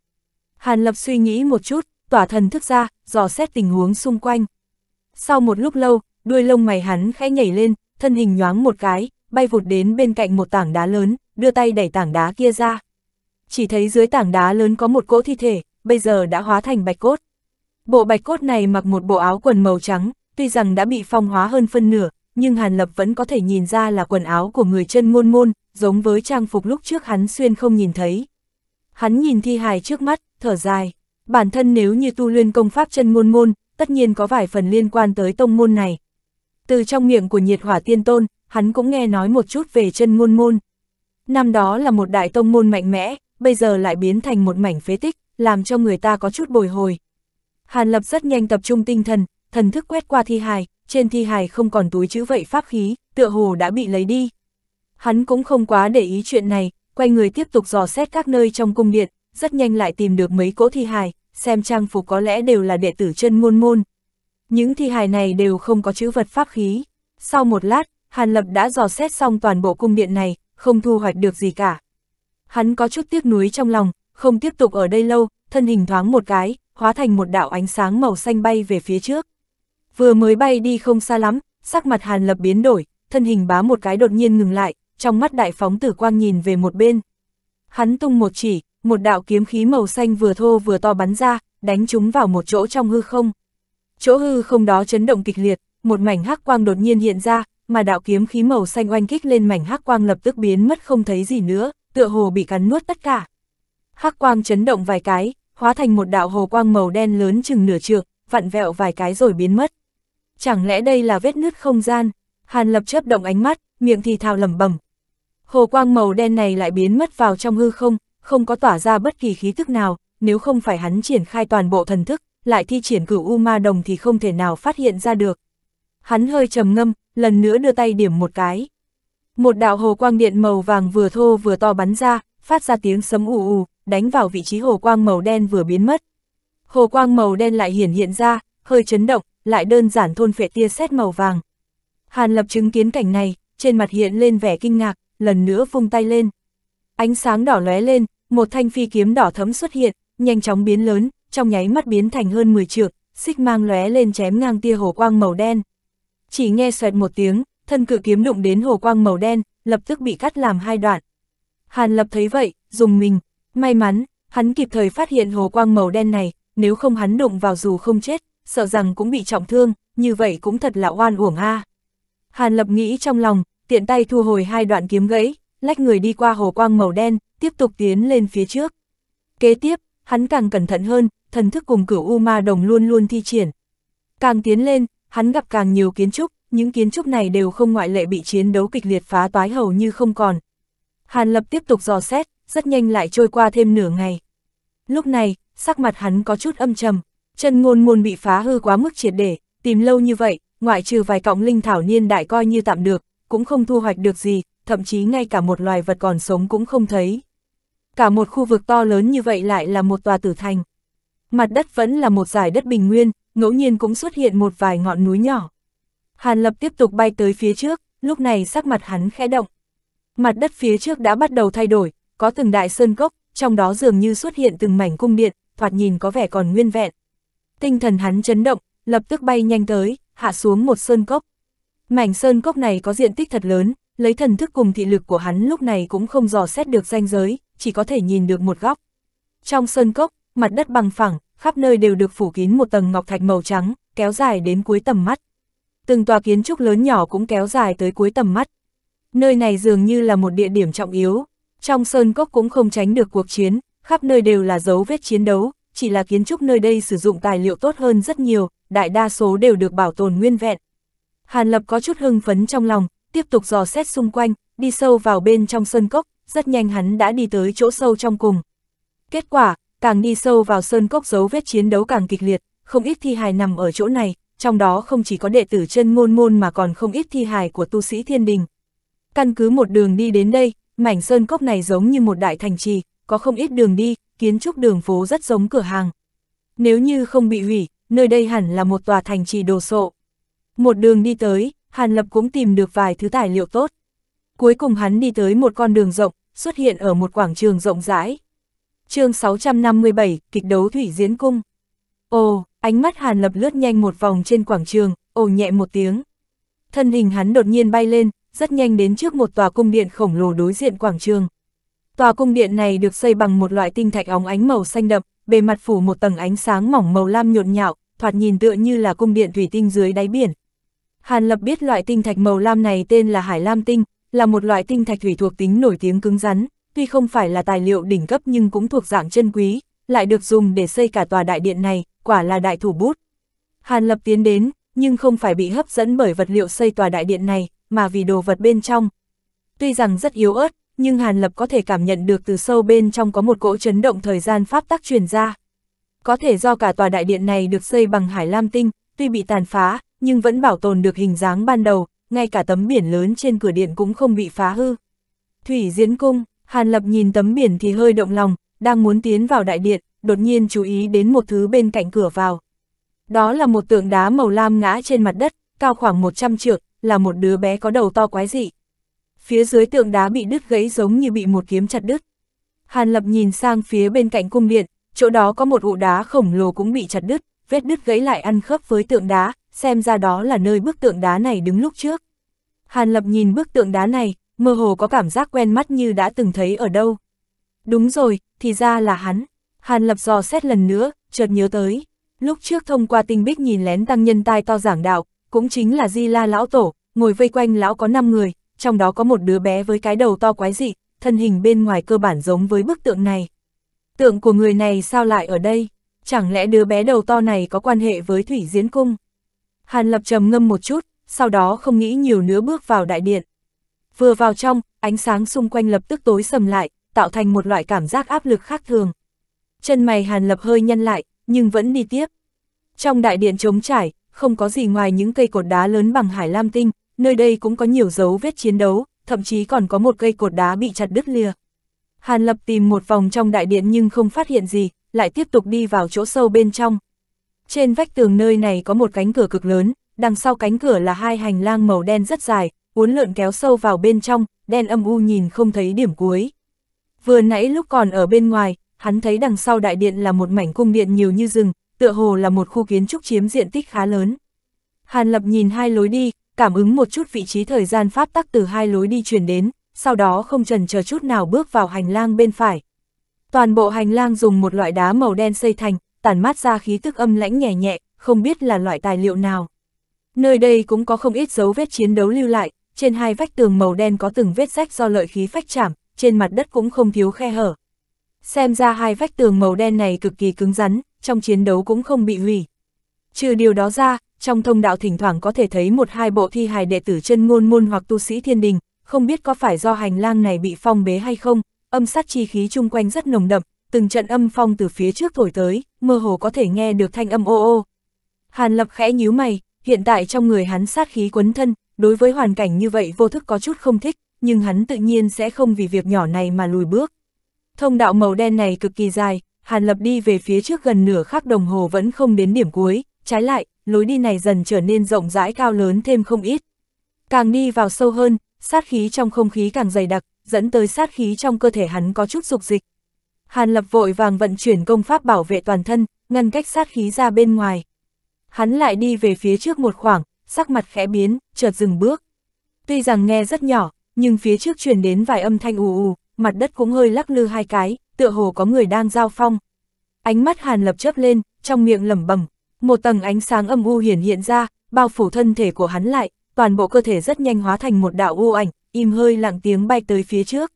Hàn Lập suy nghĩ một chút, tỏa thần thức ra, dò xét tình huống xung quanh. Sau một lúc lâu, đuôi lông mày hắn khẽ nhảy lên, thân hình nhoáng một cái, bay vụt đến bên cạnh một tảng đá lớn, đưa tay đẩy tảng đá kia ra. Chỉ thấy dưới tảng đá lớn có một cỗ thi thể, bây giờ đã hóa thành bạch cốt. Bộ bạch cốt này mặc một bộ áo quần màu trắng, tuy rằng đã bị phong hóa hơn phân nửa, nhưng Hàn Lập vẫn có thể nhìn ra là quần áo của người chân môn môn, giống với trang phục lúc trước hắn xuyên không nhìn thấy. Hắn nhìn thi hài trước mắt, thở dài. Bản thân nếu như tu luyện công pháp chân môn môn, tất nhiên có vài phần liên quan tới tông môn này. Từ trong miệng của nhiệt hỏa tiên tôn, hắn cũng nghe nói một chút về chân môn môn. Năm đó là một đại tông môn mạnh mẽ, bây giờ lại biến thành một mảnh phế tích, làm cho người ta có chút bồi hồi. Hàn Lập rất nhanh tập trung tinh thần, thần thức quét qua thi hài, trên thi hài không còn túi chữ vậy pháp khí, tựa hồ đã bị lấy đi. Hắn cũng không quá để ý chuyện này, quay người tiếp tục dò xét các nơi trong cung điện, rất nhanh lại tìm được mấy cỗ thi hài, xem trang phục có lẽ đều là đệ tử chân môn môn. Những thi hài này đều không có chữ vật pháp khí. Sau một lát, Hàn Lập đã dò xét xong toàn bộ cung điện này, không thu hoạch được gì cả. Hắn có chút tiếc nuối trong lòng, không tiếp tục ở đây lâu, thân hình thoáng một cái, hóa thành một đạo ánh sáng màu xanh bay về phía trước. Vừa mới bay đi không xa lắm, sắc mặt Hàn Lập biến đổi, thân hình bá một cái đột nhiên ngừng lại, trong mắt đại phóng tử quang nhìn về một bên. Hắn tung một chỉ, một đạo kiếm khí màu xanh vừa thô vừa to bắn ra, đánh chúng vào một chỗ trong hư không. Chỗ hư không đó chấn động kịch liệt, một mảnh hắc quang đột nhiên hiện ra, mà đạo kiếm khí màu xanh oanh kích lên mảnh hắc quang lập tức biến mất không thấy gì nữa, tựa hồ bị cắn nuốt tất cả. Hắc quang chấn động vài cái, hóa thành một đạo hồ quang màu đen lớn chừng nửa trượng, vặn vẹo vài cái rồi biến mất. Chẳng lẽ đây là vết nứt không gian? Hàn Lập chớp động ánh mắt, miệng thì thào lẩm bẩm. Hồ quang màu đen này lại biến mất vào trong hư không, không có tỏa ra bất kỳ khí tức nào, nếu không phải hắn triển khai toàn bộ thần thức, lại thi triển cửu u ma đồng thì không thể nào phát hiện ra được. Hắn hơi trầm ngâm, lần nữa đưa tay điểm một cái. Một đạo hồ quang điện màu vàng vừa thô vừa to bắn ra, phát ra tiếng sấm ù ù, đánh vào vị trí hồ quang màu đen vừa biến mất. Hồ quang màu đen lại hiển hiện ra, hơi chấn động, lại đơn giản thôn phệ tia sét màu vàng. Hàn lập chứng kiến cảnh này, trên mặt hiện lên vẻ kinh ngạc, lần nữa vung tay lên. Ánh sáng đỏ lóe lên, một thanh phi kiếm đỏ thấm xuất hiện, nhanh chóng biến lớn, trong nháy mắt biến thành hơn 10 trượng, xích mang lóe lên chém ngang tia hồ quang màu đen. Chỉ nghe xoẹt một tiếng, thân cự kiếm đụng đến hồ quang màu đen, lập tức bị cắt làm hai đoạn. Hàn Lập thấy vậy, dùng mình, May mắn, hắn kịp thời phát hiện hồ quang màu đen này, nếu không hắn đụng vào dù không chết, sợ rằng cũng bị trọng thương, như vậy cũng thật là oan uổng a. Hàn Lập nghĩ trong lòng, tiện tay thu hồi hai đoạn kiếm gãy, lách người đi qua hồ quang màu đen, tiếp tục tiến lên phía trước. Kế tiếp, hắn càng cẩn thận hơn, thần thức cùng cửu U Ma Đồng luôn luôn thi triển. Càng tiến lên, hắn gặp càng nhiều kiến trúc, những kiến trúc này đều không ngoại lệ bị chiến đấu kịch liệt phá toái hầu như không còn. Hàn Lập tiếp tục dò xét, rất nhanh lại trôi qua thêm nửa ngày. Lúc này, sắc mặt hắn có chút âm trầm, chân ngôn ngôn bị phá hư quá mức triệt để, tìm lâu như vậy, ngoại trừ vài cọng linh thảo niên đại coi như tạm được, cũng không thu hoạch được gì, thậm chí ngay cả một loài vật còn sống cũng không thấy. Cả một khu vực to lớn như vậy lại là một tòa tử thành. Mặt đất vẫn là một dải đất bình nguyên, ngẫu nhiên cũng xuất hiện một vài ngọn núi nhỏ. Hàn Lập tiếp tục bay tới phía trước, lúc này sắc mặt hắn khẽ động. Mặt đất phía trước đã bắt đầu thay đổi, có từng đại sơn gốc, trong đó dường như xuất hiện từng mảnh cung điện, thoạt nhìn có vẻ còn nguyên vẹn. Tinh thần hắn chấn động, lập tức bay nhanh tới, hạ xuống một sơn cốc. Mảnh sơn cốc này có diện tích thật lớn, lấy thần thức cùng thị lực của hắn lúc này cũng không dò xét được ranh giới, chỉ có thể nhìn được một góc. Trong sơn cốc, mặt đất bằng phẳng, khắp nơi đều được phủ kín một tầng ngọc thạch màu trắng, kéo dài đến cuối tầm mắt. Từng tòa kiến trúc lớn nhỏ cũng kéo dài tới cuối tầm mắt. Nơi này dường như là một địa điểm trọng yếu, trong sơn cốc cũng không tránh được cuộc chiến, khắp nơi đều là dấu vết chiến đấu, chỉ là kiến trúc nơi đây sử dụng tài liệu tốt hơn rất nhiều, đại đa số đều được bảo tồn nguyên vẹn. Hàn Lập có chút hưng phấn trong lòng, tiếp tục dò xét xung quanh, đi sâu vào bên trong sơn cốc, rất nhanh hắn đã đi tới chỗ sâu trong cùng. Kết quả, càng đi sâu vào sơn cốc dấu vết chiến đấu càng kịch liệt, không ít thi hài nằm ở chỗ này, trong đó không chỉ có đệ tử chân ngôn môn mà còn không ít thi hài của tu sĩ thiên đình. Căn cứ một đường đi đến đây, Mảnh sơn cốc này giống như một đại thành trì, có không ít đường đi, kiến trúc đường phố rất giống cửa hàng. Nếu như không bị hủy, nơi đây hẳn là một tòa thành trì đồ sộ. Một đường đi tới, Hàn Lập cũng tìm được vài thứ tài liệu tốt. Cuối cùng hắn đi tới một con đường rộng, xuất hiện ở một quảng trường rộng rãi. chương 657, kịch đấu thủy diễn cung. Ồ, ánh mắt Hàn Lập lướt nhanh một vòng trên quảng trường, ồ nhẹ một tiếng. Thân hình hắn đột nhiên bay lên, rất nhanh đến trước một tòa cung điện khổng lồ đối diện quảng trường. Tòa cung điện này được xây bằng một loại tinh thạch óng ánh màu xanh đậm, bề mặt phủ một tầng ánh sáng mỏng màu lam nhộn nhạo, thoạt nhìn tựa như là cung điện thủy tinh dưới đáy biển. Hàn Lập biết loại tinh thạch màu lam này tên là Hải Lam tinh, là một loại tinh thạch thủy thuộc tính nổi tiếng cứng rắn, tuy không phải là tài liệu đỉnh cấp nhưng cũng thuộc dạng chân quý, lại được dùng để xây cả tòa đại điện này, quả là đại thủ bút. Hàn Lập tiến đến, nhưng không phải bị hấp dẫn bởi vật liệu xây tòa đại điện này, mà vì đồ vật bên trong. Tuy rằng rất yếu ớt, nhưng Hàn Lập có thể cảm nhận được từ sâu bên trong có một cỗ chấn động thời gian pháp tắc truyền ra. Có thể do cả tòa đại điện này được xây bằng hải lam tinh, tuy bị tàn phá, nhưng vẫn bảo tồn được hình dáng ban đầu, ngay cả tấm biển lớn trên cửa điện cũng không bị phá hư. Thủy diễn cung, Hàn Lập nhìn tấm biển thì hơi động lòng, đang muốn tiến vào đại điện, đột nhiên chú ý đến một thứ bên cạnh cửa vào. Đó là một tượng đá màu lam ngã trên mặt đất, cao khoảng 100 trượng, là một đứa bé có đầu to quái dị. Phía dưới tượng đá bị đứt gãy giống như bị một kiếm chặt đứt. Hàn Lập nhìn sang phía bên cạnh cung điện, chỗ đó có một ụ đá khổng lồ cũng bị chặt đứt, vết đứt gãy lại ăn khớp với tượng đá, xem ra đó là nơi bức tượng đá này đứng lúc trước. Hàn Lập nhìn bức tượng đá này, mơ hồ có cảm giác quen mắt như đã từng thấy ở đâu. Đúng rồi, thì ra là hắn. Hàn Lập dò xét lần nữa, chợt nhớ tới. Lúc trước thông qua tinh bích nhìn lén tăng nhân tai to giảng đạo, cũng chính là Di La Lão Tổ, ngồi vây quanh lão có 5 người, trong đó có một đứa bé với cái đầu to quái dị, thân hình bên ngoài cơ bản giống với bức tượng này. Tượng của người này sao lại ở đây? Chẳng lẽ đứa bé đầu to này có quan hệ với Thủy Diễn Cung? Hàn Lập trầm ngâm một chút, sau đó không nghĩ nhiều nữa bước vào đại điện. Vừa vào trong, ánh sáng xung quanh lập tức tối sầm lại, tạo thành một loại cảm giác áp lực khác thường. Chân mày Hàn Lập hơi nhăn lại, nhưng vẫn đi tiếp. Trong đại điện trống trải, không có gì ngoài những cây cột đá lớn bằng hải lam tinh, nơi đây cũng có nhiều dấu vết chiến đấu, thậm chí còn có một cây cột đá bị chặt đứt lìa. Hàn Lập tìm một vòng trong đại điện nhưng không phát hiện gì, lại tiếp tục đi vào chỗ sâu bên trong. Trên vách tường nơi này có một cánh cửa cực lớn, đằng sau cánh cửa là hai hành lang màu đen rất dài, uốn lượn kéo sâu vào bên trong, đen âm u nhìn không thấy điểm cuối. Vừa nãy lúc còn ở bên ngoài, hắn thấy đằng sau đại điện là một mảnh cung điện nhiều như rừng, tựa hồ là một khu kiến trúc chiếm diện tích khá lớn. Hàn Lập nhìn hai lối đi, cảm ứng một chút vị trí thời gian pháp tắc từ hai lối đi truyền đến, sau đó không trần chờ chút nào bước vào hành lang bên phải. Toàn bộ hành lang dùng một loại đá màu đen xây thành, tản mát ra khí tức âm lãnh nhẹ nhẹ, không biết là loại tài liệu nào. Nơi đây cũng có không ít dấu vết chiến đấu lưu lại, trên hai vách tường màu đen có từng vết rách do lợi khí phách chạm, trên mặt đất cũng không thiếu khe hở. Xem ra hai vách tường màu đen này cực kỳ cứng rắn, trong chiến đấu cũng không bị hủy. Trừ điều đó ra, trong thông đạo thỉnh thoảng có thể thấy một hai bộ thi hài đệ tử chân ngôn môn hoặc tu sĩ thiên đình, không biết có phải do hành lang này bị phong bế hay không, âm sát chi khí chung quanh rất nồng đậm, từng trận âm phong từ phía trước thổi tới, mơ hồ có thể nghe được thanh âm ô ô. Hàn Lập khẽ nhíu mày, hiện tại trong người hắn sát khí quấn thân, đối với hoàn cảnh như vậy vô thức có chút không thích, nhưng hắn tự nhiên sẽ không vì việc nhỏ này mà lùi bước. Thông đạo màu đen này cực kỳ dài, Hàn Lập đi về phía trước gần nửa khắc đồng hồ vẫn không đến điểm cuối, trái lại, lối đi này dần trở nên rộng rãi cao lớn thêm không ít. Càng đi vào sâu hơn, sát khí trong không khí càng dày đặc, dẫn tới sát khí trong cơ thể hắn có chút dục dịch. Hàn Lập vội vàng vận chuyển công pháp bảo vệ toàn thân, ngăn cách sát khí ra bên ngoài. Hắn lại đi về phía trước một khoảng, sắc mặt khẽ biến, chợt dừng bước. Tuy rằng nghe rất nhỏ, nhưng phía trước truyền đến vài âm thanh ù ù, mặt đất cũng hơi lắc lư hai cái, tựa hồ có người đang giao phong. Ánh mắt Hàn Lập chớp lên, trong miệng lẩm bẩm, một tầng ánh sáng âm u hiển hiện ra, bao phủ thân thể của hắn lại, toàn bộ cơ thể rất nhanh hóa thành một đạo u ảnh, im hơi lặng tiếng bay tới phía trước.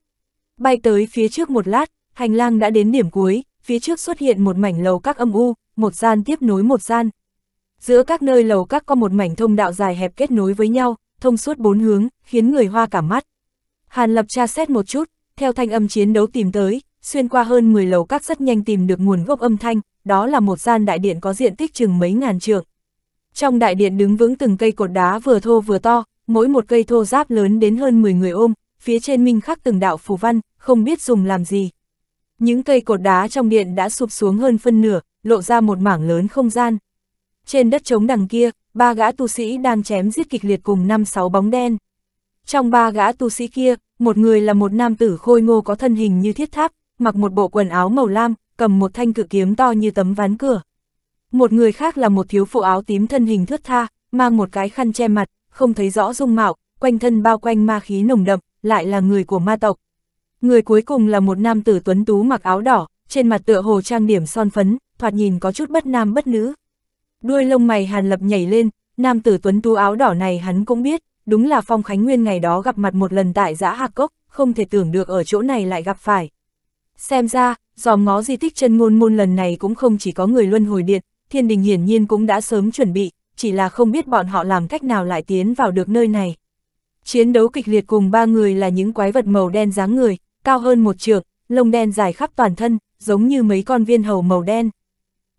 Bay tới phía trước một lát, hành lang đã đến điểm cuối, phía trước xuất hiện một mảnh lầu các âm u, một gian tiếp nối một gian. Giữa các nơi lầu các có một mảnh thông đạo dài hẹp kết nối với nhau, thông suốt bốn hướng, khiến người hoa cả mắt. Hàn Lập tra xét một chút, theo thanh âm chiến đấu tìm tới, xuyên qua hơn 10 lầu các rất nhanh tìm được nguồn gốc âm thanh, đó là một gian đại điện có diện tích chừng mấy ngàn trượng. Trong đại điện đứng vững từng cây cột đá vừa thô vừa to, mỗi một cây thô giáp lớn đến hơn 10 người ôm, phía trên minh khắc từng đạo phù văn, không biết dùng làm gì. Những cây cột đá trong điện đã sụp xuống hơn phân nửa, lộ ra một mảng lớn không gian. Trên đất trống đằng kia, ba gã tu sĩ đang chém giết kịch liệt cùng năm sáu bóng đen. Trong ba gã tu sĩ kia, một người là một nam tử khôi ngô có thân hình như thiết tháp, mặc một bộ quần áo màu lam, cầm một thanh cự kiếm to như tấm ván cửa. Một người khác là một thiếu phụ áo tím thân hình thướt tha, mang một cái khăn che mặt, không thấy rõ dung mạo, quanh thân bao quanh ma khí nồng đậm, lại là người của ma tộc. Người cuối cùng là một nam tử tuấn tú mặc áo đỏ, trên mặt tựa hồ trang điểm son phấn, thoạt nhìn có chút bất nam bất nữ. Đuôi lông mày hàn lập nhảy lên, nam tử tuấn tú áo đỏ này hắn cũng biết, đúng là Phong Khánh Nguyên ngày đó gặp mặt một lần tại giã Hạc Cốc, không thể tưởng được ở chỗ này lại gặp phải. Xem ra, dòm ngó di tích chân ngôn môn lần này cũng không chỉ có người luân hồi điện, thiên đình hiển nhiên cũng đã sớm chuẩn bị, chỉ là không biết bọn họ làm cách nào lại tiến vào được nơi này. Chiến đấu kịch liệt cùng ba người là những quái vật màu đen dáng người, cao hơn một trượng, lông đen dài khắp toàn thân, giống như mấy con viên hầu màu đen.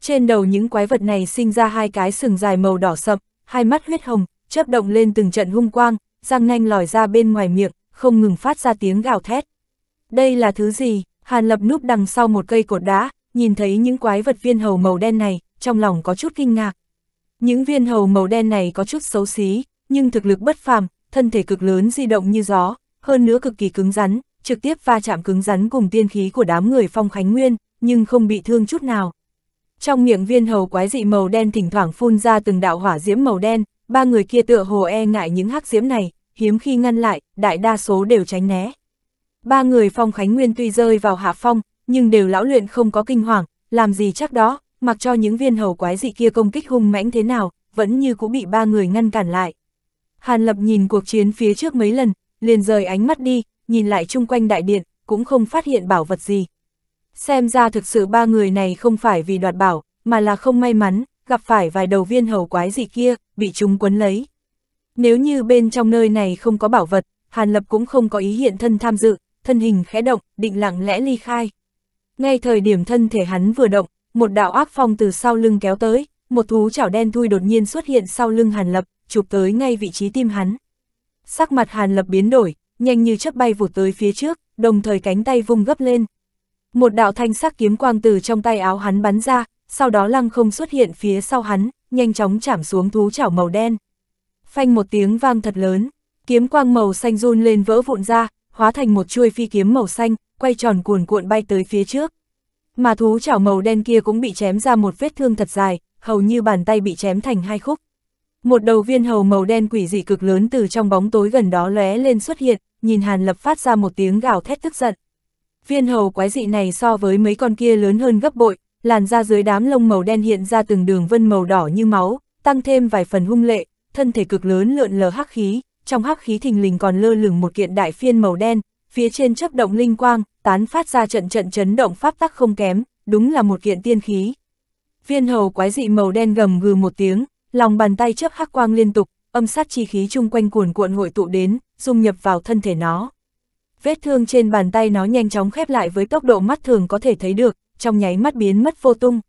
Trên đầu những quái vật này sinh ra hai cái sừng dài màu đỏ sậm, hai mắt huyết hồng, chớp động lên từng trận hung quang, răng nanh lòi ra bên ngoài miệng, không ngừng phát ra tiếng gào thét. Đây là thứ gì? Hàn Lập núp đằng sau một cây cột đá, nhìn thấy những quái vật viên hầu màu đen này, trong lòng có chút kinh ngạc. Những viên hầu màu đen này có chút xấu xí, nhưng thực lực bất phàm, thân thể cực lớn di động như gió, hơn nữa cực kỳ cứng rắn, trực tiếp va chạm cứng rắn cùng tiên khí của đám người phong khánh nguyên, nhưng không bị thương chút nào. Trong miệng viên hầu quái dị màu đen thỉnh thoảng phun ra từng đạo hỏa diễm màu đen, ba người kia tựa hồ e ngại những hắc diễm này, hiếm khi ngăn lại, đại đa số đều tránh né. Ba người Phong Khánh Nguyên tuy rơi vào hạ phong, nhưng đều lão luyện không có kinh hoàng, làm gì chắc đó, mặc cho những viên hầu quái dị kia công kích hung mãnh thế nào, vẫn như cũng bị ba người ngăn cản lại. Hàn Lập nhìn cuộc chiến phía trước mấy lần, liền rời ánh mắt đi, nhìn lại chung quanh đại điện, cũng không phát hiện bảo vật gì. Xem ra thực sự ba người này không phải vì đoạt bảo, mà là không may mắn, gặp phải vài đầu viên hầu quái dị kia, bị chúng quấn lấy. Nếu như bên trong nơi này không có bảo vật, Hàn Lập cũng không có ý hiện thân tham dự, thân hình khẽ động, định lặng lẽ ly khai. Ngay thời điểm thân thể hắn vừa động, một đạo ác phong từ sau lưng kéo tới, một thú chảo đen thui đột nhiên xuất hiện sau lưng Hàn Lập, chụp tới ngay vị trí tim hắn. Sắc mặt Hàn Lập biến đổi, nhanh như chớp bay vụt tới phía trước, đồng thời cánh tay vung gấp lên. Một đạo thanh sắc kiếm quang từ trong tay áo hắn bắn ra, sau đó lăng không xuất hiện phía sau hắn, nhanh chóng chạm xuống thú chảo màu đen. Phanh một tiếng vang thật lớn, kiếm quang màu xanh run lên vỡ vụn ra, hóa thành một chuôi phi kiếm màu xanh, quay tròn cuồn cuộn bay tới phía trước. Mà thú chảo màu đen kia cũng bị chém ra một vết thương thật dài, hầu như bàn tay bị chém thành hai khúc. Một đầu viên hầu màu đen quỷ dị cực lớn từ trong bóng tối gần đó lóe lên xuất hiện, nhìn Hàn Lập phát ra một tiếng gào thét tức giận. Viên hầu quái dị này so với mấy con kia lớn hơn gấp bội, làn da dưới đám lông màu đen hiện ra từng đường vân màu đỏ như máu, tăng thêm vài phần hung lệ, thân thể cực lớn lượn lờ hắc khí, trong hắc khí thình lình còn lơ lửng một kiện đại phiên màu đen, phía trên chấp động linh quang, tán phát ra trận trận chấn động pháp tắc không kém, đúng là một kiện tiên khí. Viên hầu quái dị màu đen gầm gừ một tiếng, lòng bàn tay chấp hắc quang liên tục, âm sát chi khí chung quanh cuồn cuộn hội tụ đến, dung nhập vào thân thể nó. Vết thương trên bàn tay nó nhanh chóng khép lại với tốc độ mắt thường có thể thấy được, trong nháy mắt biến mất vô tung.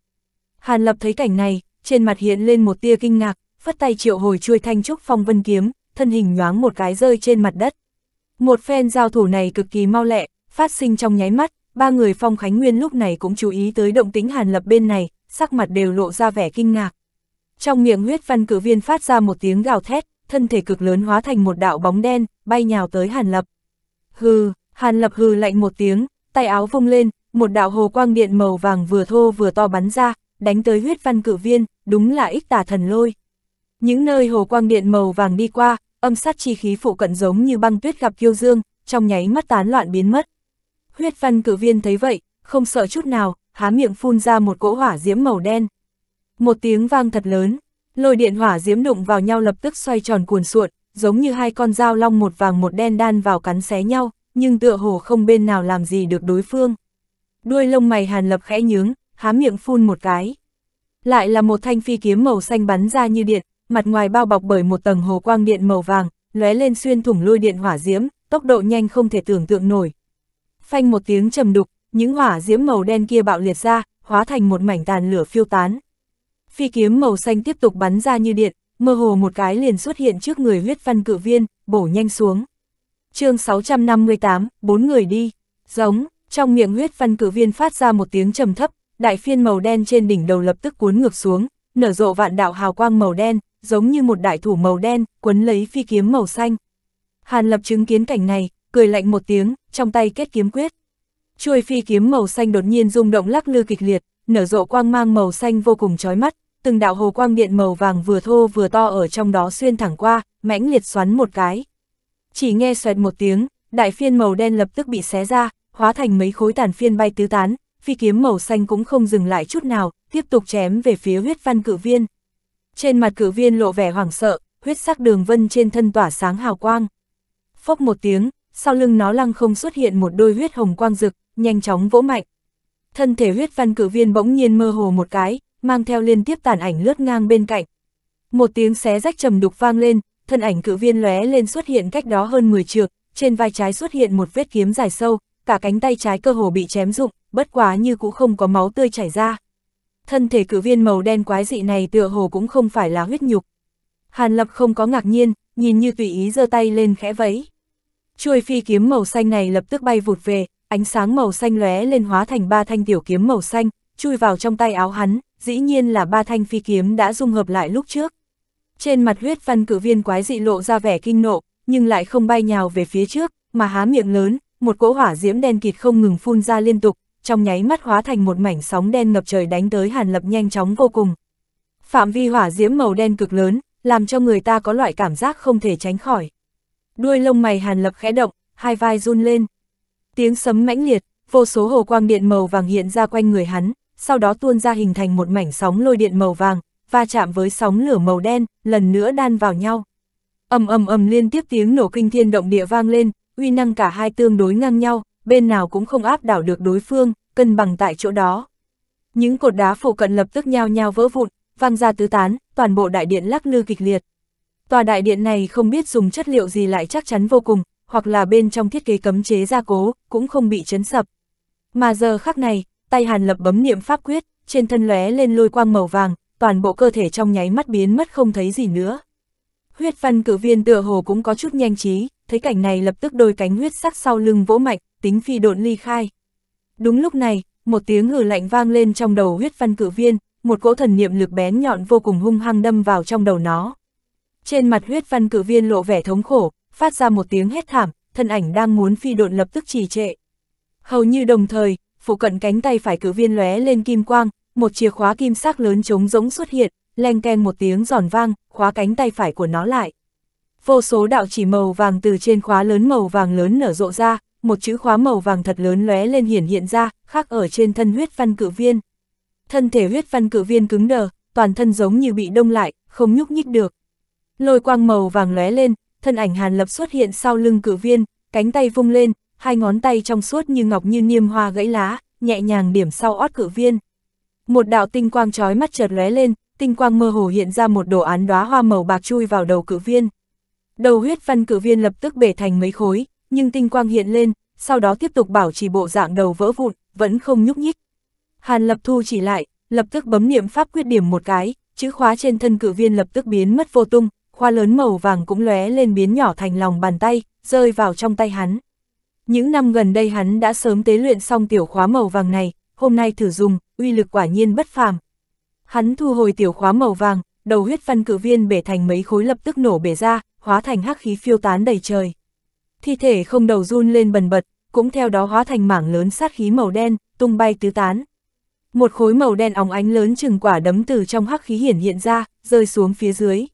Hàn Lập thấy cảnh này, trên mặt hiện lên một tia kinh ngạc, phất tay triệu hồi chuôi thanh trúc phong vân kiếm, thân hình nhoáng một cái rơi trên mặt đất. Một phen giao thủ này cực kỳ mau lẹ, phát sinh trong nháy mắt, ba người Phong Khánh Nguyên lúc này cũng chú ý tới động tính Hàn Lập bên này, sắc mặt đều lộ ra vẻ kinh ngạc. Trong miệng huyết văn cử viên phát ra một tiếng gào thét, thân thể cực lớn hóa thành một đạo bóng đen, bay nhào tới Hàn Lập. Hừ, Hàn Lập hừ lạnh một tiếng, tay áo vung lên, một đạo hồ quang điện màu vàng vừa thô vừa to bắn ra, đánh tới huyết văn cử viên, đúng là ích tà thần lôi. Những nơi hồ quang điện màu vàng đi qua, âm sát chi khí phụ cận giống như băng tuyết gặp kiêu dương, trong nháy mắt tán loạn biến mất. Huyết văn cử viên thấy vậy, không sợ chút nào, há miệng phun ra một cỗ hỏa diễm màu đen. Một tiếng vang thật lớn, lôi điện hỏa diễm đụng vào nhau lập tức xoay tròn cuồn cuộn, giống như hai con dao long một vàng một đen đan vào cắn xé nhau, nhưng tựa hồ không bên nào làm gì được đối phương. Đuôi lông mày Hàn Lập khẽ nhướng, há miệng phun một cái. Lại là một thanh phi kiếm màu xanh bắn ra như điện, mặt ngoài bao bọc bởi một tầng hồ quang điện màu vàng, lóe lên xuyên thủng lôi điện hỏa diễm, tốc độ nhanh không thể tưởng tượng nổi. Phanh một tiếng trầm đục, những hỏa diễm màu đen kia bạo liệt ra, hóa thành một mảnh tàn lửa phiêu tán. Phi kiếm màu xanh tiếp tục bắn ra như điện, mơ hồ một cái liền xuất hiện trước người huyết văn cự viên, bổ nhanh xuống. chương 658, bốn người đi, giống, trong miệng huyết văn cự viên phát ra một tiếng trầm thấp, đại phiên màu đen trên đỉnh đầu lập tức cuốn ngược xuống, nở rộ vạn đạo hào quang màu đen, giống như một đại thủ màu đen, quấn lấy phi kiếm màu xanh. Hàn Lập chứng kiến cảnh này, cười lạnh một tiếng, trong tay kết kiếm quyết. Chuôi phi kiếm màu xanh đột nhiên rung động lắc lư kịch liệt, nở rộ quang mang màu xanh vô cùng chói mắt, từng đạo hồ quang điện màu vàng vừa thô vừa to ở trong đó xuyên thẳng qua, mãnh liệt xoắn một cái. Chỉ nghe xoẹt một tiếng, đại phiên màu đen lập tức bị xé ra, hóa thành mấy khối tàn phiên bay tứ tán, phi kiếm màu xanh cũng không dừng lại chút nào, tiếp tục chém về phía huyết văn cự viên. Trên mặt cử viên lộ vẻ hoảng sợ, huyết sắc đường vân trên thân tỏa sáng hào quang. Phốc một tiếng, sau lưng nó lăng không xuất hiện một đôi huyết hồng quang rực, nhanh chóng vỗ mạnh. Thân thể huyết văn cử viên bỗng nhiên mơ hồ một cái, mang theo liên tiếp tàn ảnh lướt ngang bên cạnh. Một tiếng xé rách trầm đục vang lên, thân ảnh cử viên lóe lên xuất hiện cách đó hơn 10 trượng, trên vai trái xuất hiện một vết kiếm dài sâu, cả cánh tay trái cơ hồ bị chém rụng, bất quá như cũng không có máu tươi chảy ra thân thể cử viên màu đen quái dị này tựa hồ cũng không phải là huyết nhục. Hàn Lập không có ngạc nhiên, nhìn như tùy ý giơ tay lên khẽ vẫy. Chuôi phi kiếm màu xanh này lập tức bay vụt về, ánh sáng màu xanh lóe lên hóa thành ba thanh tiểu kiếm màu xanh, chui vào trong tay áo hắn, dĩ nhiên là ba thanh phi kiếm đã dung hợp lại lúc trước. Trên mặt huyết văn cử viên quái dị lộ ra vẻ kinh nộ, nhưng lại không bay nhào về phía trước, mà há miệng lớn, một cỗ hỏa diễm đen kịt không ngừng phun ra liên tục, trong nháy mắt hóa thành một mảnh sóng đen ngập trời đánh tới Hàn Lập nhanh chóng vô cùng. Phạm vi hỏa diễm màu đen cực lớn, làm cho người ta có loại cảm giác không thể tránh khỏi. Đuôi lông mày Hàn Lập khẽ động, hai vai run lên. Tiếng sấm mãnh liệt, vô số hồ quang điện màu vàng hiện ra quanh người hắn, sau đó tuôn ra hình thành một mảnh sóng lôi điện màu vàng, va và chạm với sóng lửa màu đen, lần nữa đan vào nhau. Ầm ầm ầm liên tiếp tiếng nổ kinh thiên động địa vang lên, uy năng cả hai tương đối ngang nhau, bên nào cũng không áp đảo được đối phương, cân bằng tại chỗ đó. Những cột đá phủ cận lập tức nhao nhao vỡ vụn, văng ra tứ tán, toàn bộ đại điện lắc lư kịch liệt. Tòa đại điện này không biết dùng chất liệu gì lại chắc chắn vô cùng, hoặc là bên trong thiết kế cấm chế gia cố, cũng không bị chấn sập. Mà giờ khắc này, tay Hàn Lập bấm niệm pháp quyết, trên thân lóe lên lôi quang màu vàng, toàn bộ cơ thể trong nháy mắt biến mất không thấy gì nữa. Huyết văn cử viên tựa hồ cũng có chút nhanh trí, thấy cảnh này lập tức đôi cánh huyết sắc sau lưng vỗ mạnh, tính phi độn ly khai. Đúng lúc này, một tiếng hử lạnh vang lên trong đầu huyết văn cử viên, một cỗ thần niệm lực bén nhọn vô cùng hung hăng đâm vào trong đầu nó. Trên mặt huyết văn cử viên lộ vẻ thống khổ, phát ra một tiếng hét thảm, thân ảnh đang muốn phi độn lập tức trì trệ. Hầu như đồng thời, phụ cận cánh tay phải cử viên lóe lên kim quang, một chìa khóa kim sắc lớn trống rỗng xuất hiện, leng keng một tiếng giòn vang, khóa cánh tay phải của nó lại. Vô số đạo chỉ màu vàng từ trên khóa lớn màu vàng lớn nở rộ ra, một chữ khóa màu vàng thật lớn lóe lên hiển hiện ra, khắc ở trên thân huyết văn cự viên. Thân thể huyết văn cự viên cứng đờ, toàn thân giống như bị đông lại, không nhúc nhích được. Lôi quang màu vàng lóe lên, thân ảnh Hàn Lập xuất hiện sau lưng cự viên, cánh tay vung lên, hai ngón tay trong suốt như ngọc như niêm hoa gãy lá, nhẹ nhàng điểm sau ót cự viên. Một đạo tinh quang chói mắt chợt lóe lên, tinh quang mơ hồ hiện ra một đồ án đóa hoa màu bạc chui vào đầu cự viên. Đầu huyết văn cự viên lập tức bể thành mấy khối, nhưng tinh quang hiện lên, sau đó tiếp tục bảo trì bộ dạng đầu vỡ vụn, vẫn không nhúc nhích. Hàn lập thu chỉ lại, lập tức bấm niệm pháp quyết điểm một cái, chữ khóa trên thân cử viên lập tức biến mất vô tung, khóa lớn màu vàng cũng lóe lên biến nhỏ thành lòng bàn tay, rơi vào trong tay hắn. Những năm gần đây hắn đã sớm tế luyện xong tiểu khóa màu vàng này, hôm nay thử dùng, uy lực quả nhiên bất phàm. Hắn thu hồi tiểu khóa màu vàng, đầu huyết văn cử viên bể thành mấy khối lập tức nổ bể ra, hóa thành hắc khí phiêu tán đầy trời thi thể không đầu run lên bần bật, cũng theo đó hóa thành mảng lớn sát khí màu đen, tung bay tứ tán. Một khối màu đen óng ánh lớn chừng quả đấm từ trong hắc khí hiển hiện ra, rơi xuống phía dưới.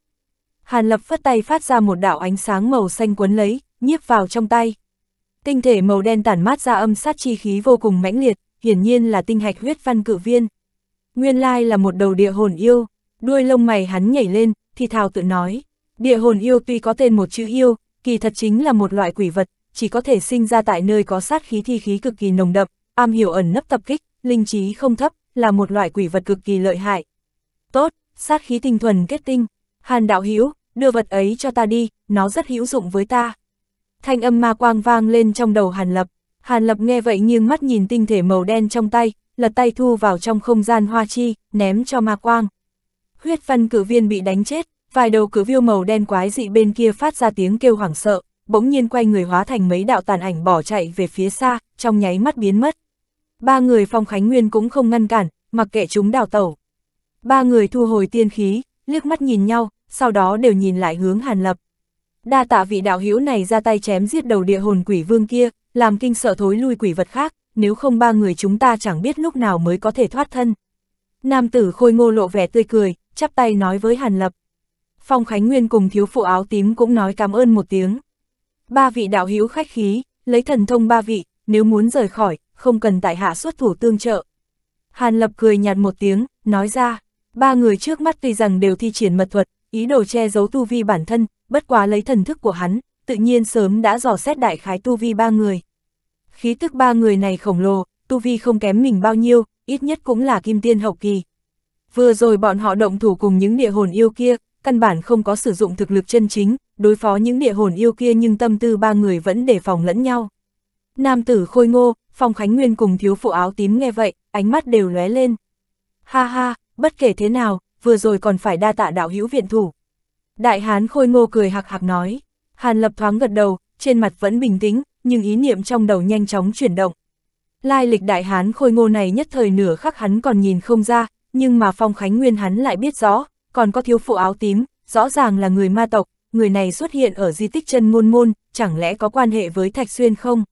Hàn Lập phất tay phát ra một đạo ánh sáng màu xanh quấn lấy, nhiếp vào trong tay. Tinh thể màu đen tản mát ra âm sát chi khí vô cùng mãnh liệt, hiển nhiên là tinh hạch huyết văn cự viên. Nguyên lai là một đầu địa hồn yêu, đuôi lông mày hắn nhảy lên, thì thào tự nói. Địa hồn yêu tuy có tên một chữ yêu, kỳ thật chính là một loại quỷ vật, chỉ có thể sinh ra tại nơi có sát khí thi khí cực kỳ nồng đậm, am hiểu ẩn nấp tập kích, linh trí không thấp, là một loại quỷ vật cực kỳ lợi hại. Tốt, sát khí tinh thuần kết tinh, Hàn đạo hữu đưa vật ấy cho ta đi, nó rất hữu dụng với ta. Thanh âm ma quang vang lên trong đầu Hàn Lập, Hàn Lập nghe vậy nghiêng mắt nhìn tinh thể màu đen trong tay, lật tay thu vào trong không gian hoa chi, ném cho ma quang. Huyết văn cử viên bị đánh chết, Vài đầu cứ viêu màu đen quái dị bên kia phát ra tiếng kêu hoảng sợ, bỗng nhiên quay người hóa thành mấy đạo tàn ảnh bỏ chạy về phía xa, trong nháy mắt biến mất. Ba người Phong Khánh Nguyên cũng không ngăn cản, mặc kệ chúng đào tẩu. Ba người thu hồi tiên khí, liếc mắt nhìn nhau, sau đó đều nhìn lại hướng Hàn Lập. Đa tạ vị đạo hữu này ra tay chém giết đầu địa hồn quỷ vương kia, làm kinh sợ thối lui quỷ vật khác, nếu không ba người chúng ta chẳng biết lúc nào mới có thể thoát thân. Nam tử khôi ngô lộ vẻ tươi cười, chắp tay nói với Hàn Lập. Phong Khánh Nguyên cùng thiếu phụ áo tím cũng nói cảm ơn một tiếng. Ba vị đạo hữu khách khí, lấy thần thông ba vị, nếu muốn rời khỏi, không cần tại hạ xuất thủ tương trợ. Hàn Lập cười nhạt một tiếng, nói ra, ba người trước mắt tuy rằng đều thi triển mật thuật, ý đồ che giấu tu vi bản thân, bất quá lấy thần thức của hắn, tự nhiên sớm đã dò xét đại khái tu vi ba người. Khí tức ba người này khổng lồ, tu vi không kém mình bao nhiêu, ít nhất cũng là kim tiên hậu kỳ. Vừa rồi bọn họ động thủ cùng những địa hồn yêu kia, căn bản không có sử dụng thực lực chân chính, đối phó những địa hồn yêu kia nhưng tâm tư ba người vẫn đề phòng lẫn nhau. Nam tử khôi ngô, Phong Khánh Nguyên cùng thiếu phụ áo tím nghe vậy, ánh mắt đều lóe lên. Ha ha, bất kể thế nào, vừa rồi còn phải đa tạ đạo hữu viện thủ. Đại hán khôi ngô cười hạc hạc nói, hàn lập thoáng gật đầu, trên mặt vẫn bình tĩnh, nhưng ý niệm trong đầu nhanh chóng chuyển động. Lai lịch đại hán khôi ngô này nhất thời nửa khắc hắn còn nhìn không ra, nhưng mà Phong Khánh Nguyên hắn lại biết rõ, còn có thiếu phụ áo tím, rõ ràng là người ma tộc, người này xuất hiện ở di tích chân môn môn, chẳng lẽ có quan hệ với Thạch Xuyên không?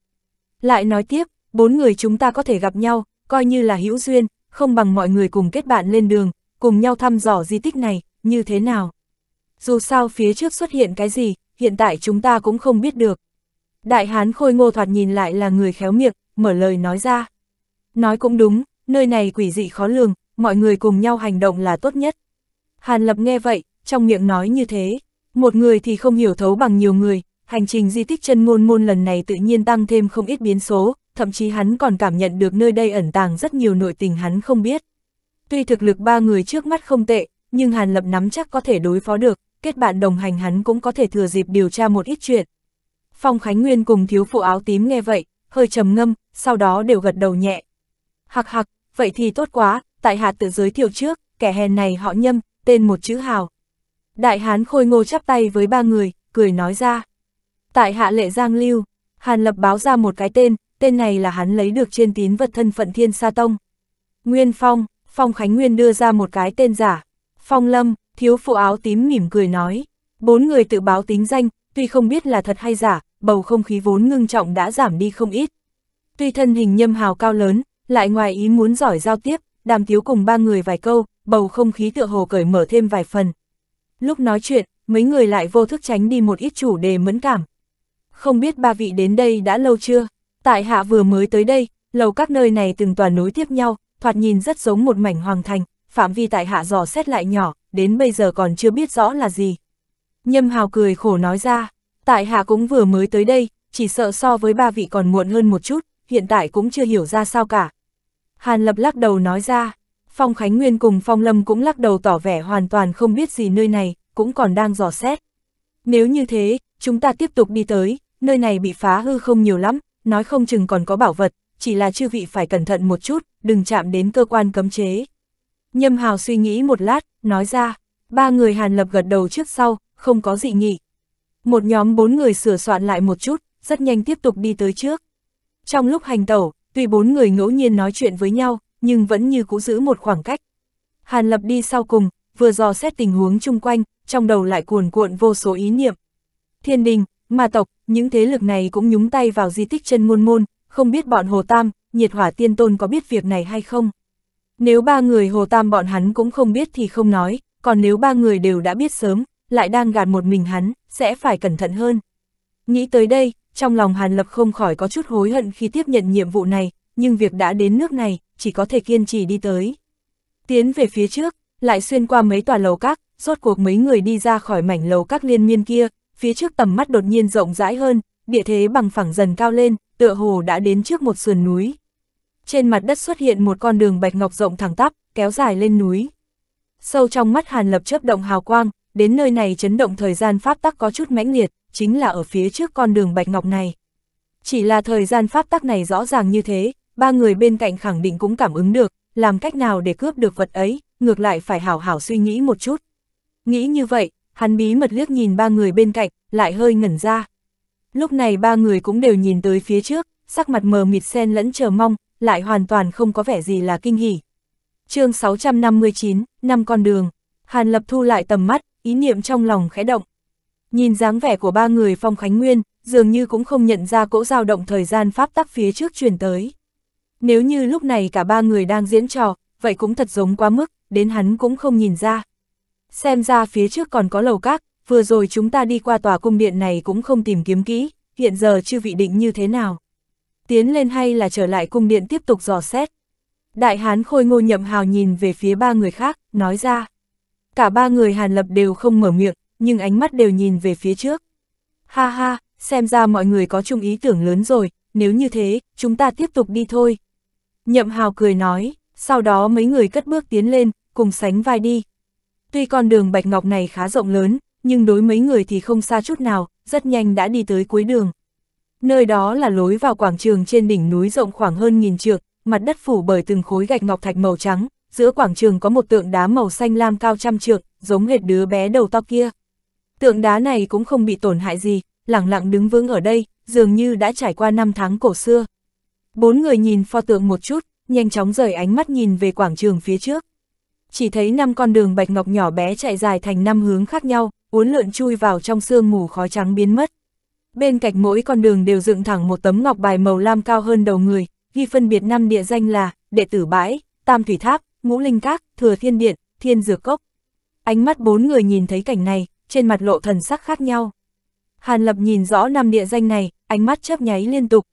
Lại nói tiếp, bốn người chúng ta có thể gặp nhau, coi như là hữu duyên, không bằng mọi người cùng kết bạn lên đường, cùng nhau thăm dò di tích này, như thế nào? Dù sao phía trước xuất hiện cái gì, hiện tại chúng ta cũng không biết được. Đại hán khôi ngô thoạt nhìn lại là người khéo miệng, mở lời nói ra. Nói cũng đúng, nơi này quỷ dị khó lường, mọi người cùng nhau hành động là tốt nhất. Hàn Lập nghe vậy, trong miệng nói như thế, một người thì không hiểu thấu bằng nhiều người, hành trình di tích chân ngôn môn lần này tự nhiên tăng thêm không ít biến số, thậm chí hắn còn cảm nhận được nơi đây ẩn tàng rất nhiều nội tình hắn không biết. Tuy thực lực ba người trước mắt không tệ, nhưng Hàn Lập nắm chắc có thể đối phó được, kết bạn đồng hành hắn cũng có thể thừa dịp điều tra một ít chuyện. Phong Khánh Nguyên cùng thiếu phụ áo tím nghe vậy, hơi trầm ngâm, sau đó đều gật đầu nhẹ. Hạc hạc, vậy thì tốt quá, tại hạ tự giới thiệu trước, kẻ hèn này họ nhâm, tên một chữ hào. Đại hán khôi ngô chắp tay với ba người, cười nói ra. Tại hạ lệ Giang Lưu, Hàn Lập báo ra một cái tên, tên này là hắn lấy được trên tín vật thân phận Thiên Sa Tông. Nguyên Phong, Phong Khánh Nguyên đưa ra một cái tên giả. Phong Lâm, thiếu phụ áo tím mỉm cười nói. Bốn người tự báo tính danh, tuy không biết là thật hay giả, bầu không khí vốn ngưng trọng đã giảm đi không ít. Tuy thân hình nhâm hào cao lớn, lại ngoài ý muốn giỏi giao tiếp, đàm tiếu cùng ba người vài câu, bầu không khí tựa hồ cởi mở thêm vài phần. Lúc nói chuyện, mấy người lại vô thức tránh đi một ít chủ đề mẫn cảm. Không biết ba vị đến đây đã lâu chưa? Tại hạ vừa mới tới đây, lầu các nơi này từng tòa nối tiếp nhau, thoạt nhìn rất giống một mảnh hoàng thành, phạm vi tại hạ dò xét lại nhỏ, đến bây giờ còn chưa biết rõ là gì. Nhâm hào cười khổ nói ra, tại hạ cũng vừa mới tới đây, chỉ sợ so với ba vị còn muộn hơn một chút, hiện tại cũng chưa hiểu ra sao cả. Hàn lập lắc đầu nói ra, Phong Khánh Nguyên cùng Phong Lâm cũng lắc đầu tỏ vẻ hoàn toàn không biết gì nơi này, cũng còn đang dò xét. Nếu như thế, chúng ta tiếp tục đi tới, nơi này bị phá hư không nhiều lắm, nói không chừng còn có bảo vật, chỉ là chư vị phải cẩn thận một chút, đừng chạm đến cơ quan cấm chế. Nhâm Hào suy nghĩ một lát, nói ra, ba người Hàn Lập gật đầu trước sau, không có dị nghị. Một nhóm bốn người sửa soạn lại một chút, rất nhanh tiếp tục đi tới trước. Trong lúc hành tẩu, tuy bốn người ngẫu nhiên nói chuyện với nhau, nhưng vẫn như cũ giữ một khoảng cách. Hàn Lập đi sau cùng, vừa dò xét tình huống chung quanh, trong đầu lại cuồn cuộn vô số ý niệm. Thiên đình, ma tộc, những thế lực này cũng nhúng tay vào di tích chân môn môn, không biết bọn Hồ Tam, nhiệt hỏa tiên tôn có biết việc này hay không. Nếu ba người Hồ Tam bọn hắn cũng không biết thì không nói, còn nếu ba người đều đã biết sớm, lại đang gạt một mình hắn, sẽ phải cẩn thận hơn. Nghĩ tới đây, trong lòng Hàn Lập không khỏi có chút hối hận khi tiếp nhận nhiệm vụ này, nhưng việc đã đến nước này, chỉ có thể kiên trì đi tới. Tiến về phía trước, lại xuyên qua mấy tòa lầu các, rốt cuộc mấy người đi ra khỏi mảnh lầu các liên miên kia, phía trước tầm mắt đột nhiên rộng rãi hơn, địa thế bằng phẳng dần cao lên, tựa hồ đã đến trước một sườn núi. Trên mặt đất xuất hiện một con đường bạch ngọc rộng thẳng tắp, kéo dài lên núi. Sâu trong mắt Hàn Lập chớp động hào quang, đến nơi này chấn động thời gian pháp tắc có chút mãnh liệt, chính là ở phía trước con đường bạch ngọc này. Chỉ là thời gian pháp tắc này rõ ràng như thế, ba người bên cạnh khẳng định cũng cảm ứng được, làm cách nào để cướp được vật ấy, ngược lại phải hảo hảo suy nghĩ một chút. Nghĩ như vậy, hắn bí mật liếc nhìn ba người bên cạnh, lại hơi ngẩn ra. Lúc này ba người cũng đều nhìn tới phía trước, sắc mặt mờ mịt sen lẫn chờ mong, lại hoàn toàn không có vẻ gì là kinh hỉ. chương 659, năm con đường, Hàn Lập thu lại tầm mắt, ý niệm trong lòng khẽ động. Nhìn dáng vẻ của ba người Phong Khánh Nguyên, dường như cũng không nhận ra cỗ dao động thời gian pháp tắc phía trước truyền tới. Nếu như lúc này cả ba người đang diễn trò, vậy cũng thật giống quá mức, đến hắn cũng không nhìn ra. Xem ra phía trước còn có lầu các, vừa rồi chúng ta đi qua tòa cung điện này cũng không tìm kiếm kỹ, hiện giờ chưa vị định như thế nào. Tiến lên hay là trở lại cung điện tiếp tục dò xét. Đại hán khôi ngô nhậm hào nhìn về phía ba người khác, nói ra. Cả ba người hàn lập đều không mở miệng, nhưng ánh mắt đều nhìn về phía trước. Ha ha, xem ra mọi người có chung ý tưởng lớn rồi, nếu như thế, chúng ta tiếp tục đi thôi. Nhậm hào cười nói, sau đó mấy người cất bước tiến lên, cùng sánh vai đi. Tuy con đường Bạch Ngọc này khá rộng lớn, nhưng đối mấy người thì không xa chút nào, rất nhanh đã đi tới cuối đường. Nơi đó là lối vào quảng trường trên đỉnh núi rộng khoảng hơn nghìn trượng, mặt đất phủ bởi từng khối gạch ngọc thạch màu trắng, giữa quảng trường có một tượng đá màu xanh lam cao trăm trượng, giống hệt đứa bé đầu to kia. Tượng đá này cũng không bị tổn hại gì, lẳng lặng đứng vững ở đây, dường như đã trải qua năm tháng cổ xưa. Bốn người nhìn pho tượng một chút, nhanh chóng rời ánh mắt nhìn về quảng trường phía trước. Chỉ thấy năm con đường bạch ngọc nhỏ bé chạy dài thành năm hướng khác nhau, uốn lượn chui vào trong sương mù khói trắng biến mất. Bên cạnh mỗi con đường đều dựng thẳng một tấm ngọc bài màu lam cao hơn đầu người, ghi phân biệt năm địa danh là Đệ Tử Bãi, Tam Thủy Tháp, Ngũ Linh Các, Thừa Thiên Điện, Thiên Dược Cốc. Ánh mắt bốn người nhìn thấy cảnh này, trên mặt lộ thần sắc khác nhau. Hàn Lập nhìn rõ năm địa danh này, ánh mắt chớp nháy liên tục,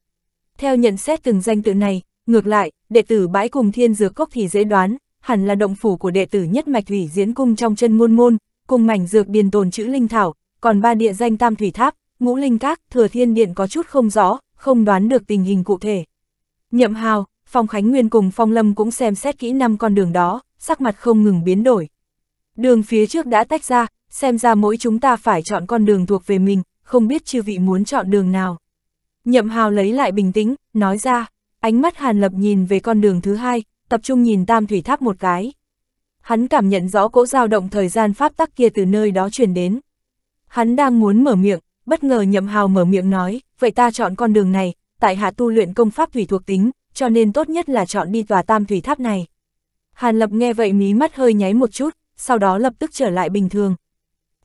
theo nhận xét từng danh tự này, ngược lại, đệ tử bãi cùng thiên dược cốc thì dễ đoán, hẳn là động phủ của đệ tử nhất mạch thủy diễn cung trong chân môn môn, cùng mảnh dược điền tồn chữ linh thảo, còn ba địa danh tam thủy tháp, ngũ linh các, thừa thiên điện có chút không rõ, không đoán được tình hình cụ thể. Nhậm hào, Phong Khánh Nguyên cùng Phong Lâm cũng xem xét kỹ năm con đường đó, sắc mặt không ngừng biến đổi. Đường phía trước đã tách ra, xem ra mỗi chúng ta phải chọn con đường thuộc về mình, không biết chư vị muốn chọn đường nào. Nhậm hào lấy lại bình tĩnh, nói ra, ánh mắt Hàn Lập nhìn về con đường thứ hai, tập trung nhìn tam thủy tháp một cái. Hắn cảm nhận rõ cỗ dao động thời gian pháp tắc kia từ nơi đó chuyển đến. Hắn đang muốn mở miệng, bất ngờ nhậm hào mở miệng nói, vậy ta chọn con đường này, tại hạ tu luyện công pháp thủy thuộc tính, cho nên tốt nhất là chọn đi tòa tam thủy tháp này. Hàn Lập nghe vậy mí mắt hơi nháy một chút, sau đó lập tức trở lại bình thường.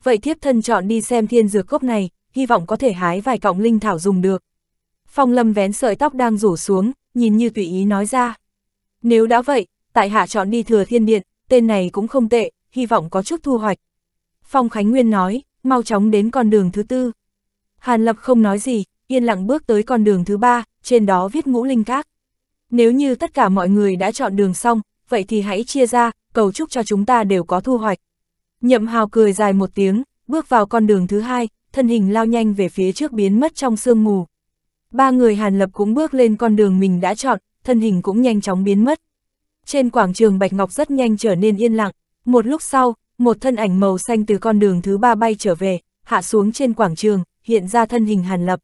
Vậy thiếp thân chọn đi xem thiên dược cốc này, hy vọng có thể hái vài cọng linh thảo dùng được. Phong Lâm vén sợi tóc đang rủ xuống, nhìn như tùy ý nói ra. Nếu đã vậy, tại hạ chọn đi thừa thiên điện, tên này cũng không tệ, hy vọng có chút thu hoạch. Phong Khánh Nguyên nói, mau chóng đến con đường thứ tư. Hàn Lập không nói gì, yên lặng bước tới con đường thứ ba, trên đó viết ngũ linh các. Nếu như tất cả mọi người đã chọn đường xong, vậy thì hãy chia ra, cầu chúc cho chúng ta đều có thu hoạch. Nhậm hào cười dài một tiếng, bước vào con đường thứ hai, thân hình lao nhanh về phía trước biến mất trong sương mù. Ba người Hàn Lập cũng bước lên con đường mình đã chọn, thân hình cũng nhanh chóng biến mất. Trên quảng trường Bạch Ngọc rất nhanh trở nên yên lặng, một lúc sau, một thân ảnh màu xanh từ con đường thứ ba bay trở về, hạ xuống trên quảng trường, hiện ra thân hình Hàn Lập.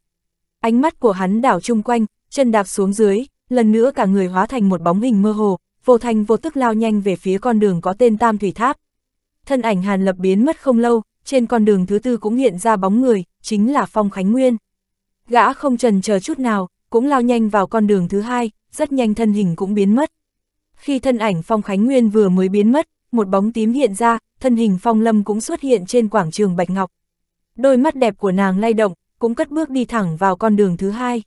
Ánh mắt của hắn đảo chung quanh, chân đạp xuống dưới, lần nữa cả người hóa thành một bóng hình mơ hồ, vô thành vô tức lao nhanh về phía con đường có tên Tam Thủy Tháp. Thân ảnh Hàn Lập biến mất không lâu, trên con đường thứ tư cũng hiện ra bóng người, chính là Phong Khánh Nguyên. Gã không trần chờ chút nào, cũng lao nhanh vào con đường thứ hai, rất nhanh thân hình cũng biến mất. Khi thân ảnh Phong Khánh Nguyên vừa mới biến mất, một bóng tím hiện ra, thân hình Phong Lâm cũng xuất hiện trên quảng trường Bạch Ngọc. Đôi mắt đẹp của nàng lay động, cũng cất bước đi thẳng vào con đường thứ hai.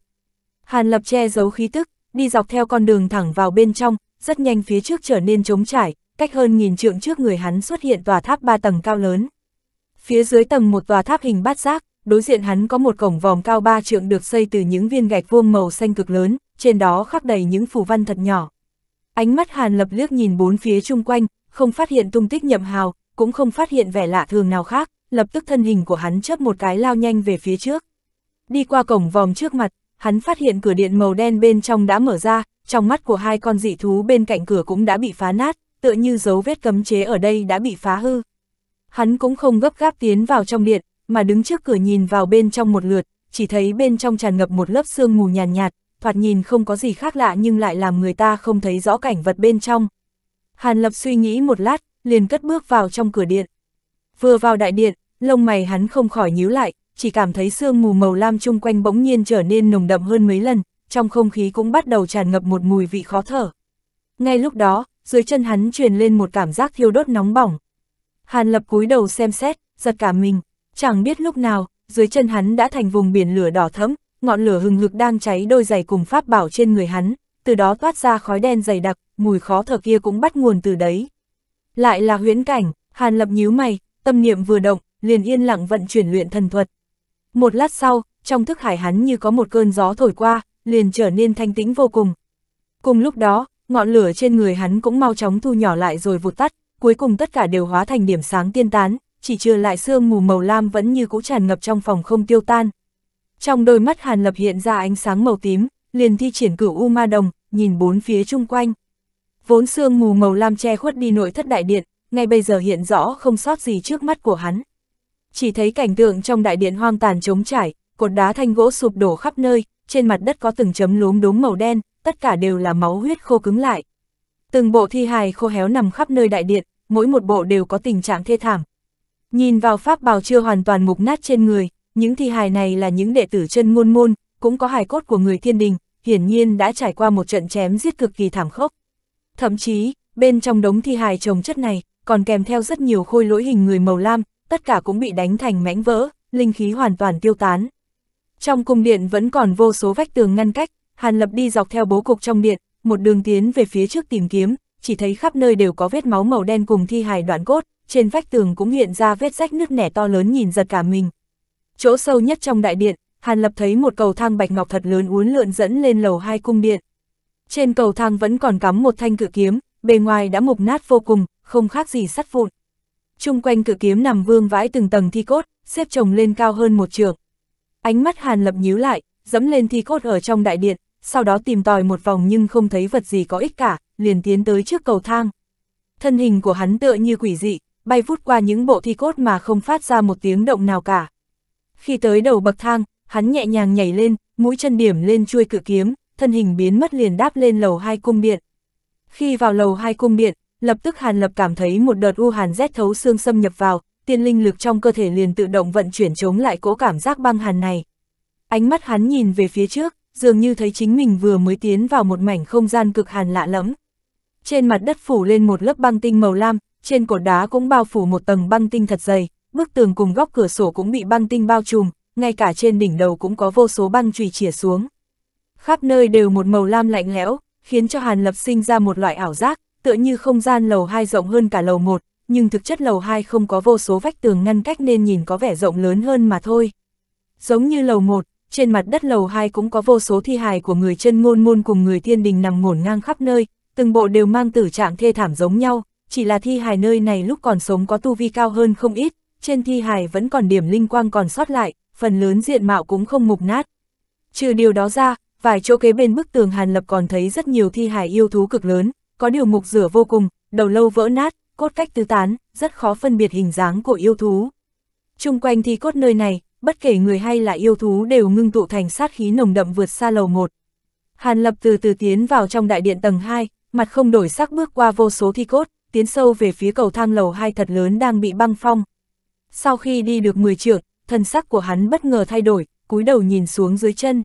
Hàn Lập che giấu khí tức, đi dọc theo con đường thẳng vào bên trong, rất nhanh phía trước trở nên trống trải, cách hơn nghìn trượng trước người hắn xuất hiện tòa tháp ba tầng cao lớn. Phía dưới tầng một tòa tháp hình bát giác, đối diện hắn có một cổng vòm cao ba trượng được xây từ những viên gạch vuông màu xanh cực lớn, trên đó khắc đầy những phù văn thật nhỏ. Ánh mắt Hàn Lập liếc nhìn bốn phía chung quanh, không phát hiện tung tích nhậm hào, cũng không phát hiện vẻ lạ thường nào khác, lập tức thân hình của hắn chớp một cái lao nhanh về phía trước. Đi qua cổng vòm trước mặt, hắn phát hiện cửa điện màu đen bên trong đã mở ra, trong mắt của hai con dị thú bên cạnh cửa cũng đã bị phá nát, tựa như dấu vết cấm chế ở đây đã bị phá hư. Hắn cũng không gấp gáp tiến vào trong điện, mà đứng trước cửa nhìn vào bên trong một lượt, chỉ thấy bên trong tràn ngập một lớp sương mù nhàn nhạt, nhạt, thoạt nhìn không có gì khác lạ nhưng lại làm người ta không thấy rõ cảnh vật bên trong. Hàn Lập suy nghĩ một lát, liền cất bước vào trong cửa điện. Vừa vào đại điện, lông mày hắn không khỏi nhíu lại, chỉ cảm thấy sương mù màu lam chung quanh bỗng nhiên trở nên nồng đậm hơn mấy lần, trong không khí cũng bắt đầu tràn ngập một mùi vị khó thở. Ngay lúc đó, dưới chân hắn truyền lên một cảm giác thiêu đốt nóng bỏng. Hàn Lập cúi đầu xem xét, giật cả mình, Chẳng biết lúc nào, dưới chân hắn đã thành vùng biển lửa đỏ thẫm, ngọn lửa hừng hực đang cháy đôi giày cùng pháp bảo trên người hắn, từ đó toát ra khói đen dày đặc, mùi khó thở kia cũng bắt nguồn từ đấy. Lại là huyễn cảnh, Hàn Lập nhíu mày, tâm niệm vừa động, liền yên lặng vận chuyển luyện thần thuật. Một lát sau, trong thức hải hắn như có một cơn gió thổi qua, liền trở nên thanh tĩnh vô cùng. Cùng lúc đó, ngọn lửa trên người hắn cũng mau chóng thu nhỏ lại rồi vụt tắt, cuối cùng tất cả đều hóa thành điểm sáng tiên tán, chỉ trừ lại sương mù màu lam vẫn như cũ tràn ngập trong phòng không tiêu tan. Trong đôi mắt Hàn Lập hiện ra ánh sáng màu tím, liền thi triển cửu U Ma Đồng, nhìn bốn phía chung quanh. Vốn sương mù màu lam che khuất đi nội thất đại điện, ngay bây giờ hiện rõ không sót gì trước mắt của hắn. Chỉ thấy cảnh tượng trong đại điện hoang tàn trống trải, cột đá thanh gỗ sụp đổ khắp nơi, trên mặt đất có từng chấm lốm đốm màu đen, tất cả đều là máu huyết khô cứng lại. Từng bộ thi hài khô héo nằm khắp nơi đại điện, mỗi một bộ đều có tình trạng thê thảm, Nhìn vào pháp bào chưa hoàn toàn mục nát trên người, những thi hài này là những đệ tử chân môn môn, cũng có hài cốt của người thiên đình, hiển nhiên đã trải qua một trận chém giết cực kỳ thảm khốc. Thậm chí, bên trong đống thi hài trồng chất này, còn kèm theo rất nhiều khôi lỗi hình người màu lam, tất cả cũng bị đánh thành mảnh vỡ, linh khí hoàn toàn tiêu tán. Trong cung điện vẫn còn vô số vách tường ngăn cách, Hàn Lập đi dọc theo bố cục trong điện, một đường tiến về phía trước tìm kiếm, chỉ thấy khắp nơi đều có vết máu màu đen cùng thi hài đoạn cốt, trên vách tường cũng hiện ra vết rách nứt nẻ to lớn nhìn giật cả mình. Chỗ sâu nhất trong đại điện, Hàn Lập thấy một cầu thang bạch ngọc thật lớn uốn lượn dẫn lên lầu hai cung điện. Trên cầu thang vẫn còn cắm một thanh cự kiếm, bề ngoài đã mục nát vô cùng, không khác gì sắt vụn. Trung quanh cự kiếm nằm vương vãi từng tầng thi cốt, xếp chồng lên cao hơn một trường. Ánh mắt Hàn Lập nhíu lại, dẫm lên thi cốt ở trong đại điện, sau đó tìm tòi một vòng nhưng không thấy vật gì có ích cả, liền tiến tới trước cầu thang. Thân hình của hắn tựa như quỷ dị, bay vút qua những bộ thi cốt mà không phát ra một tiếng động nào cả. Khi tới đầu bậc thang, hắn nhẹ nhàng nhảy lên, mũi chân điểm lên chuôi cự kiếm, thân hình biến mất liền đáp lên lầu hai cung điện. Khi vào lầu hai cung điện, lập tức Hàn Lập cảm thấy một đợt u hàn rét thấu xương xâm nhập vào, tiên linh lực trong cơ thể liền tự động vận chuyển chống lại cỗ cảm giác băng hàn này. Ánh mắt hắn nhìn về phía trước, dường như thấy chính mình vừa mới tiến vào một mảnh không gian cực hàn lạ lẫm. Trên mặt đất phủ lên một lớp băng tinh màu lam, trên cột đá cũng bao phủ một tầng băng tinh thật dày, bức tường cùng góc cửa sổ cũng bị băng tinh bao trùm, ngay cả trên đỉnh đầu cũng có vô số băng trùy chìa xuống. Khắp nơi đều một màu lam lạnh lẽo, khiến cho Hàn Lập sinh ra một loại ảo giác, tựa như không gian lầu 2 rộng hơn cả lầu 1, nhưng thực chất lầu 2 không có vô số vách tường ngăn cách nên nhìn có vẻ rộng lớn hơn mà thôi. Giống như lầu 1, trên mặt đất lầu 2 cũng có vô số thi hài của người chân ngôn môn cùng người thiên đình nằm ngổn ngang khắp nơi, từng bộ đều mang tử trạng thê thảm giống nhau, chỉ là thi hài nơi này lúc còn sống có tu vi cao hơn không ít, trên thi hài vẫn còn điểm linh quang còn sót lại, phần lớn diện mạo cũng không mục nát. Trừ điều đó ra, vài chỗ kế bên bức tường Hàn Lập còn thấy rất nhiều thi hài yêu thú cực lớn, có điều mục rửa vô cùng, đầu lâu vỡ nát, cốt cách tứ tán, rất khó phân biệt hình dáng của yêu thú. Trung quanh thi cốt nơi này, bất kể người hay là yêu thú đều ngưng tụ thành sát khí nồng đậm vượt xa lầu một. Hàn Lập từ từ tiến vào trong đại điện tầng 2, mặt không đổi sắc bước qua vô số thi cốt, tiến sâu về phía cầu thang lầu hai thật lớn đang bị băng phong. Sau khi đi được 10 trượng, thân sắc của hắn bất ngờ thay đổi, cúi đầu nhìn xuống dưới chân.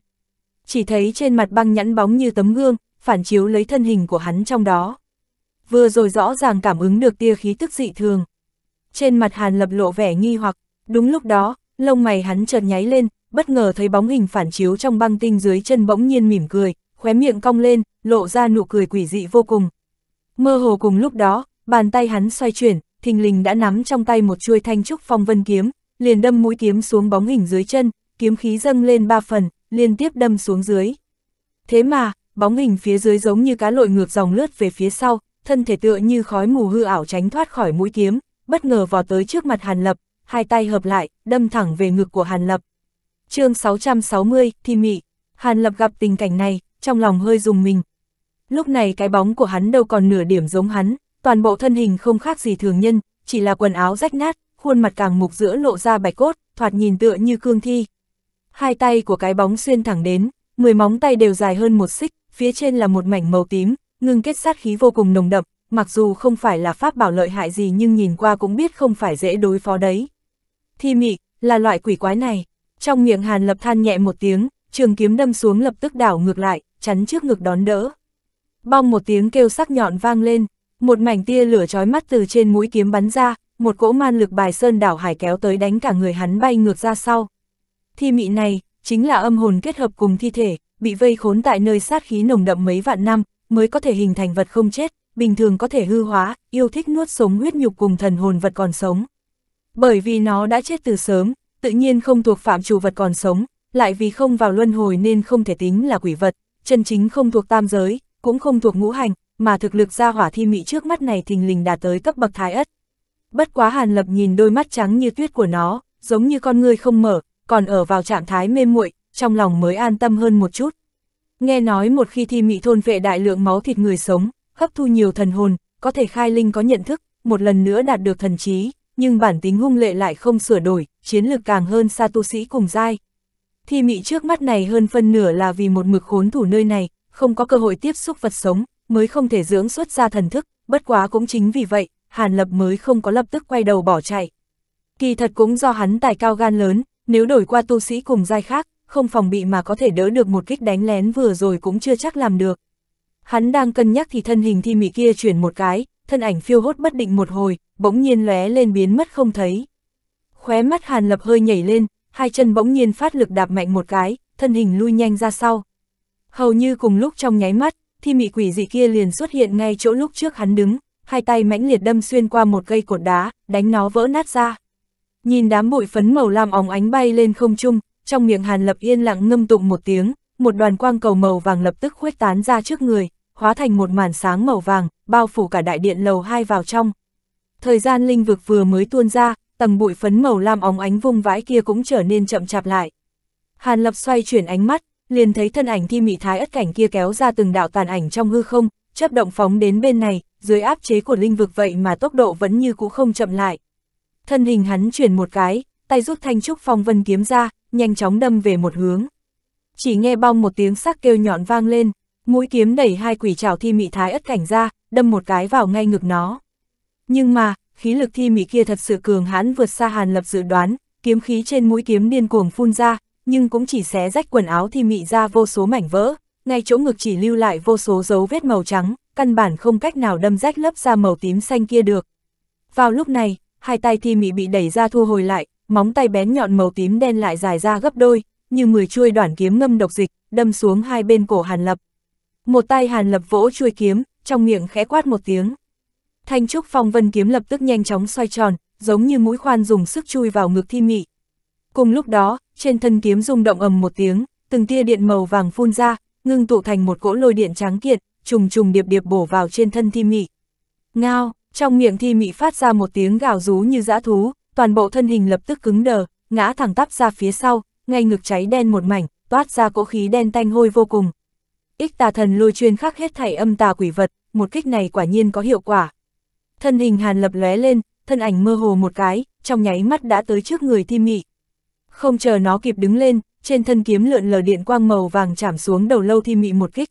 Chỉ thấy trên mặt băng nhẵn bóng như tấm gương, phản chiếu lấy thân hình của hắn trong đó. Vừa rồi rõ ràng cảm ứng được tia khí tức dị thường. Trên mặt Hàn lập lộ vẻ nghi hoặc, đúng lúc đó, lông mày hắn chợt nháy lên, bất ngờ thấy bóng hình phản chiếu trong băng tinh dưới chân bỗng nhiên mỉm cười, khóe miệng cong lên, lộ ra nụ cười quỷ dị vô cùng. Mơ hồ cùng lúc đó, bàn tay hắn xoay chuyển, thình lình đã nắm trong tay một chuôi thanh trúc phong vân kiếm, liền đâm mũi kiếm xuống bóng hình dưới chân, kiếm khí dâng lên ba phần, liên tiếp đâm xuống dưới. Thế mà, bóng hình phía dưới giống như cá lội ngược dòng lướt về phía sau, thân thể tựa như khói mù hư ảo tránh thoát khỏi mũi kiếm, bất ngờ vò tới trước mặt Hàn Lập, hai tay hợp lại, đâm thẳng về ngực của Hàn Lập. chương 660, Thi Mị, Hàn Lập gặp tình cảnh này, trong lòng hơi dùng mình. Lúc này cái bóng của hắn đâu còn nửa điểm giống hắn, toàn bộ thân hình không khác gì thường nhân, chỉ là quần áo rách nát, khuôn mặt càng mục giữa lộ ra bạch cốt, thoạt nhìn tựa như cương thi. Hai tay của cái bóng xuyên thẳng đến, mười móng tay đều dài hơn một xích, phía trên là một mảnh màu tím, ngưng kết sát khí vô cùng nồng đậm, mặc dù không phải là pháp bảo lợi hại gì nhưng nhìn qua cũng biết không phải dễ đối phó đấy. Thi mị, là loại quỷ quái này. Trong miệng Hàn Lập than nhẹ một tiếng, trường kiếm đâm xuống lập tức đảo ngược lại, chắn trước ngực đón đỡ. Bong một tiếng kêu sắc nhọn vang lên, một mảnh tia lửa chói mắt từ trên mũi kiếm bắn ra, một cỗ man lực bài sơn đảo hải kéo tới đánh cả người hắn bay ngược ra sau. Thi mị này, chính là âm hồn kết hợp cùng thi thể, bị vây khốn tại nơi sát khí nồng đậm mấy vạn năm, mới có thể hình thành vật không chết, bình thường có thể hư hóa, yêu thích nuốt sống huyết nhục cùng thần hồn vật còn sống. Bởi vì nó đã chết từ sớm, tự nhiên không thuộc phạm chủ vật còn sống, lại vì không vào luân hồi nên không thể tính là quỷ vật, chân chính không thuộc tam giới, cũng không thuộc ngũ hành, mà thực lực ra hỏa thi mị trước mắt này thình lình đạt tới cấp bậc thái ất. Bất quá Hàn Lập nhìn đôi mắt trắng như tuyết của nó, giống như con người không mở, còn ở vào trạng thái mê muội, trong lòng mới an tâm hơn một chút. Nghe nói một khi thi mị thôn vệ đại lượng máu thịt người sống, hấp thu nhiều thần hồn, có thể khai linh có nhận thức, một lần nữa đạt được thần trí, nhưng bản tính hung lệ lại không sửa đổi, chiến lược càng hơn xa tu sĩ cùng giai. Thi mị trước mắt này hơn phân nửa là vì một mực khốn thủ nơi này, không có cơ hội tiếp xúc vật sống, mới không thể dưỡng xuất ra thần thức, bất quá cũng chính vì vậy, Hàn Lập mới không có lập tức quay đầu bỏ chạy. Kỳ thật cũng do hắn tài cao gan lớn, nếu đổi qua tu sĩ cùng giai khác, không phòng bị mà có thể đỡ được một kích đánh lén vừa rồi cũng chưa chắc làm được. Hắn đang cân nhắc thì thân hình thi mị kia chuyển một cái, thân ảnh phiêu hốt bất định một hồi, bỗng nhiên lóe lên biến mất không thấy. Khóe mắt Hàn Lập hơi nhảy lên, hai chân bỗng nhiên phát lực đạp mạnh một cái, thân hình lui nhanh ra sau. Hầu như cùng lúc trong nháy mắt, thì mị quỷ dị kia liền xuất hiện ngay chỗ lúc trước hắn đứng, hai tay mãnh liệt đâm xuyên qua một cây cột đá, đánh nó vỡ nát ra. Nhìn đám bụi phấn màu lam óng ánh bay lên không trung, trong miệng Hàn Lập yên lặng ngâm tụng một tiếng, một đoàn quang cầu màu vàng lập tức khuếch tán ra trước người, hóa thành một màn sáng màu vàng, bao phủ cả đại điện lầu hai vào trong. Thời gian linh vực vừa mới tuôn ra, tầng bụi phấn màu lam óng ánh vùng vãi kia cũng trở nên chậm chạp lại. Hàn Lập xoay chuyển ánh mắt, liền thấy thân ảnh thi mị thái ất cảnh kia kéo ra từng đạo tàn ảnh trong hư không, chấp động phóng đến bên này, dưới áp chế của linh vực vậy mà tốc độ vẫn như cũ không chậm lại. Thân hình hắn chuyển một cái, tay rút thanh trúc phong vân kiếm ra, nhanh chóng đâm về một hướng. Chỉ nghe bong một tiếng sắc kêu nhọn vang lên, mũi kiếm đẩy hai quỷ trảo thi mị thái ất cảnh ra, đâm một cái vào ngay ngực nó. Nhưng mà, khí lực thi mị kia thật sự cường hãn vượt xa hàn lập dự đoán, kiếm khí trên mũi kiếm điên cuồng phun ra, nhưng cũng chỉ xé rách quần áo thì mị ra vô số mảnh vỡ, ngay chỗ ngực chỉ lưu lại vô số dấu vết màu trắng, căn bản không cách nào đâm rách lớp da màu tím xanh kia được. Vào lúc này, hai tay thi mị bị đẩy ra thu hồi lại, móng tay bén nhọn màu tím đen lại dài ra gấp đôi, như mười chuôi đoạn kiếm ngâm độc dịch, đâm xuống hai bên cổ Hàn Lập. Một tay Hàn Lập vỗ chuôi kiếm, trong miệng khẽ quát một tiếng. Thanh trúc phong vân kiếm lập tức nhanh chóng xoay tròn, giống như mũi khoan dùng sức chui vào ngực thi mị, Cùng lúc đó, trên thân kiếm rung động ầm một tiếng, từng tia điện màu vàng phun ra, ngưng tụ thành một cỗ lôi điện trắng kiệt, trùng trùng điệp điệp bổ vào trên thân thi mị. Ngao, trong miệng thi mị phát ra một tiếng gào rú như dã thú, toàn bộ thân hình lập tức cứng đờ, ngã thẳng tắp ra phía sau, ngay ngực cháy đen một mảnh, toát ra cỗ khí đen tanh hôi vô cùng. Ích tà thần lôi chuyên khắc hết thảy âm tà quỷ vật, một kích này quả nhiên có hiệu quả. Thân hình hàn lập lóe lên, thân ảnh mơ hồ một cái, trong nháy mắt đã tới trước người thi mị, không chờ nó kịp đứng lên, trên thân kiếm lượn lờ điện quang màu vàng chạm xuống đầu lâu thi mị một kích.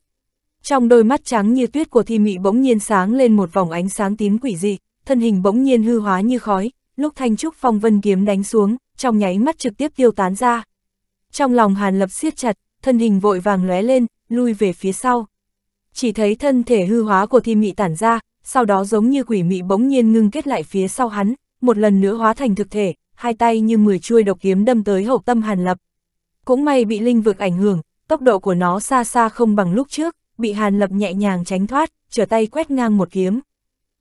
Trong đôi mắt trắng như tuyết của thi mị bỗng nhiên sáng lên một vòng ánh sáng tím quỷ dị, thân hình bỗng nhiên hư hóa như khói, lúc thanh trúc phong vân kiếm đánh xuống, trong nháy mắt trực tiếp tiêu tán ra. Trong lòng Hàn Lập siết chặt, thân hình vội vàng lóe lên, lui về phía sau. Chỉ thấy thân thể hư hóa của thi mị tản ra, sau đó giống như quỷ mị bỗng nhiên ngưng kết lại phía sau hắn, một lần nữa hóa thành thực thể, hai tay như mười chuôi độc kiếm đâm tới hậu tâm Hàn Lập. Cũng may bị linh vực ảnh hưởng, tốc độ của nó xa xa không bằng lúc trước, bị Hàn Lập nhẹ nhàng tránh thoát, trở tay quét ngang một kiếm.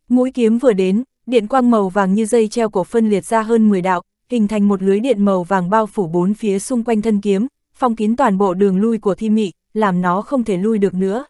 Mũi kiếm vừa đến, điện quang màu vàng như dây treo cổ phân liệt ra hơn 10 đạo, hình thành một lưới điện màu vàng bao phủ bốn phía xung quanh thân kiếm, phong kín toàn bộ đường lui của thi mị, làm nó không thể lui được nữa.